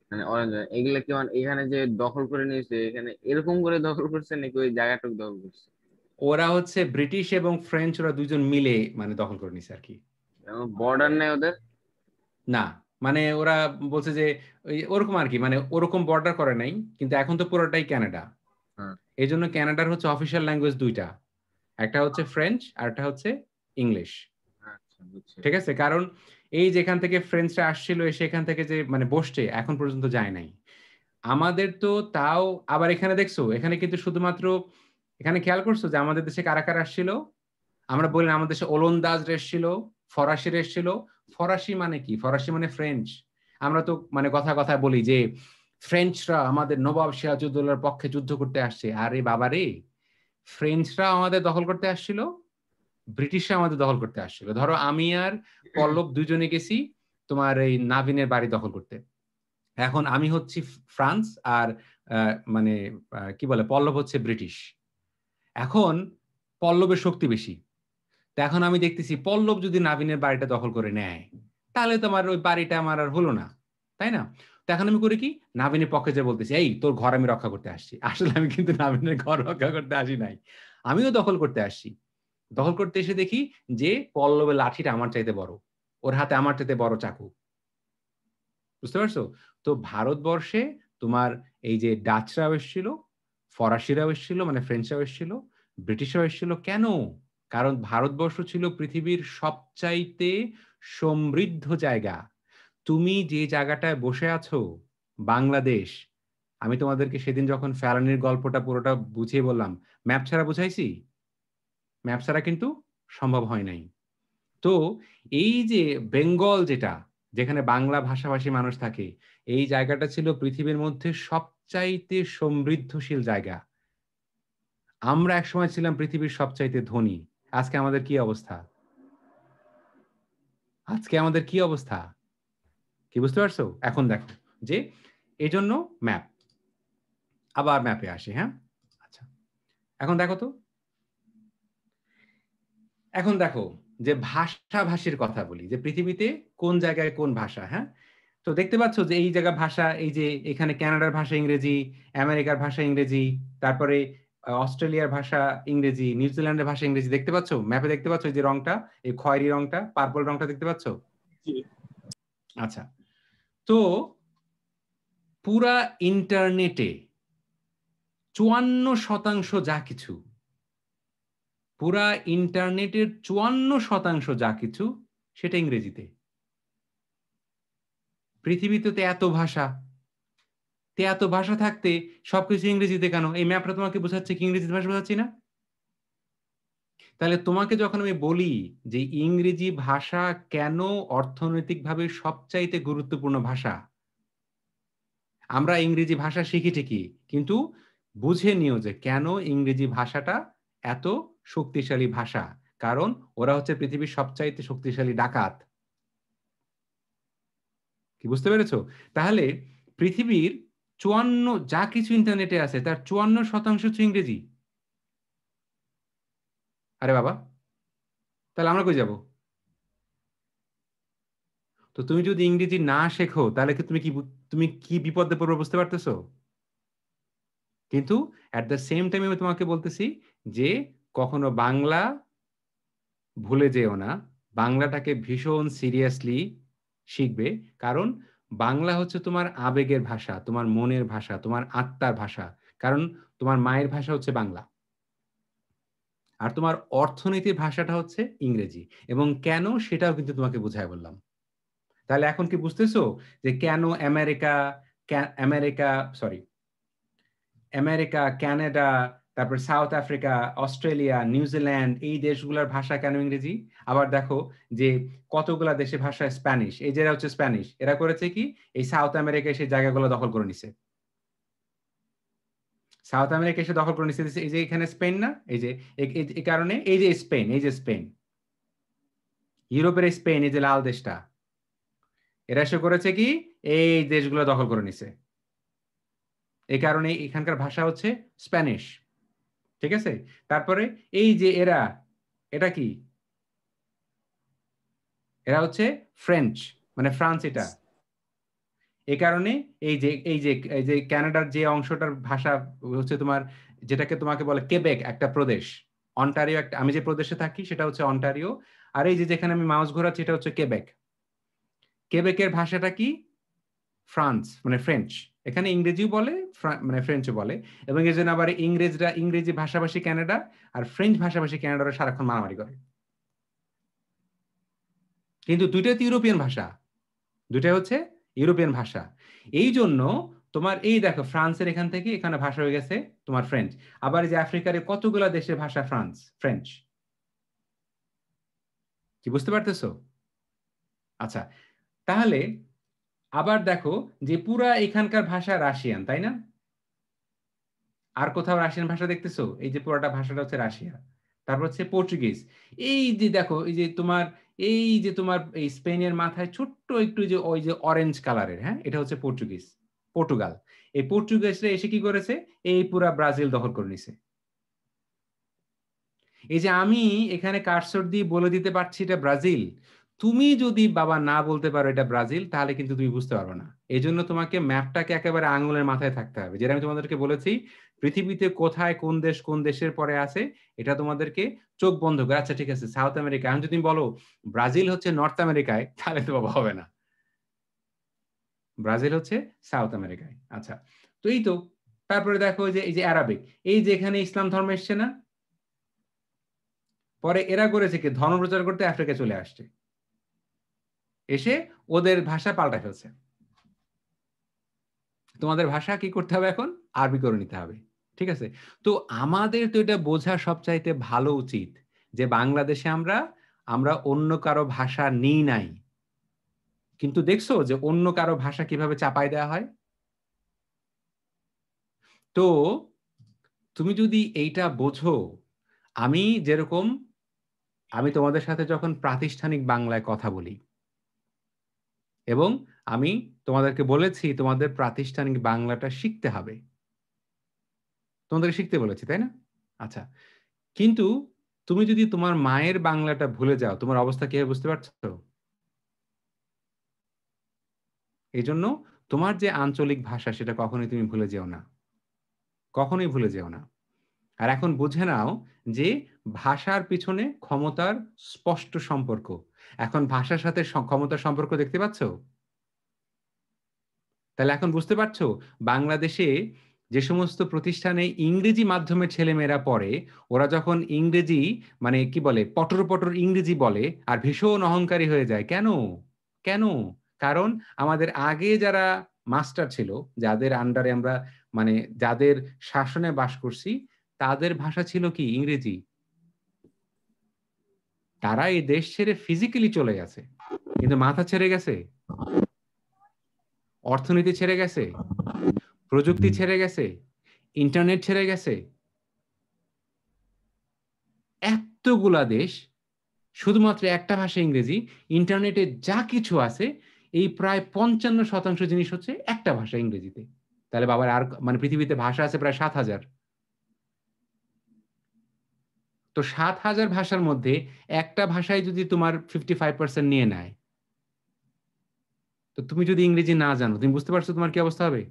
মানে অরেঞ্জ এগুলা কি মানে এখানে যে দখল করে নিয়েছে এখানে এরকম করে দখল করছে নাকি ওই জায়গাটুক দখল করছে ওরা হচ্ছে ব্রিটিশ এবং ফ্রেঞ্চ ওরা দুজন মিলে মানে দখল করে নিছে আর কি বর্ডার নেই ওদের না মানে ওরা বলছে যে ওরকম আর কি মানে ওরকম বর্ডার করে নাই কিন্তু এখন তো পুরোটাই ক্যানাডা এই জন্য ক্যানাডার হচ্ছে অফিসিয়াল ল্যাঙ্গুয়েজ দুইটা একটা হচ্ছে ফ্রেঞ্চ আর একটা হচ্ছে ইংলিশ আচ্ছা, ঠিক আছে কারণ এই যেখান থেকে ফ্রেঞ্চরা আসছিল সেখান থেকে যে মানে বসছে এখন পর্যন্ত যায় নাই আমাদের তো তাও আবার এখানে দেখছো এখানে কিন্তু শুধুমাত্র আহ এখানে খেয়াল করছো যে আমাদের দেশে কারা কারা আসছিল আমরা বলি আমাদের দেশে ওলন্দাজরা এসেছিল ফরাসিরা এসেছিল ফরাসি মানে কি ফরাসি মানে ফ্রেঞ্চ আমরা তো মানে কথা কথা বলি যে ফ্রেঞ্চরা আমাদের নবাব সিরাজউদ্দৌলার পক্ষে যুদ্ধ করতে আসছে আরে বাবারে ফ্রেঞ্চরা আমাদের দখল করতে আসছিল ব্রিটিশরা আমাদের দখল করতে আসছিল ধরো আমি আর পল্লব দুজনে গেছি তোমার এই নাভিনের বাড়ি দখল করতে এখন আমি হচ্ছি ফ্রান্স আর মানে কি বলে পল্লব হচ্ছে ব্রিটিশ এখন পল্লবের শক্তি বেশি তো এখন আমি দেখতেছি পল্লব যদি নাবিনের বাড়িটা দখল করে নেয় তাহলে তো আমার ওই বাড়িটা আমার আর হলো না তাই না তো এখন আমি করি কি নাবিনের পক্ষে যে বলতেছি এই তোর ঘর আমি রক্ষা করতে আসছি আসলে আমি কিন্তু নাবিনের ঘর রক্ষা করতে আসি নাই আমিও দখল করতে আসছি দখল করতে এসে দেখি যে পল্লবের লাঠিটা আমার চাইতে বড় ওর হাতে আমার চাইতে বড় চাকু বুঝতে পারছো তো ভারতবর্ষে তোমার এই যে ডাচরা এসেছিল ফরাসিরাও এসেছিল মানে ফ্রেঞ্চরাও এসেছিল ব্রিটিশরাও এসেছিল কেন কারণ ভারতবর্ষ ছিল পৃথিবীর সবচাইতে সমৃদ্ধ জায়গা তুমি যে জায়গাটায় বসে আছো বাংলাদেশ আমি তোমাদেরকে সেদিন যখন ফ্যালানির গল্পটা পুরোটা বুঝিয়ে বললাম ম্যাপ ছাড়া বুঝাইছি ম্যাপ ছাড়া কিন্তু সম্ভব হয় নাই তো এই যে বেঙ্গল যেটা যেখানে বাংলা ভাষাভাষী মানুষ থাকে এই জায়গাটা ছিল পৃথিবীর মধ্যে সব সবচাইতে সমৃদ্ধশীল জায়গা আমরা একসময় ছিলাম পৃথিবীর সবচাইতে ধনী আজকে আমাদের কি অবস্থা আজকে আমাদের কি অবস্থা কি বুঝতে পারছো এখন দেখো যে এজন্য ম্যাপ আবার ম্যাপে আসি হ্যাঁ আচ্ছা এখন দেখো তো এখন দেখো যে ভাষীর কথা বলি যে পৃথিবীতে কোন জায়গায় কোন ভাষা হ্যাঁ তো দেখতে পাচ্ছ যে এই জায়গা ভাষা এই যে এখানে কানাডার ভাষা ইংরেজি আমেরিকার ভাষা ইংরেজি তারপরে অস্ট্রেলিয়ার ভাষা ইংরেজি নিউজিল্যান্ডের ভাষা ইংরেজি দেখতে পাচ্ছ ম্যাপে দেখতে পাচ্ছ যে রংটা এই খয়েরি রংটা পার্পল রংটা দেখতে পাচ্ছ আচ্ছা তো পুরা ইন্টারনেটে চুয়ান্ন শতাংশ যা কিছু পুরা ইন্টারনেটের চুয়ান্ন শতাংশ যা কিছু সেটা ইংরেজিতে পৃথিবীতে তো এত ভাষা তে এত ভাষা থাকতে সবকিছু ইংরেজিতে কেন এই ম্যাপটা তোমাকে বোঝাচ্ছে কি ইংরেজিতে ভাষা বোঝাচ্ছি না তাহলে তোমাকে যখন আমি বলি যে ইংরেজি ভাষা কেন অর্থনৈতিকভাবে সবচাইতে গুরুত্বপূর্ণ ভাষা আমরা ইংরেজি ভাষা শিখি ঠিকই কিন্তু বুঝে নিও যে কেন ইংরেজি ভাষাটা এত শক্তিশালী ভাষা কারণ ওরা হচ্ছে পৃথিবীর সবচাইতে শক্তিশালী ডাকাত কি বুঝতে পেরেছো তাহলে পৃথিবীর চুয়ান্ন যা কিছু ইন্টারনেটে আছে তার চুয়ান্ন শতাংশ হচ্ছে ইংরেজি আরে বাবা তাহলে আমরা কই যাব তো তুমি যদি ইংরেজি না শেখো তাহলে কি তুমি কি তুমি কি বিপদে পড়বে বুঝতে পারতেছো কিন্তু অ্যাট দ্য সেম টাইম আমি তোমাকে বলতেছি যে কখনো বাংলা ভুলে যেও না বাংলাটাকে ভীষণ সিরিয়াসলি শিখবে কারণ বাংলা হচ্ছে তোমার আবেগের ভাষা তোমার মনের ভাষা তোমার আত্মার ভাষা কারণ তোমার মায়ের ভাষা হচ্ছে বাংলা আর তোমার অর্থনীতির ভাষাটা হচ্ছে ইংরেজি এবং কেন সেটাও কিন্তু তোমাকে বুঝায় বললাম তাহলে এখন কি বুঝতেছো যে কেন America America sorry America Canada তারপর সাউথ আফ্রিকা অস্ট্রেলিয়া নিউজিল্যান্ড এই দেশগুলোর ভাষা কেন ইংরেজি আবার দেখো যে কতগুলা দেশে ভাষা স্প্যানিশ এই যেটা হচ্ছে স্প্যানিশ এরা করেছে কি এই সাউথ আমেরিকায় সেই জায়গাগুলো দখল করে নিছে সাউথ আমেরিকা এসে দখল করে নিচ্ছে এই যে এখানে স্পেন না এই যে এই কারণে এই যে স্পেন এই যে স্পেন ইউরোপের স্পেন এই যে লাল দেশটা এরা এসে করেছে কি এই দেশগুলো দখল করে নিছে এই কারণে এখানকার ভাষা হচ্ছে স্প্যানিশ ঠিক আছে তারপরে এই যে এরা এটা কি এরা হচ্ছে ফ্রেঞ্চ মানে ফ্রান্স এটা এ কারণে এই যে এই যে এই যে ক্যানাডার যে অংশটার ভাষা হচ্ছে তোমার যেটাকে তোমাকে বলে কেবেক একটা প্রদেশ অন্টারিও একটা আমি যে প্রদেশে থাকি সেটা হচ্ছে অন্টারিও আর এই যে যেখানে আমি মাউস ঘোরাচ্ছি এটা হচ্ছে কেবেক কেবেকের ভাষাটা কি ফ্রান্স মানে ফ্রেঞ্চ এখানে ইংরেজিও বলে মানে ফ্রেঞ্চও বলে এবং এই জন্য আবার ইংরেজরা ইংরেজি ভাষাভাষী ক্যানাডা আর ফ্রেঞ্চ ভাষাভাষী ক্যানাডারা সারাক্ষণ মারামারি করে কিন্তু দুইটাই তো ইউরোপিয়ান ভাষা দুইটাই হচ্ছে ইউরোপিয়ান ভাষা এই জন্য তোমার এই দেখো ফ্রান্সের এখান থেকে এখানে ভাষা হয়ে গেছে তোমার ফ্রেঞ্চ আবার যে আফ্রিকার কতগুলো দেশের ভাষা ফ্রান্স ফ্রেঞ্চ কি বুঝতে পারতেছো আচ্ছা তাহলে আবার দেখো যে পুরা এখানকার ভাষা রাশিয়ান তাই না আর কোথাও রাশিয়ান ভাষা দেখতেছো এই যে পুরাটা ভাষাটা হচ্ছে রাশিয়া তারপর হচ্ছে পর্তুগিজ এই যে দেখো এই যে তোমার এই যে তোমার এই স্পেনের মাথায় ছোট্ট একটু যে ওই যে অরেঞ্জ কালারের হ্যাঁ এটা হচ্ছে পর্তুগিজ পর্তুগাল এই পর্তুগিজরা এসে কি করেছে এই পুরা ব্রাজিল দখল করে নিছে এই যে আমি এখানে কারসর দিয়ে বলে দিতে পারছি এটা ব্রাজিল তুমি যদি বাবা না বলতে পারো এটা ব্রাজিল তাহলে কিন্তু তুমি বুঝতে পারবে না এই জন্য তোমাকে ম্যাপটাকে একেবারে আঙুলের মাথায় থাকতে হবে যেটা আমি তোমাদেরকে বলেছি পৃথিবীতে কোথায় কোন দেশ কোন দেশের পরে আছে এটা তোমাদেরকে চোখ বন্ধ করে আচ্ছা ঠিক আছে সাউথ আমেরিকা এখন যদি বলো ব্রাজিল হচ্ছে নর্থ আমেরিকায় তাহলে তো বাবা হবে না ব্রাজিল হচ্ছে সাউথ আমেরিকায় আচ্ছা তো এই তো তারপরে দেখো যে এই যে আরবিক এই যে এখানে ইসলাম ধর্ম এসছে না পরে এরা করেছে কি ধর্ম প্রচার করতে আফ্রিকা চলে আসছে এসে ওদের ভাষা পাল্টা ফেলছে তোমাদের ভাষা কি করতে হবে এখন আরবি করে নিতে হবে ঠিক আছে তো আমাদের তো এটা বোঝা সবচাইতে ভালো উচিত যে বাংলাদেশে আমরা আমরা অন্য কারো ভাষা নিই নাই কিন্তু দেখছো যে অন্য কারো ভাষা কিভাবে চাপাই দেওয়া হয় তো তুমি যদি এইটা বোঝো আমি যেরকম আমি তোমাদের সাথে যখন প্রাতিষ্ঠানিক বাংলায় কথা বলি এবং আমি তোমাদেরকে বলেছি তোমাদের প্রাতিষ্ঠানিক বাংলাটা শিখতে হবে তোমাদেরকে শিখতে বলেছি তাই না আচ্ছা কিন্তু তুমি যদি তোমার মায়ের বাংলাটা ভুলে যাও তোমার অবস্থা কে বুঝতে পারছো এই জন্য তোমার যে আঞ্চলিক ভাষা সেটা কখনোই তুমি ভুলে যেও না কখনোই ভুলে যেও না আর এখন বুঝে নাও যে ভাষার পিছনে ক্ষমতার স্পষ্ট সম্পর্ক এখন ভাষার সাথে ক্ষমতার সম্পর্ক দেখতে পাচ্ছ তাহলে এখন বুঝতে পারছো বাংলাদেশে যে সমস্ত প্রতিষ্ঠানে ইংরেজি মাধ্যমে ছেলেমেয়েরা পড়ে ওরা যখন ইংরেজি মানে কি বলে পটর পটর ইংরেজি বলে আর ভীষণ অহংকারী হয়ে যায় কেন কেন কারণ আমাদের আগে যারা মাস্টার ছিল যাদের আন্ডারে আমরা মানে যাদের শাসনে বাস করছি তাদের ভাষা ছিল কি ইংরেজি তারা এই দেশ ছেড়ে ফিজিক্যালি চলে গেছে কিন্তু মাথা ছেড়ে গেছে অর্থনীতি ছেড়ে গেছে প্রযুক্তি ছেড়ে গেছে ইন্টারনেট ছেড়ে গেছে এতগুলা দেশ শুধুমাত্র একটা ভাষা ইংরেজি ইন্টারনেটে যা কিছু আছে এই প্রায় পঞ্চান্ন শতাংশ জিনিস হচ্ছে একটা ভাষা ইংরেজিতে তাহলে বাবার আর মানে পৃথিবীতে ভাষা আছে প্রায় সাত হাজার তো সাত হাজার ভাষার মধ্যে একটা ভাষায় যদি তোমার ফিফটি ফাইভ পার্সেন্ট নিয়ে নেয় তো তুমি যদি ইংরেজি না জানো তুমি বুঝতে পারছো তোমার কি অবস্থা হবে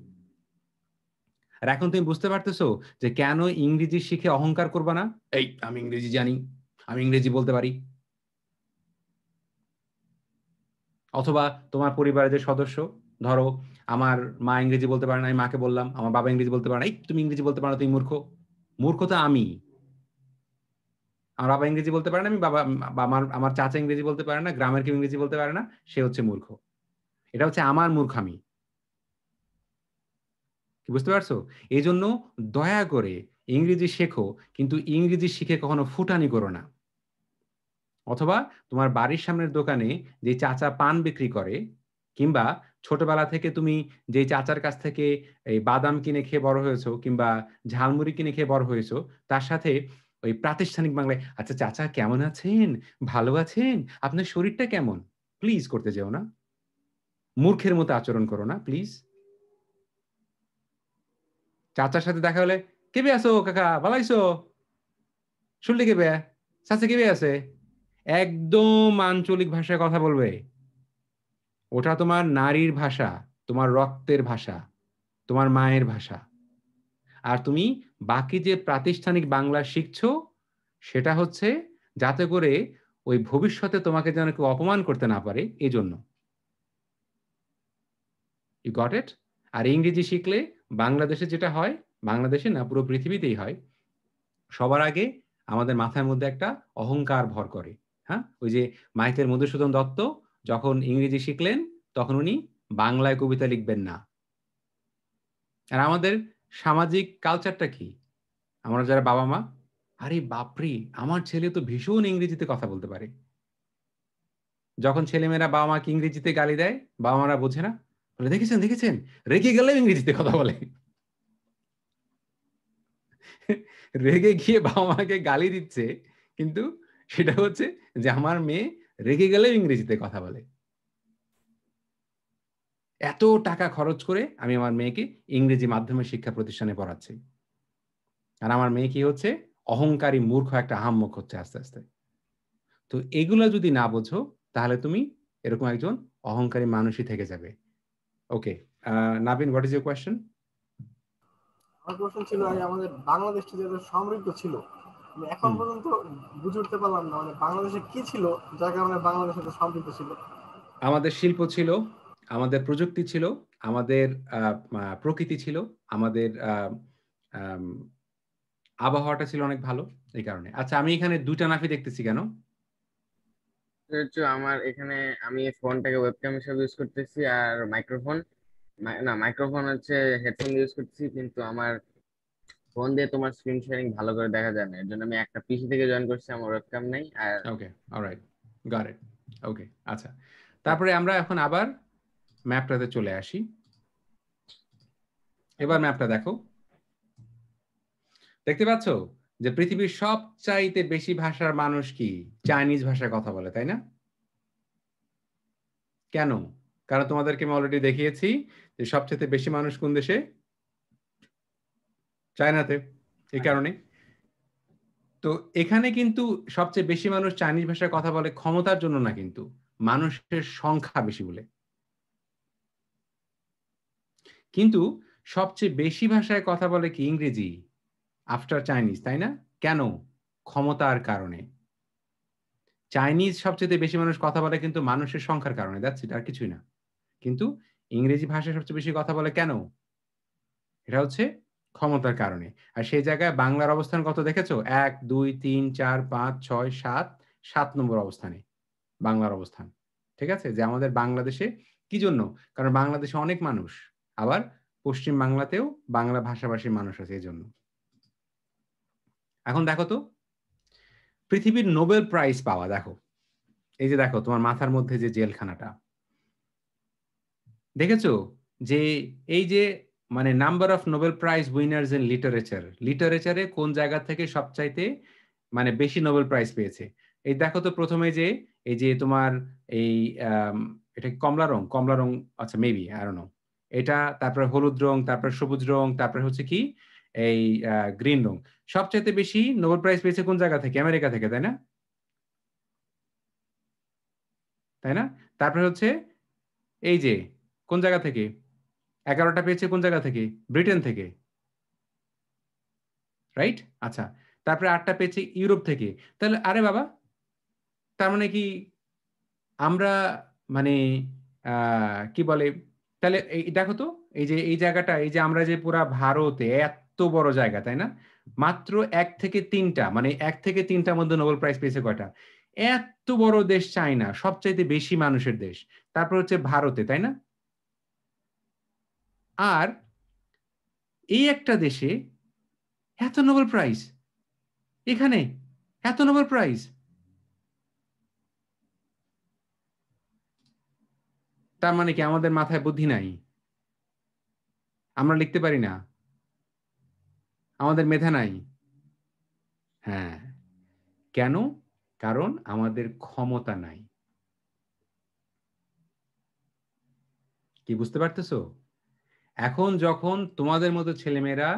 আর এখন তুমি বুঝতে পারতেছো যে কেন ইংরেজি শিখে অহংকার করবা না এই আমি ইংরেজি জানি আমি ইংরেজি বলতে পারি অথবা তোমার পরিবারের যে সদস্য ধরো আমার মা ইংরেজি বলতে পারে না আমি মাকে বললাম আমার বাবা ইংরেজি বলতে পারে না এই তুমি ইংরেজি বলতে পারো তুমি মূর্খ মূর্খ তো আমি আমার বাবা ইংরেজি বলতে পারে না আমি বাবা আমার আমার চাচা ইংরেজি বলতে পারে না গ্রামের কেউ ইংরেজি বলতে পারে না সে হচ্ছে মূর্খ এটা হচ্ছে আমার মূর্খামি বুঝতে পারছো এই জন্য দয়া করে ইংরেজি শেখো কিন্তু ইংরেজি শিখে কখনো ফুটানি করো না অথবা তোমার বাড়ির সামনের দোকানে যে চাচা পান বিক্রি করে কিংবা ছোটবেলা থেকে তুমি যে চাচার কাছ থেকে এই বাদাম কিনে খেয়ে বড় হয়েছো কিংবা ঝালমুড়ি কিনে খেয়ে বড় হয়েছো তার সাথে ওই প্রাতিষ্ঠানিক বাংলায় আচ্ছা চাচা কেমন আছেন ভালো আছেন আপনার শরীরটা কেমন প্লিজ করতে যেও না মূর্খের মতো আচরণ করো না প্লিজ চাচার সাথে দেখা হলে কেবে আসো কাকা ভালাইছো শুনলে কেবে চাচা কেবে আছে একদম আঞ্চলিক ভাষায় কথা বলবে ওটা তোমার নারীর ভাষা তোমার রক্তের ভাষা তোমার মায়ের ভাষা আর তুমি বাকি যে প্রাতিষ্ঠানিক বাংলা শিখছো সেটা হচ্ছে যাতে করে ওই ভবিষ্যতে তোমাকে যেন কেউ অপমান করতে না পারে এই জন্য গট ইট আর ইংরেজি শিখলে বাংলাদেশে যেটা হয় বাংলাদেশে না পুরো পৃথিবীতেই হয় সবার আগে আমাদের মাথার মধ্যে একটা অহংকার ভর করে হ্যাঁ ওই যে মাইথের মধুসূদন দত্ত যখন ইংরেজি শিখলেন তখন উনি বাংলায় কবিতা লিখবেন না আর আমাদের সামাজিক কালচারটা কি আমরা যারা বাবা মা আরে বাপরি আমার ছেলে তো ভীষণ ইংরেজিতে কথা বলতে পারে যখন ছেলেমেয়েরা বাবা মাকে ইংরেজিতে গালি দেয় বাবা মারা বোঝে না বলে দেখেছেন দেখেছেন রেগে গেলেও ইংরেজিতে কথা বলে রেগে গিয়ে বাবা মাকে গালি দিচ্ছে কিন্তু সেটা হচ্ছে যে আমার মেয়ে রেগে গেলেও ইংরেজিতে কথা বলে এত টাকা খরচ করে আমি আমার মেয়েকে ইংরেজি মাধ্যমে শিক্ষা প্রতিষ্ঠানে পড়াচ্ছি আর আমার মেয়ে কি হচ্ছে অহংকারী মূর্খ একটা আহাম্মক হচ্ছে আস্তে আস্তে তো এগুলো যদি না বোঝো তাহলে তুমি এরকম একজন অহংকারী মানুষই থেকে যাবে okay Nabin what is your question আমার কোশ্চেন ছিল আমাদের বাংলাদেশটি যেটা সমৃদ্ধ ছিল এখন পর্যন্ত বুঝে উঠতে পারলাম না মানে বাংলাদেশে কি ছিল যার কারণে বাংলাদেশ সমৃদ্ধ ছিল আমাদের শিল্প ছিল আমাদের প্রযুক্তি ছিল আমাদের প্রকৃতি ছিল আমাদের আবহাওয়াটা ছিল অনেক ভালো এই কারণে আচ্ছা আমি এখানে দুটা নাফি দেখতেছি কেন আমার এখানে আমি ফোনটাকে ওয়েবক্যাম হিসেবে ইউজ করতেছি আর মাইক্রোফোন না মাইক্রোফোন হচ্ছে হেডফোন ইউজ করতেছি কিন্তু আমার ফোন দিয়ে তোমার স্ক্রিন শেয়ারিং ভালো করে দেখা যায় না এর জন্য আমি একটা পিসি থেকে জয়েন করছি আমার ওয়েবক্যাম নাই আর ওকে অলরাইট গট ইট ওকে আচ্ছা হ্যাঁ। তারপরে আমরা এখন আবার ম্যাপটাতে চলে আসি এবার ম্যাপটা দেখো দেখতে পাচ্ছ যে পৃথিবীর সবচাইতে বেশি ভাষার মানুষ কি চাইনিজ ভাষায় কথা বলে তাই না কেন কারণ তোমাদেরকে আমি অলরেডি দেখিয়েছি যে সবচেয়ে বেশি মানুষ কোন দেশে চায়নাতে এই কারণে তো এখানে কিন্তু সবচেয়ে বেশি মানুষ চাইনিজ ভাষায় কথা বলে ক্ষমতার জন্য না কিন্তু মানুষের সংখ্যা বেশি বলে কিন্তু সবচেয়ে বেশি ভাষায় কথা বলে কি ইংরেজি আফটার চাইনিজ তাই না কেন ক্ষমতার কারণে চাইনিজ সবচেয়ে বেশি মানুষ কথা বলে কিন্তু মানুষের সংখ্যার কারণে দেখছি আর কিছুই না কিন্তু ইংরেজি ভাষায় সবচেয়ে বেশি কথা বলে কেন এটা হচ্ছে ক্ষমতার কারণে আর সেই জায়গায় বাংলার অবস্থান কত দেখেছো এক দুই তিন চার পাঁচ ছয় সাত সাত নম্বর অবস্থানে বাংলার অবস্থান ঠিক আছে যে আমাদের বাংলাদেশে কি জন্য কারণ বাংলাদেশে অনেক মানুষ আবার পশ্চিম বাংলাতেও বাংলা ভাষাভাষী মানুষ আছে এই জন্য এখন দেখো তো পৃথিবীর নোবেল প্রাইজ পাওয়া দেখো এই যে দেখো তোমার মাথার মধ্যে যে জেলখানাটা দেখেছো যে এই যে মানে number of Nobel prize winners in literature লিটারেচারে কোন জায়গা থেকে সবচাইতে মানে বেশি নোবেল প্রাইজ পেয়েছে এই দেখো তো প্রথমে যে এই যে তোমার এই এটা কমলা রং কমলা রং আচ্ছা মেবি আর এটা তারপরে হলুদ রং তারপরে সবুজ রং তারপরে হচ্ছে কি এই গ্রিন রং সবচেয়ে বেশি নোবেল প্রাইজ পেয়েছে কোন জায়গা থেকে আমেরিকা থেকে তাই না তাই না তারপরে হচ্ছে এই যে কোন জায়গা থেকে এগারোটা পেয়েছে কোন জায়গা থেকে ব্রিটেন থেকে রাইট আচ্ছা তারপরে আটটা পেয়েছে ইউরোপ থেকে তাহলে আরে বাবা তার মানে কি আমরা মানে কি বলে তাহলে এই দেখো তো এই যে এই জায়গাটা এই যে আমরা যে পুরা ভারতে এত বড় জায়গা তাই না মাত্র এক থেকে তিনটা মানে এক থেকে তিনটার মধ্যে নোবেল প্রাইজ পেয়েছে কয়টা এত বড় দেশ চায়না সবচাইতে বেশি মানুষের দেশ তারপর হচ্ছে ভারতে তাই না আর এই একটা দেশে এত নোবেল প্রাইজ এখানে এত নোবেল প্রাইজ তার মানে কি আমাদের মাথায় বুদ্ধি নাই আমরা লিখতে পারি না আমাদের মেধা নাই হ্যাঁ কেন কারণ আমাদের ক্ষমতা নাই কি বুঝতে পারতেছো এখন যখন তোমাদের মতো ছেলেমেয়েরা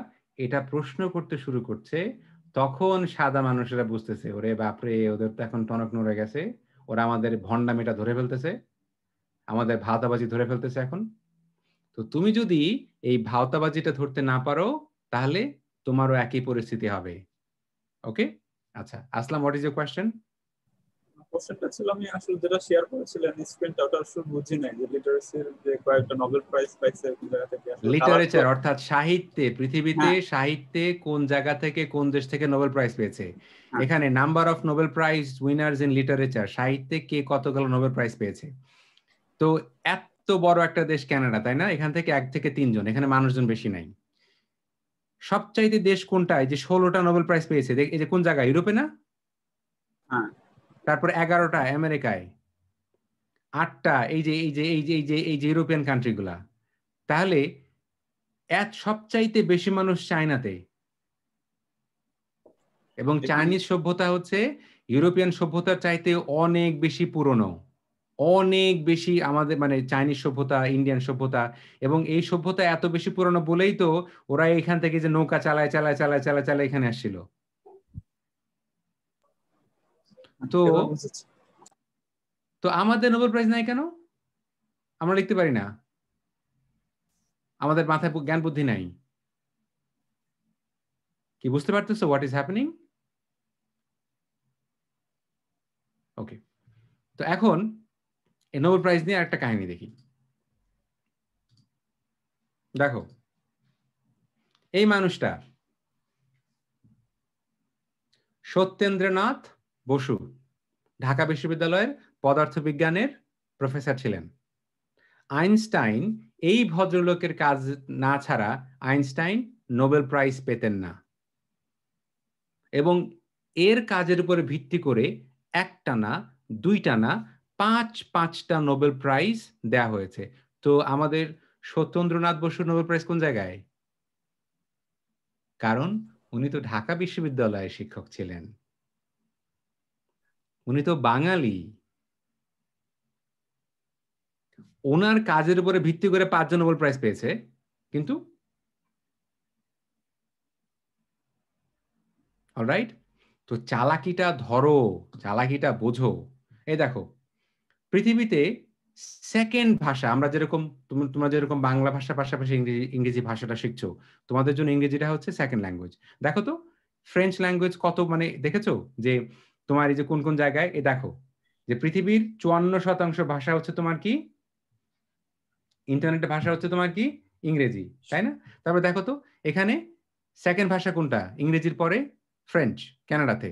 এটা প্রশ্ন করতে শুরু করছে তখন সাদা মানুষেরা বুঝতেছে ওরে বাপরে ওদের তো এখন টনক নড়ে গেছে ওরা আমাদের ভণ্ডামিটা ধরে ফেলতেছে আমাদের ভাওতাবাজি ধরে ফেলতেছে এখন তো তুমি যদি এই ভাওতাবাজিটা ধরতে না পারো তাহলে তোমারও একই পরিস্থিতি হবে ওকে আচ্ছা Aslam what is your question কোশ্চেনটা ছিল আমি আসলে যেটা শেয়ার করেছিলেন স্প্রিন্ট আউট আসলে বুঝি নাই যে লিটারেসির যে কয়েকটা নোবেল প্রাইজ পাইছে কোন জায়গা থেকে লিটারেচার অর্থাৎ সাহিত্যে পৃথিবীতে হ্যাঁ। সাহিত্যে কোন জায়গা থেকে কোন দেশ থেকে নোবেল প্রাইজ পেয়েছে হ্যাঁ। এখানে number of Nobel prize winners in literature সাহিত্যে কে কতগুলো নোবেল প্রাইজ পেয়েছে তো এত বড় একটা দেশ ক্যানাডা তাই না এখান থেকে এক থেকে তিনজন এখানে মানুষজন বেশি নাই সবচাইতে দেশ কোনটায় যে ষোলোটা নোবেল প্রাইজ পেয়েছে এই যে কোন জায়গায় ইউরোপে না হ্যাঁ। তারপর এগারোটা আমেরিকায় আটটা এই যে এই যে এই যে এই যে এই যে ইউরোপিয়ান কান্ট্রিগুলা তাহলে এক সবচাইতে বেশি মানুষ চায়নাতে এবং চাইনিজ সভ্যতা হচ্ছে ইউরোপিয়ান সভ্যতার চাইতে অনেক বেশি পুরনো অনেক বেশি আমাদের মানে চাইনিজ সভ্যতা ইন্ডিয়ান সভ্যতা এবং এই সভ্যতা এত বেশি পুরনো বলেই তো ওরা এখান থেকে যে নৌকা চালায় চালায় চালায় চালায় চালায় এখানে আসছিল তো তো আমাদের নোবেল প্রাইজ নাই কেন আমরা লিখতে পারি না আমাদের মাথায় জ্ঞান বুদ্ধি নাই কি বুঝতে পারতেছো হোয়াট ইজ হ্যাপেনিং ওকে তো এখন এই নোবেল প্রাইজ নিয়ে একটা কাহিনী দেখি দেখো এই মানুষটা সত্যেন্দ্রনাথ বসু ঢাকা বিশ্ববিদ্যালয়ের পদার্থবিজ্ঞানের প্রফেসর ছিলেন আইনস্টাইন এই ভদ্রলোকের কাজ না ছাড়া আইনস্টাইন নোবেল প্রাইজ পেতেন না এবং এর কাজের উপর ভিত্তি করে একটানা দুইটানা পাঁচ পাঁচটা নোবেল প্রাইজ দেয়া হয়েছে তো আমাদের সত্যেন্দ্রনাথ বসু নোবেল প্রাইজ কোন জায়গায় কারণ উনি তো ঢাকা বিশ্ববিদ্যালয়ের শিক্ষক ছিলেন উনি তো বাঙালি ওনার কাজের উপরে ভিত্তি করে পাঁচজন নোবেল প্রাইজ পেয়েছে কিন্তু অলরাইট তো চালাকিটা ধরো চালাকিটা বোঝো এই দেখো পৃথিবীতে সেকেন্ড ভাষা আমরা যেরকম তোমরা যেরকম বাংলা ভাষার পাশাপাশি ইংরেজি ইংরেজি ভাষাটা শিখছো তোমাদের জন্য ইংরেজিটা হচ্ছে সেকেন্ড ল্যাঙ্গুয়েজ দেখো তো ফ্রেঞ্চ ল্যাঙ্গুয়েজ কত মানে দেখেছো যে তোমার এই যে কোন কোন জায়গায় এ দেখো যে পৃথিবীর চুয়ান্ন শতাংশ ভাষা হচ্ছে তোমার কি ইন্টারনেটের ভাষা হচ্ছে তোমার কি ইংরেজি তাই না তারপরে দেখো তো এখানে সেকেন্ড ভাষা কোনটা ইংরেজির পরে ফ্রেঞ্চ কানাডাতে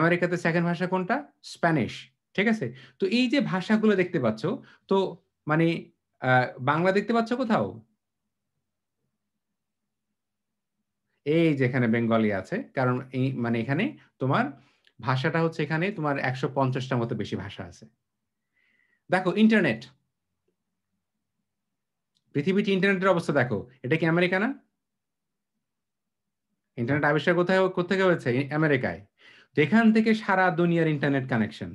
আমেরিকাতে সেকেন্ড ভাষা কোনটা স্প্যানিশ ঠিক আছে তো এই যে ভাষাগুলো দেখতে পাচ্ছ তো মানে বাংলা দেখতে পাচ্ছ কোথাও এই যেখানে বেঙ্গলি আছে কারণ এই মানে এখানে তোমার ভাষাটা হচ্ছে এখানে তোমার একশো পঞ্চাশটা মতো বেশি ভাষা আছে দেখো ইন্টারনেট পৃথিবীতে ইন্টারনেটের অবস্থা দেখো এটা কি আমেরিকা না ইন্টারনেট আবিষ্কার কোথায় কোথেকে হয়েছে আমেরিকায় তো এখান থেকে সারা দুনিয়ার ইন্টারনেট কানেকশন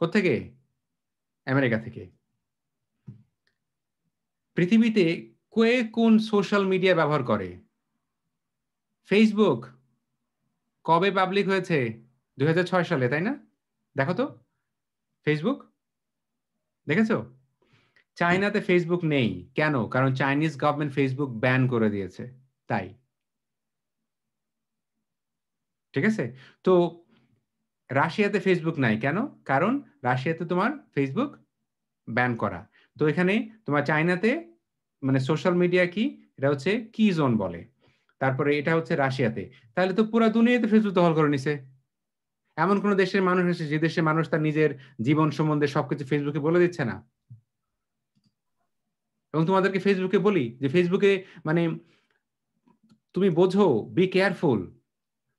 কোথেকে আমেরিকা থেকে পৃথিবীতে কয়ে কোন সোশ্যাল মিডিয়া ব্যবহার করে ফেসবুক কবে পাবলিক হয়েছে দুই সালে তাই না দেখো তো ফেসবুক দেখেছো চায়নাতে ফেসবুক নেই কেন কারণ চাইনিজ গভর্নমেন্ট ফেসবুক ব্যান করে দিয়েছে তাই ঠিক আছে তো রাশিয়াতে ফেসবুক নাই কেন কারণ রাশিয়াতে তোমার ফেসবুক ব্যান করা তো এখানে তোমার চায়নাতে মানে সোশ্যাল মিডিয়া কি এটা হচ্ছে কি জোন বলে তারপরে এটা হচ্ছে রাশিয়াতে তাহলে তো পুরো দুনিয়াতে ফেসবুক দখল করে নিছে এমন কোন দেশের মানুষ আছে যে দেশের মানুষ তার নিজের জীবন সম্বন্ধে সবকিছু ফেসবুকে বলে দিচ্ছে না এবং তোমাদেরকে ফেসবুকে বলি যে ফেসবুকে মানে তুমি বোঝো বি কেয়ারফুল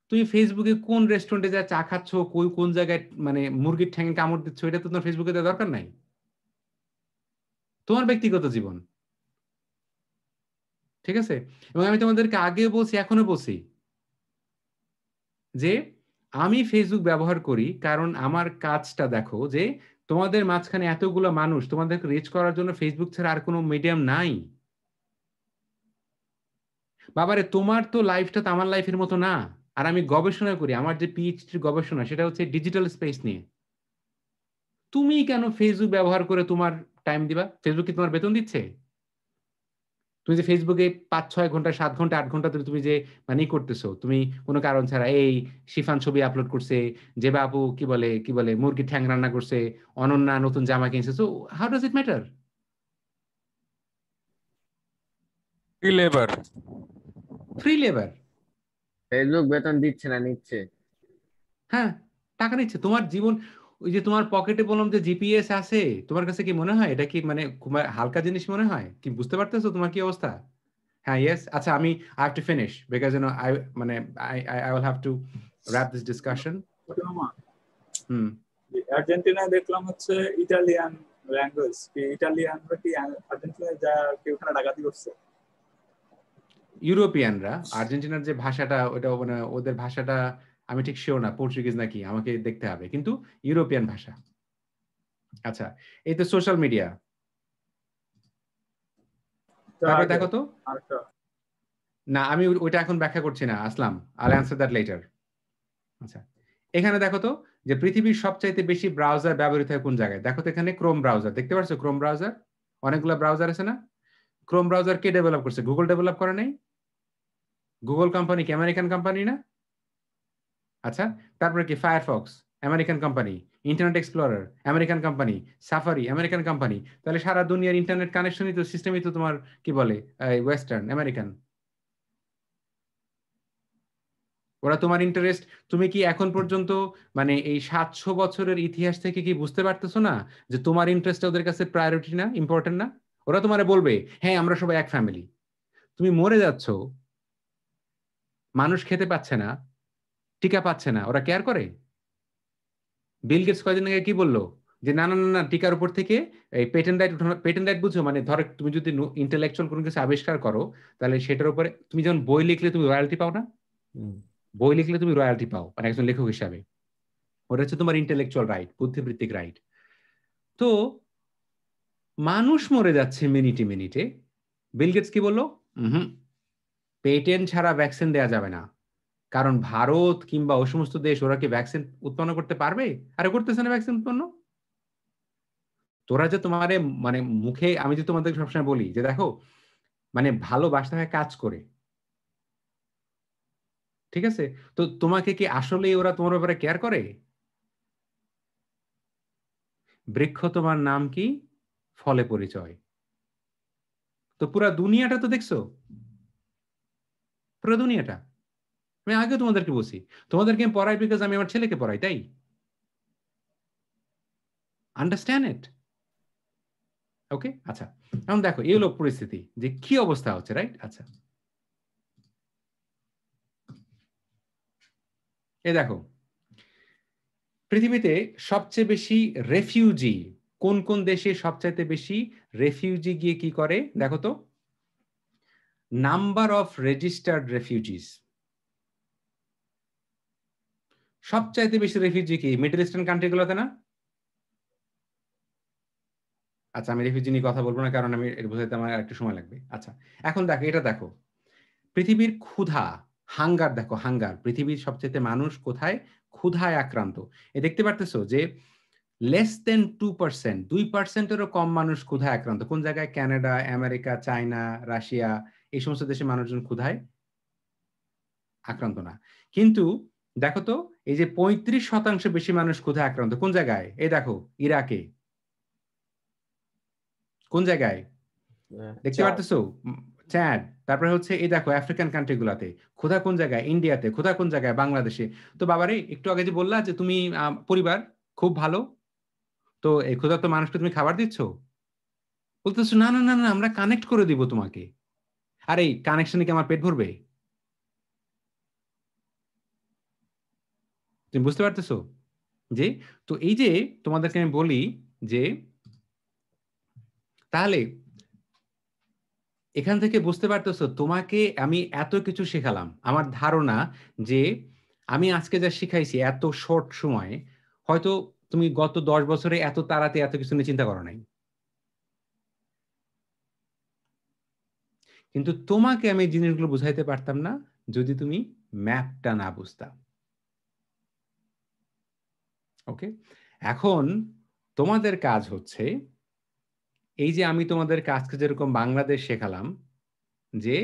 তুমি ফেসবুকে কোন রেস্টুরেন্টে যা চা খাচ্ছ কই কোন জায়গায় মানে মুরগির ঠ্যাঙে কামড় দিচ্ছ এটা তো তোমার ফেসবুকে দেওয়া দরকার নাই তোমার ব্যক্তিগত জীবন ঠিক আছে এবং আমি তোমাদেরকে আগে বলছি এখনো বলছি যে আমি ফেসবুক ব্যবহার করি কারণ আমার কাজটা দেখো যে তোমাদের মাঝখানে এতগুলো মানুষ তোমাদেরকে রিচ করার জন্য ফেসবুক ছাড়া আর কোনো মিডিয়াম নাই বাবারে তোমার তো লাইফটা তো আমার লাইফের মতো না আর আমি গবেষণা করি আমার যে পিএইচডির গবেষণা সেটা হচ্ছে ডিজিটাল স্পেস নিয়ে তুমি কেন ফেসবুক ব্যবহার করে তোমার টাইম দিবা ফেসবুক কি তোমার বেতন দিচ্ছে তুমি যে ফেসবুকে পাঁচ ছয় ঘন্টা সাত ঘন্টা আট ঘন্টা তুমি যে মানে করতেছো তুমি কোনো কারণ ছাড়া এই শিফান ছবি আপলোড করছে যে বাবু কি বলে কি বলে মুরগি ঠ্যাং রান্না করছে অনন্যা নতুন জামা কিনছে so how does it matter free labour free labour Facebook বেতন দিচ্ছে না নিচ্ছে হ্যাঁ টাকা নিচ্ছে তোমার জীবন ওই যে তোমার পকেটে বললাম যে জিপিএস আছে তোমার কাছে কি মনে হয় এটা কি মানে হালকা জিনিস মনে হয় কি বুঝতে পারতেছো তোমার কি অবস্থা হ্যাঁ ইয়েস আচ্ছা আমি I have to finish because you know I মানে I I will have to wrap this discussion hmm Argentina দেখলাম হচ্ছে ইতালিয়ান ল্যাঙ্গুয়েজ কি কি আর্জেন্টিনা যা কি ওখানে ডাকাতি করছে ইউরোপিয়ানরা আর্জেন্টিনার যে ভাষাটা ওটা মানে ওদের ভাষাটা আমি ঠিক শিও না পর্তুগিজ নাকি আমাকে দেখতে হবে কিন্তু ইউরোপিয়ান ভাষা আচ্ছা এই তো সোশ্যাল মিডিয়া তারপর দেখো তো না আমি ওইটা এখন ব্যাখ্যা করছি না আসলাম আর অ্যান্সার দ্যাট লেটার আচ্ছা এখানে দেখো তো যে পৃথিবীর সবচাইতে বেশি ব্রাউজার ব্যবহৃত হয় কোন জায়গায় দেখো তো এখানে ক্রোম ব্রাউজার দেখতে পাচ্ছ ক্রোম ব্রাউজার অনেকগুলো ব্রাউজার আছে না ক্রোম ব্রাউজার কে ডেভেলপ করছে গুগল ডেভেলপ করে নাই গুগল কোম্পানি কি আমেরিকান কোম্পানি না আচ্ছা তারপরে কি Firefox American company Internet Explorer American company Safari American company তাহলে সারা দুনিয়ার ইন্টারনেট কানেকশনই তো সিস্টেমই তো তোমার কি বলে ওয়েস্টার্ন আমেরিকান ওরা তোমার ইন্টারেস্ট তুমি কি এখন পর্যন্ত মানে এই সাতশো বছরের ইতিহাস থেকে কি বুঝতে পারতেছো না যে তোমার ইন্টারেস্টটা ওদের কাছে প্রায়োরিটি না ইম্পর্টেন্ট না ওরা তোমারে বলবে হ্যাঁ আমরা সবাই এক ফ্যামিলি তুমি মরে যাচ্ছ মানুষ খেতে পাচ্ছে না টিকা পাচ্ছে না ওরা কেয়ার করে বিল গেটস কয়েকদিন আগে কি বললো যে না না না টিকার উপর থেকে এই পেটেন্ট রাইট উঠানো পেটেন্ট রাইট বুঝো মানে ধরো তুমি যদি ইন্টেলেকচুয়াল কোনো কিছু আবিষ্কার করো তাহলে সেটার উপরে তুমি যেমন বই লিখলে তুমি রয়্যালটি পাও না বই লিখলে তুমি রয়্যালটি পাও মানে একজন লেখক হিসাবে ওটা হচ্ছে তোমার ইন্টেলেকচুয়াল রাইট বুদ্ধিবৃত্তিক রাইট তো মানুষ মরে যাচ্ছে মিনিটে মিনিটে বিল গেটস কি বললো হুম পেটেন্ট ছাড়া ভ্যাকসিন দেওয়া যাবে না কারণ ভারত কিংবা ওই সমস্ত দেশ ওরা কি ভ্যাকসিন উৎপন্ন করতে পারবে আরে করতেছে না ভ্যাকসিন উৎপন্ন তোরা যে তোমার মানে মুখে আমি যে তোমাদের সবসময় বলি যে দেখো মানে ভালোবাসতে হয় কাজ করে ঠিক আছে তো তোমাকে কি আসলে ওরা তোমার ব্যাপারে কেয়ার করে বৃক্ষ তোমার নাম কি ফলে পরিচয় তো পুরা দুনিয়াটা তো দেখছো পুরো দুনিয়াটা আমি আগে তোমাদেরকে বলছি তোমাদেরকে আমি পড়াই বিকজ আমি আমার ছেলেকে পড়াই তাই আন্ডারস্ট্যান্ড ইট ওকে আচ্ছা এখন দেখো এই লোক পরিস্থিতি যে কি অবস্থা হচ্ছে রাইট আচ্ছা এ দেখো পৃথিবীতে সবচেয়ে বেশি রেফিউজি কোন কোন দেশে সবচাইতে বেশি রেফিউজি গিয়ে কি করে দেখো তো নাম্বার অফ রেজিস্টার্ড রেফিউজিস সবচাইতে বেশি রেফিউজি কি মিডল ইস্টার্ন কান্ট্রিগুলোতে না আচ্ছা আমি রেফিউজি নিয়ে কথা বলবো না কারণ আমি এটা বোঝাতে আমার একটু সময় লাগবে আচ্ছা এখন দেখো এটা দেখো পৃথিবীর ক্ষুধা হাঙ্গার দেখো হাঙ্গার পৃথিবীর সবচেয়ে মানুষ কোথায় ক্ষুধায় আক্রান্ত এ দেখতে পারতেছো যে লেস দেন টু পার্সেন্ট দুই পার্সেন্টেরও কম মানুষ ক্ষুধায় আক্রান্ত কোন জায়গায় ক্যানাডা আমেরিকা চায়না রাশিয়া এই সমস্ত দেশের মানুষজন ক্ষুধায় আক্রান্ত না কিন্তু দেখো তো এই যে পঁয়ত্রিশ শতাংশ বেশি মানুষ ক্ষুধায় আক্রান্ত কোন জায়গায় এই দেখো ইরাকে কোন জায়গায় হ্যাঁ, দেখতে পারতেছো চ্যাড তারপরে হচ্ছে এই দেখো আফ্রিকান কান্ট্রি গুলাতে ক্ষুধা কোন জায়গায় ইন্ডিয়াতে ক্ষুধা কোন জায়গায় বাংলাদেশে তো বাবারে একটু আগে যে বললা যে তুমি পরিবার খুব ভালো তো এই তো মানুষকে তুমি খাবার দিচ্ছ বলতেছো না না না না আমরা কানেক্ট করে দিব তোমাকে আর এই কানেকশনে কি আমার পেট ভরবে তুমি বুঝতে পারতেছো যে তো এই যে তোমাদেরকে আমি বলি যে তাহলে এখান থেকে বুঝতে পারতেছো তোমাকে আমি এত কিছু শেখালাম আমার ধারণা যে আমি আজকে যা শিখাইছি এত শর্ট সময়ে হয়তো তুমি গত দশ বছরে এত তাড়াতে এত কিছু নিয়ে চিন্তা করো নাই কিন্তু তোমাকে আমি জিনিসগুলো বুঝাইতে পারতাম না যদি তুমি ম্যাপটা না বুঝতাম ওকে এখন তোমাদের কাজ হচ্ছে এই যে আমি তোমাদের কাজকে যেরকম বাংলাদেশ শেখালাম যে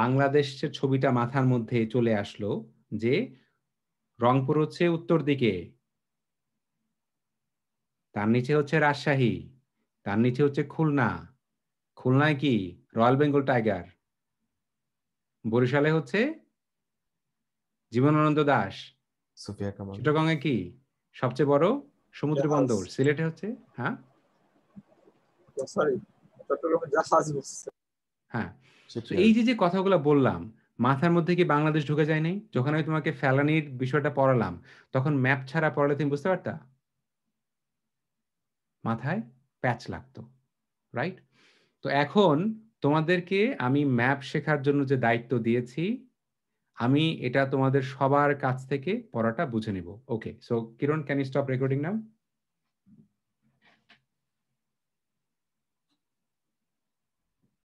বাংলাদেশের ছবিটা মাথার মধ্যে চলে আসলো যে রংপুর হচ্ছে উত্তর দিকে তার নিচে হচ্ছে রাজশাহী তার নিচে হচ্ছে খুলনা খুলনায় কি রয়্যাল বেঙ্গল টাইগার বরিশালে হচ্ছে জীবনানন্দ দাস চিটগঙ্গে কি সবচেয়ে বড় সমুদ্র বন্দর সিলেটে হচ্ছে হ্যাঁ হ্যাঁ এই যে যে কথাগুলো বললাম মাথার মধ্যে কি বাংলাদেশ ঢুকে যায় নাই যখন আমি তোমাকে ফেলানির বিষয়টা পড়ালাম তখন ম্যাপ ছাড়া পড়ালে তুমি বুঝতে পারতা মাথায় প্যাচ লাগতো রাইট তো এখন তোমাদেরকে আমি ম্যাপ শেখার জন্য যে দায়িত্ব দিয়েছি আমি এটা তোমাদের সবার কাছ থেকে পড়াটা বুঝে নিব okay so Kiran can stop recording now